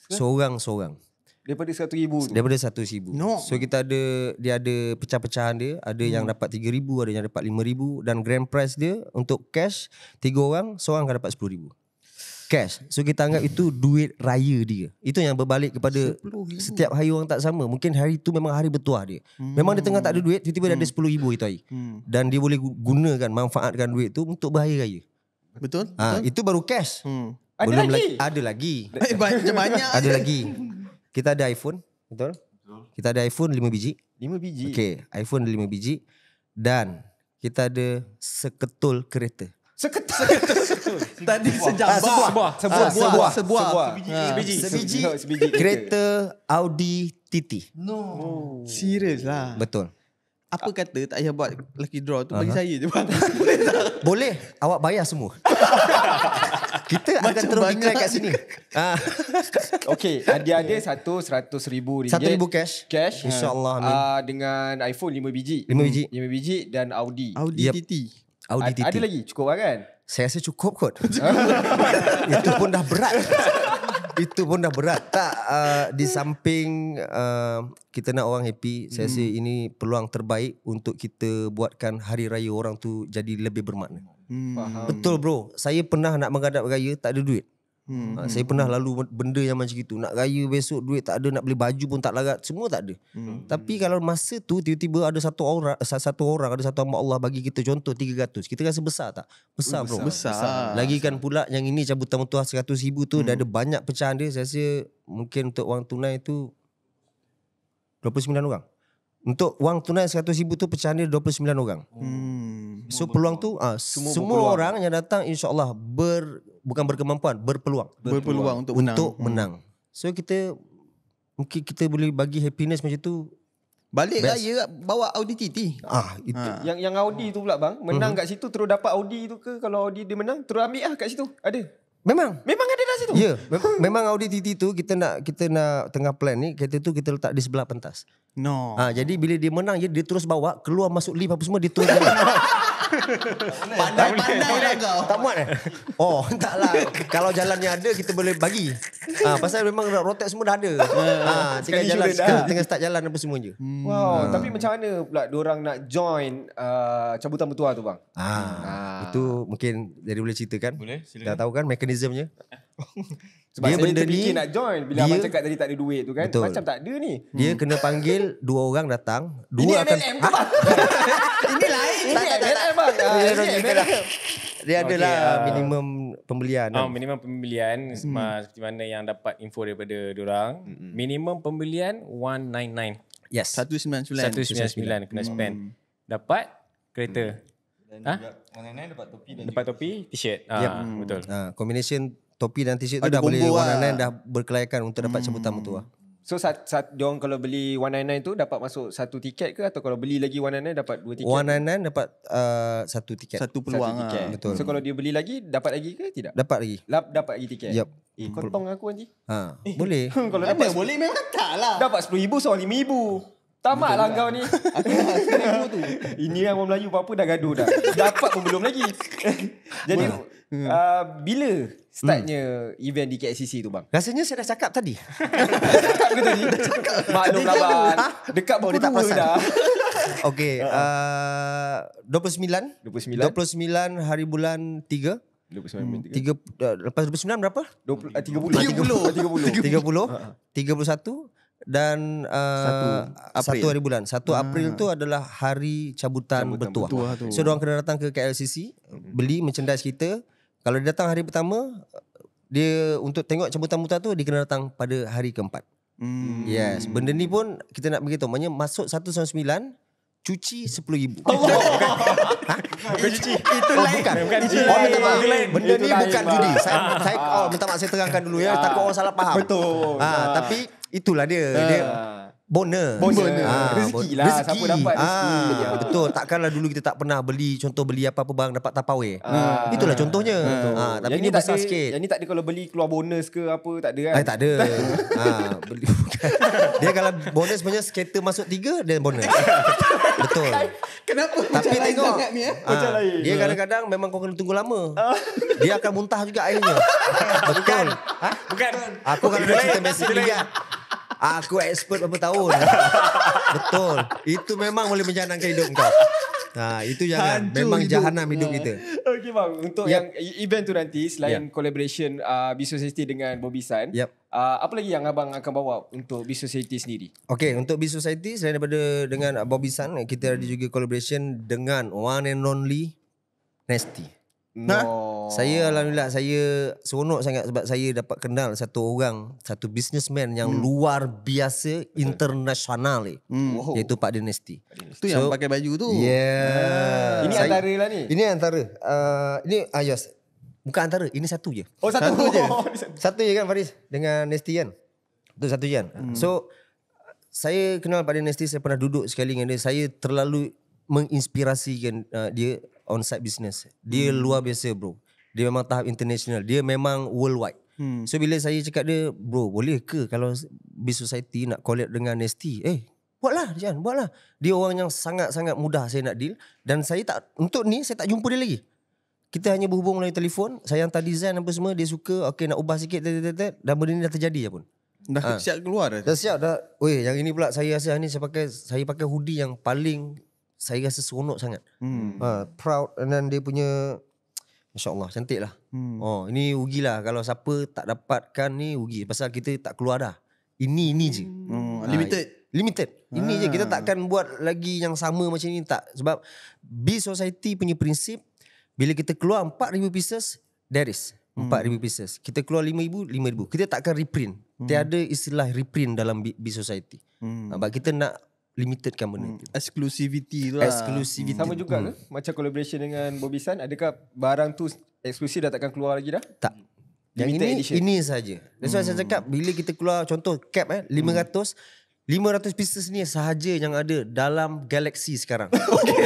Seorang-seorang. Daripada satu ribu tu? Daripada satu ribu. No. So kita ada, dia ada pecah-pecahan dia. Ada hmm. yang dapat tiga ribu, ada yang dapat lima ribu. Dan grand prize dia untuk cash, tiga orang, seorang akan dapat sepuluh ribu cash. So kita anggap itu duit raya dia. Itu yang berbalik kepada setiap hari orang tak sama. Mungkin hari itu memang hari bertuah dia. Hmm. Memang dia tengah tak ada duit, tiba-tiba hmm. ada 10 ribu itu hari. Hmm. Dan dia boleh gunakan, manfaatkan duit itu untuk berhari raya. Betul? Ha, betul? Itu baru cash. Hmm. Ada Belum lagi? Ada lagi. Eh, macam banyak. ada lagi. Kita ada iPhone. Betul? Kita ada iPhone 5 biji. 5 biji? Okay, iPhone 5 biji. Dan kita ada seketul kereta. Seketul. <laughs> Tadi sejak ah, sebuah. Sebuah. Sebuah. Sebuah. Sebuah. sebuah. sebuah. sebuah. Sebiji. Ah. Oh, sebiji. Sebiji. Kereta Audi TT. No. Oh. Serius lah. Betul. Apa ah. kata tak payah buat lucky draw tu bagi saya je. <laughs> Boleh Awak bayar semua. <laughs> Kita Macam akan terus iklan kat sini. okay. Hadiah ada satu seratus ribu ringgit. Satu ribu cash. Cash. Ha. InsyaAllah. Uh, dengan iPhone lima biji. Lima biji. Lima biji dan Audi. Audi yep. TT. Audi TT. Ada lagi? Cukup lah kan? Saya rasa cukup kot. <laughs> <laughs> Itu pun dah berat. Itu pun dah berat. Tak, uh, di samping uh, kita nak orang happy, hmm. saya rasa hmm. ini peluang terbaik untuk kita buatkan hari raya orang tu jadi lebih bermakna. Hmm. Faham. Betul bro. Saya pernah nak menghadap raya, tak ada duit. Hmm, ha, Saya pernah hmm. lalu benda yang macam itu Nak raya besok duit tak ada Nak beli baju pun tak larat Semua tak ada hmm. hmm. Tapi kalau masa tu Tiba-tiba ada satu orang Satu orang Ada satu hamba Allah bagi kita Contoh 300 Kita rasa besar tak? Besar uh, bro besar, besar. besar. Lagi kan pula yang ini cabut tamu mutuah 100 ribu tu hmm. Dah ada banyak pecahan dia Saya rasa mungkin untuk wang tunai tu 29 orang untuk wang tunai 100 ribu tu pecahan dia 29 orang. Hmm. So peluang tu ha, semua, semua orang yang datang insyaAllah ber, bukan berkemampuan berpeluang berpeluang, berpeluang untuk, menang. untuk hmm. menang so kita mungkin kita boleh bagi happiness macam tu balik lah, best. raya bawa Audi TT ah itu ha. yang yang Audi tu pula bang menang uh kat situ terus dapat Audi tu ke kalau Audi dia menang terus ambil ah, kat situ ada memang memang ada dah situ ya yeah. <laughs> memang Audi TT tu kita nak kita nak tengah plan ni kereta tu kita letak di sebelah pentas no ah ha, jadi bila dia menang je ya, dia terus bawa keluar masuk lift apa semua dia terus <laughs> Pandai-pandai lah kau. Tak muat eh? Oh, <laughs> taklah. Kalau jalannya ada, kita boleh bagi. Ha, pasal memang rotek semua dah ada. Ha, eh, ah, tinggal kan Sekali jalan, ah, tinggal, tinggal start jalan apa semua je. Hmm. Wow, ha. tapi macam mana pula orang nak join uh, cabutan bertuah tu bang? Ha, ha. Itu mungkin jadi boleh ceritakan. Boleh, silakan. Dah tahu kan mekanismenya? <laughs> Sebab dia saya benda ni nak join bila dia, abang cakap tadi tak ada duit tu kan. Betul. Macam tak ada ni. Dia hmm. kena panggil dua orang datang. Dua ini akan MLM ke ha? bang? <laughs> ini lain. Ini tak, tak, tak, tak, bang. Ah, dia adalah ah. minimum pembelian. Oh, minimum pembelian hmm. seperti mana yang dapat info daripada orang? Minimum pembelian 199. Yes. 199. 199 kena mm. spend. Hmm. Dapat kereta. Hmm. Dan ha? juga 199 dapat topi dan dapat topi, t-shirt. Ah, betul. Ah, combination topi dan t-shirt tu dah boleh lah. 199 dah berkelayakan untuk dapat hmm. sebutan hmm. tu So saat sat, diorang kalau beli 199 tu dapat masuk satu tiket ke atau kalau beli lagi 199 dapat dua tiket? 199 dapat uh, satu tiket. Satu peluang satu tiket. Lah. Betul. So kalau dia beli lagi dapat lagi ke tidak? Dapat lagi. Lap, dapat lagi tiket? Yup. Eh, kau tong aku nanti. Ha, eh, boleh. <laughs> kalau dapat, dapat boleh memang tak lah. Dapat RM10,000 soal RM5,000. Tamak lah kau ni. Aku tu. <laughs> Ini yang orang Melayu apa-apa dah gaduh dah. dapat pun belum lagi. <laughs> Jadi, Hmm. Uh, bila startnya hmm. event di KSCC tu bang? Rasanya saya dah cakap tadi. <laughs> cakap ke tadi? Maklum lah bang. Dekat pun dia tak dah. <laughs> Okay. Ha. Uh, 29. 29. 29 hari bulan 3. 29 hmm, 3, 3 lepas 29 berapa? 20 uh, 30 30 30 30 31 dan uh, satu hari bulan. 1 uh, ah. April tu adalah hari cabutan, cabutan bertuah. bertuah so orang kena datang ke KLCC hmm. beli merchandise kita kalau dia datang hari pertama Dia untuk tengok cabutan mutan tu Dia kena datang pada hari keempat hmm. Yes Benda ni pun kita nak beritahu Maksudnya masuk 1.9 cuci sepuluh 10000 Oh, bukan. cuci. Itu lain. Oh, bukan. Itu lain. Oh, minta maaf. Benda ni bukan judi. Saya, <laughs> saya, oh, minta maaf saya terangkan dulu ya. Ah. Takut orang salah faham. Betul. Ah, ah. tapi itulah dia. dia ah. Boner. Boner. Ha, rezeki ah, lah. Rezeki. Siapa dapat rezeki. Ha, betul. Takkanlah dulu kita tak pernah beli, contoh beli apa-apa barang dapat tapawe. Hmm. Ah, Itulah contohnya. Ha, ha, tapi ni besar ada, sikit. Yang ni tak ada kalau beli keluar bonus ke apa, tak ada kan? Ay, tak ada. ha, <laughs> beli. <laughs> dia kalau bonus punya skater masuk tiga, dia bonus. betul. Kenapa Tapi macam tengok, lain sangat ni? Ha, lain. Dia kadang-kadang memang kau kena tunggu lama. dia akan muntah juga airnya. <laughs> Bukan. Bukan. Aku kan kena cerita mesin dia. Aku expert berapa tahun Betul Itu memang boleh menjanangkan hidup kau Ha, itu jangan Hancur Memang jahanam hidup kita Okay bang Untuk yep. yang event tu nanti Selain yep. collaboration uh, B Society dengan Bobby San yep. uh, Apa lagi yang abang akan bawa Untuk B Society sendiri Okay untuk B Society Selain daripada Dengan Bobby San Kita ada hmm. juga collaboration Dengan One and only Nasty No. Saya alhamdulillah saya seronok sangat sebab saya dapat kenal satu orang, satu businessman yang hmm. luar biasa internasional ni. Eh. Hmm. Wow. Iaitu Pak Dynasty. Itu so, yang pakai baju tu. Yeah. yeah. Ini antara lah ni. Ini antara. Uh, ini Ayas. Ah, uh, Bukan antara, ini satu je. Oh, satu, satu je. <laughs> satu je kan Faris dengan Nesty kan? Itu satu je kan. Hmm. So saya kenal Pak Dynasty, saya pernah duduk sekali dengan dia. Saya terlalu menginspirasikan uh, dia Onsite business. Dia hmm. luar biasa bro. Dia memang tahap international. Dia memang worldwide. Hmm. So bila saya cakap dia, bro boleh ke kalau B Society nak collab dengan Nesty? Eh, buatlah Jan, buatlah. Dia orang yang sangat-sangat mudah saya nak deal. Dan saya tak, untuk ni saya tak jumpa dia lagi. Kita hanya berhubung melalui telefon. Saya yang tadi design apa semua. Dia suka, okay nak ubah sikit. Dan benda ni dah terjadi je pun. Dah ha. siap keluar dah? Dah siap dah. Weh, yang ini pula saya rasa ni saya pakai, saya pakai hoodie yang paling saya rasa seronok sangat. Hmm. Uh, proud dan dia punya masya Allah, cantik lah. Hmm. Oh, ini ugi lah. kalau siapa tak dapatkan ni ugi. pasal kita tak keluar dah. Ini ini je. Hmm. Ha, limited. limited. Ini ha. je kita ah. takkan buat lagi yang sama macam ni tak sebab B society punya prinsip bila kita keluar 4000 pieces there is 4000 hmm. pieces. Kita keluar 5000, 5000. Kita takkan reprint. Hmm. Tiada istilah reprint dalam B, B society. Hmm. Ha, sebab kita nak limitedkan benda hmm. tu. Exclusivity tu lah. Exclusivity. Sama juga hmm. ke? Macam collaboration dengan Bobby San, adakah barang tu eksklusif dah takkan keluar lagi dah? Tak. Yang ini, edition. ini sahaja. That's why saya hmm. cakap, bila kita keluar, contoh cap eh, 500, hmm. 500 pieces ni sahaja yang ada dalam Galaxy sekarang. <laughs> Okay.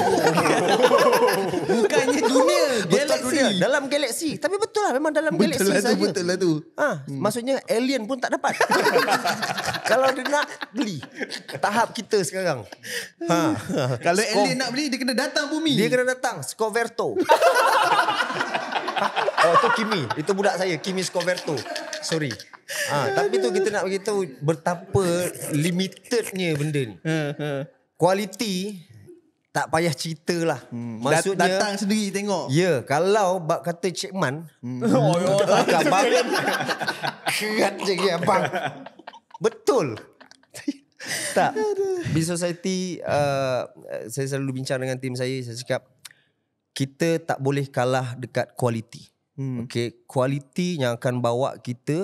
<laughs> Bukannya dunia. <laughs> galaksi. Dia, dalam galaksi. Tapi betul lah memang dalam galaksi lah saja. Betul lah tu. Ha, hmm. maksudnya alien pun tak dapat. <laughs> kalau dia nak beli tahap kita sekarang. Ha. <laughs> kalau Skor- alien nak beli dia kena datang bumi. Dia kena datang Scoverto. <laughs> oh itu Kimi. Itu budak saya Kimi Scoverto. Sorry. Ha, tapi tu kita nak beritahu betapa limitednya benda ni. Kualiti ha, ha tak payah cerita lah. Hmm. Maksudnya datang sendiri tengok. Ya, yeah, kalau bab kata Cik Man. Hmm. hmm. Oh, ya. bang. Betul. <laughs> tak. Bin Society, uh, saya selalu bincang dengan tim saya. Saya cakap, kita tak boleh kalah dekat kualiti. Hmm. Okay, kualiti yang akan bawa kita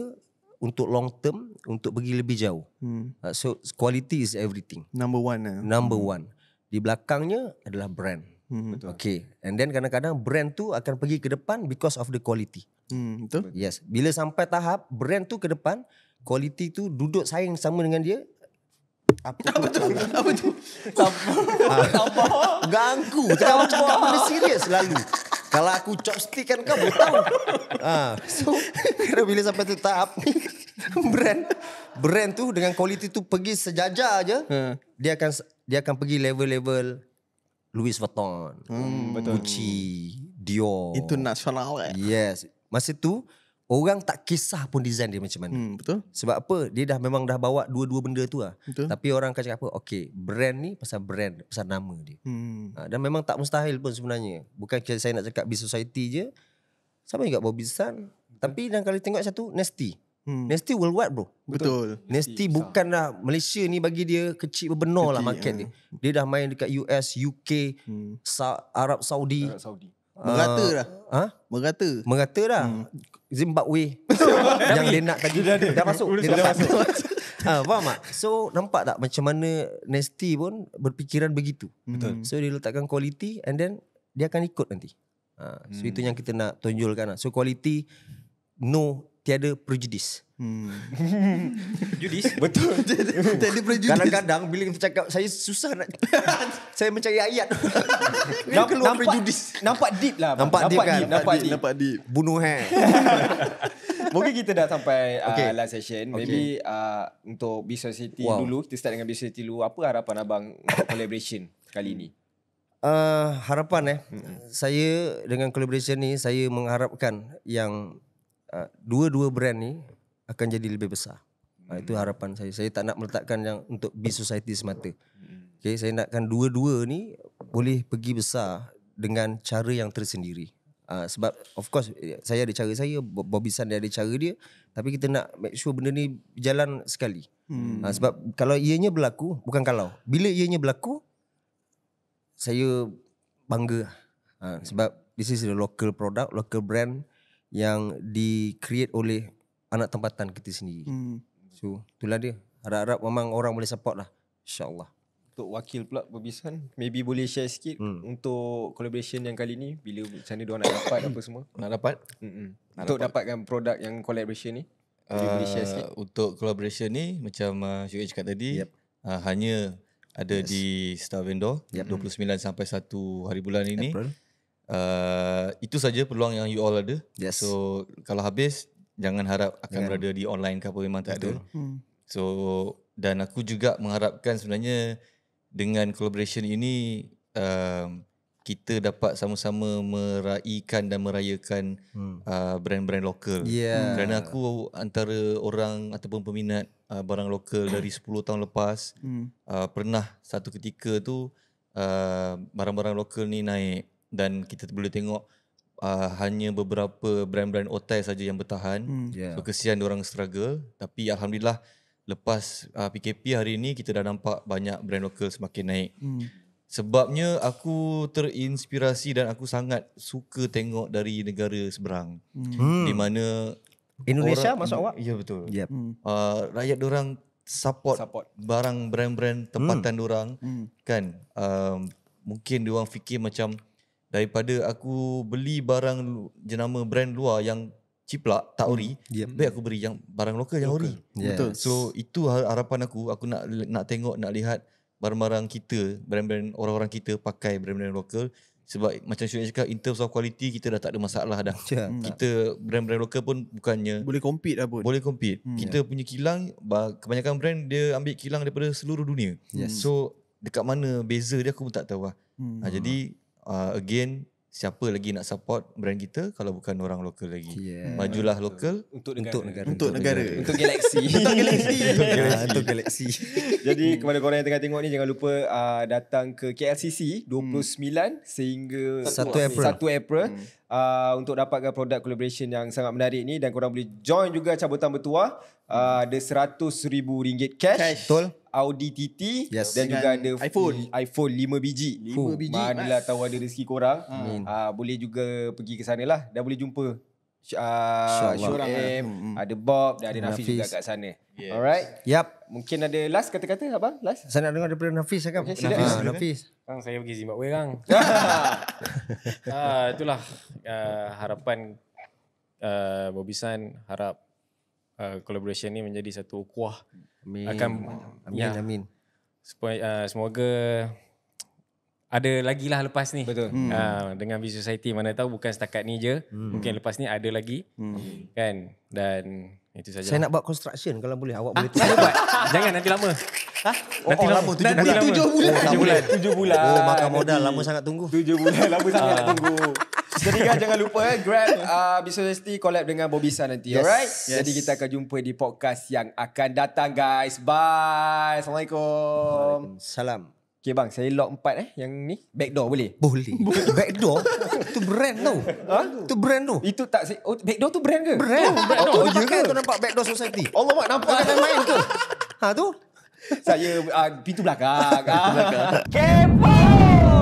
untuk long term, untuk pergi lebih jauh. Hmm. Uh, so, quality is everything. Number one. Uh. Number hmm. one di belakangnya adalah brand. Hmm, betul. Okay. And then kadang-kadang brand tu akan pergi ke depan because of the quality. Hmm, betul. Yes. Bila sampai tahap brand tu ke depan, quality tu duduk saing sama dengan dia. Apa tu? Apa tu? Apa tu? Ah, ganggu. Cakap macam cakap ada serius selalu. Kalau aku chopstick kan kau tahu. ah. So, kalau bila sampai tu tahap brand brand tu dengan quality tu pergi sejajar aja, hmm. dia akan dia akan pergi level-level Louis Vuitton, hmm, betul. Gucci, Dior. Itu International eh. Yes. Masa tu, orang tak kisah pun desain dia macam mana. Hmm, betul. Sebab apa, dia dah memang dah bawa dua-dua benda tu lah. Betul. Tapi orang akan cakap apa, okay, brand ni pasal brand, pasal nama dia. Hmm. Ha, dan memang tak mustahil pun sebenarnya. Bukan saya nak cakap B-Society je, sama juga Bobby Sun. Tapi dan kalau tengok satu, Nesty. Hmm. Nesty worldwide bro. Betul. Nesty bukanlah Malaysia ni bagi dia kecil berbenar lah market ni. Ya. Dia. dah main dekat US, UK, hmm. Sa- Arab Saudi. Arab Saudi. Ah. Merata dah. Ha? Uh, Merata. Merata dah. Hmm. Zimbabwe. <laughs> yang dia nak tadi. dia dah masuk. Dia dah masuk. Ha, <laughs> faham tak? So nampak tak macam mana Nesty pun berfikiran begitu. Betul. So dia letakkan quality and then dia akan ikut nanti. Ha, so hmm. itu yang kita nak tunjulkan. Lah. So quality, no tiada prejudis. Hmm. <laughs> Judis? Betul. <laughs> tiada prejudis. Kadang-kadang bila kita cakap saya susah nak <laughs> saya mencari ayat. Nak keluar lah, kan? nampak, Nampak deep lah. Nampak, nampak deep kan? Deep, nampak, deep, nampak deep. Bunuh hair. Eh. Mungkin kita dah sampai uh, okay. uh, last session. Maybe uh, untuk B Society wow. dulu. Kita start dengan B Society dulu. Apa harapan abang untuk collaboration kali ini? Uh, harapan eh. hmm Saya dengan collaboration ni, saya mengharapkan yang Uh, dua-dua brand ni akan jadi lebih besar. Uh, hmm. itu harapan saya. Saya tak nak meletakkan yang untuk B society semata. Hmm. Okay, saya nakkan dua-dua ni boleh pergi besar dengan cara yang tersendiri. Uh, sebab of course eh, saya ada cara saya, Bobby San dia ada cara dia. Tapi kita nak make sure benda ni jalan sekali. Hmm. Uh, sebab kalau ianya berlaku, bukan kalau. Bila ianya berlaku, saya bangga. Uh, sebab this is a local product, local brand. Uh, yang di create oleh anak tempatan kita sendiri. Hmm. So itulah dia. Harap-harap memang orang boleh support lah. InsyaAllah. Untuk wakil pula berbisan, maybe boleh share sikit hmm. untuk collaboration yang kali ni. Bila macam ni nak dapat apa semua. Nak dapat? Mm-mm. Nak untuk dapat. dapatkan produk yang collaboration ni. Uh, Untuk collaboration ni macam uh, Syukri cakap tadi. Yep. Uh, hanya ada yes. di Star Vendor. Yep. 29 sampai 1 hari bulan ini. April. Eh, itu saja peluang yang you all ada. Yes. So kalau habis jangan harap akan yeah. Kan. berada di online ke apa memang tak ada. Hmm. So dan aku juga mengharapkan sebenarnya dengan collaboration ini uh, kita dapat sama-sama meraihkan dan merayakan hmm. uh, brand-brand lokal. Yeah. Hmm. Kerana aku antara orang ataupun peminat uh, barang lokal dari 10 tahun lepas hmm. uh, pernah satu ketika tu uh, barang-barang lokal ni naik dan kita boleh tengok uh, hanya beberapa brand-brand hotel saja yang bertahan. Hmm. Yeah. So kesian orang struggle tapi alhamdulillah lepas uh, PKP hari ini kita dah nampak banyak brand lokal semakin naik. Hmm. Sebabnya aku terinspirasi dan aku sangat suka tengok dari negara seberang. Hmm. hmm. Di mana Indonesia orang, masuk awak? Ya betul. Yep. Hmm. Uh, rakyat orang support, support barang brand-brand tempatan hmm. orang hmm. kan. Um, mungkin diorang fikir macam daripada aku beli barang jenama brand luar yang ciplak tak ori hmm. yep. baik aku beri yang barang lokal yang ori betul so itu harapan aku aku nak nak tengok nak lihat barang-barang kita brand-brand orang-orang kita pakai brand-brand lokal sebab macam Syuk cakap in terms of quality kita dah tak ada masalah dah yeah, hmm. kita brand-brand lokal pun bukannya boleh compete dah pun boleh compete hmm, kita yeah. punya kilang kebanyakan brand dia ambil kilang daripada seluruh dunia yes. so dekat mana beza dia aku pun tak tahu lah hmm. ha, jadi uh, again siapa lagi nak support brand kita kalau bukan orang lokal lagi yeah. majulah lokal untuk, untuk negara untuk negara untuk galaksi untuk galaksi <laughs> untuk galaksi <laughs> ah, <laughs> jadi kepada korang yang tengah tengok ni jangan lupa uh, datang ke KLCC 29 hmm. sehingga 1 April 1 April hmm. Uh, untuk dapatkan produk collaboration yang sangat menarik ni dan korang boleh join juga cabutan bertuah uh, ada rm ringgit cash, cash. Audi TT yes. dan juga ada iPhone iPhone 5 biji. 5 biji. Manalah tahu ada rezeki korang. Ha. Ha, boleh juga pergi ke sanalah dan boleh jumpa uh, ah, Syuram M, hmm. ada Bob dan ada Nafis, Nafis juga kat sana. Yes. Alright. Yap. Mungkin ada last kata-kata apa? Last. Saya nak dengar daripada Nafis kan. Okay, Nafis. Ha, Nafis. Kang saya pergi Zimbabwe kang. <laughs> ah, itulah uh, harapan uh, Bobisan harap uh, collaboration ni menjadi satu kuah. Amin. Akan amin ya. amin. Supaya, uh, semoga ada lagi lah lepas ni. Betul. Uh, hmm. Uh, dengan Visual Society mana tahu bukan setakat ni je. Hmm. Mungkin lepas ni ada lagi. Hmm. Kan? Dan itu saja. Saya nak buat construction kalau boleh. Awak boleh ah, tolong buat. Jangan nanti lama. Ha? Nanti oh, oh lama. Tujuh nanti bulan. Tujuh bulan. Tujuh bulan. Tujuh bulan. Oh, makan modal. Lama sangat tunggu. Tujuh bulan. Lama sangat ah. tunggu. Jadi kan, guys <laughs> jangan lupa eh, grab uh, Bisonesti collab dengan Bobby San nanti. Yes. Alright? Yes. Jadi kita akan jumpa di podcast yang akan datang guys. Bye. Assalamualaikum. Salam. Okay bang, saya lock empat eh. Yang ni, backdoor boleh? Boleh. <laughs> backdoor? Itu brand tau. Ha? Itu brand tu. Itu tak, say- oh, backdoor tu brand ke? Brand. Tu, oh, brand oh, tu. Oh, tu nampak backdoor society. Allah mak, nampak kan main tu. Ha tu? saya, uh, pintu belakang. <laughs> pintu belakang. Kepo!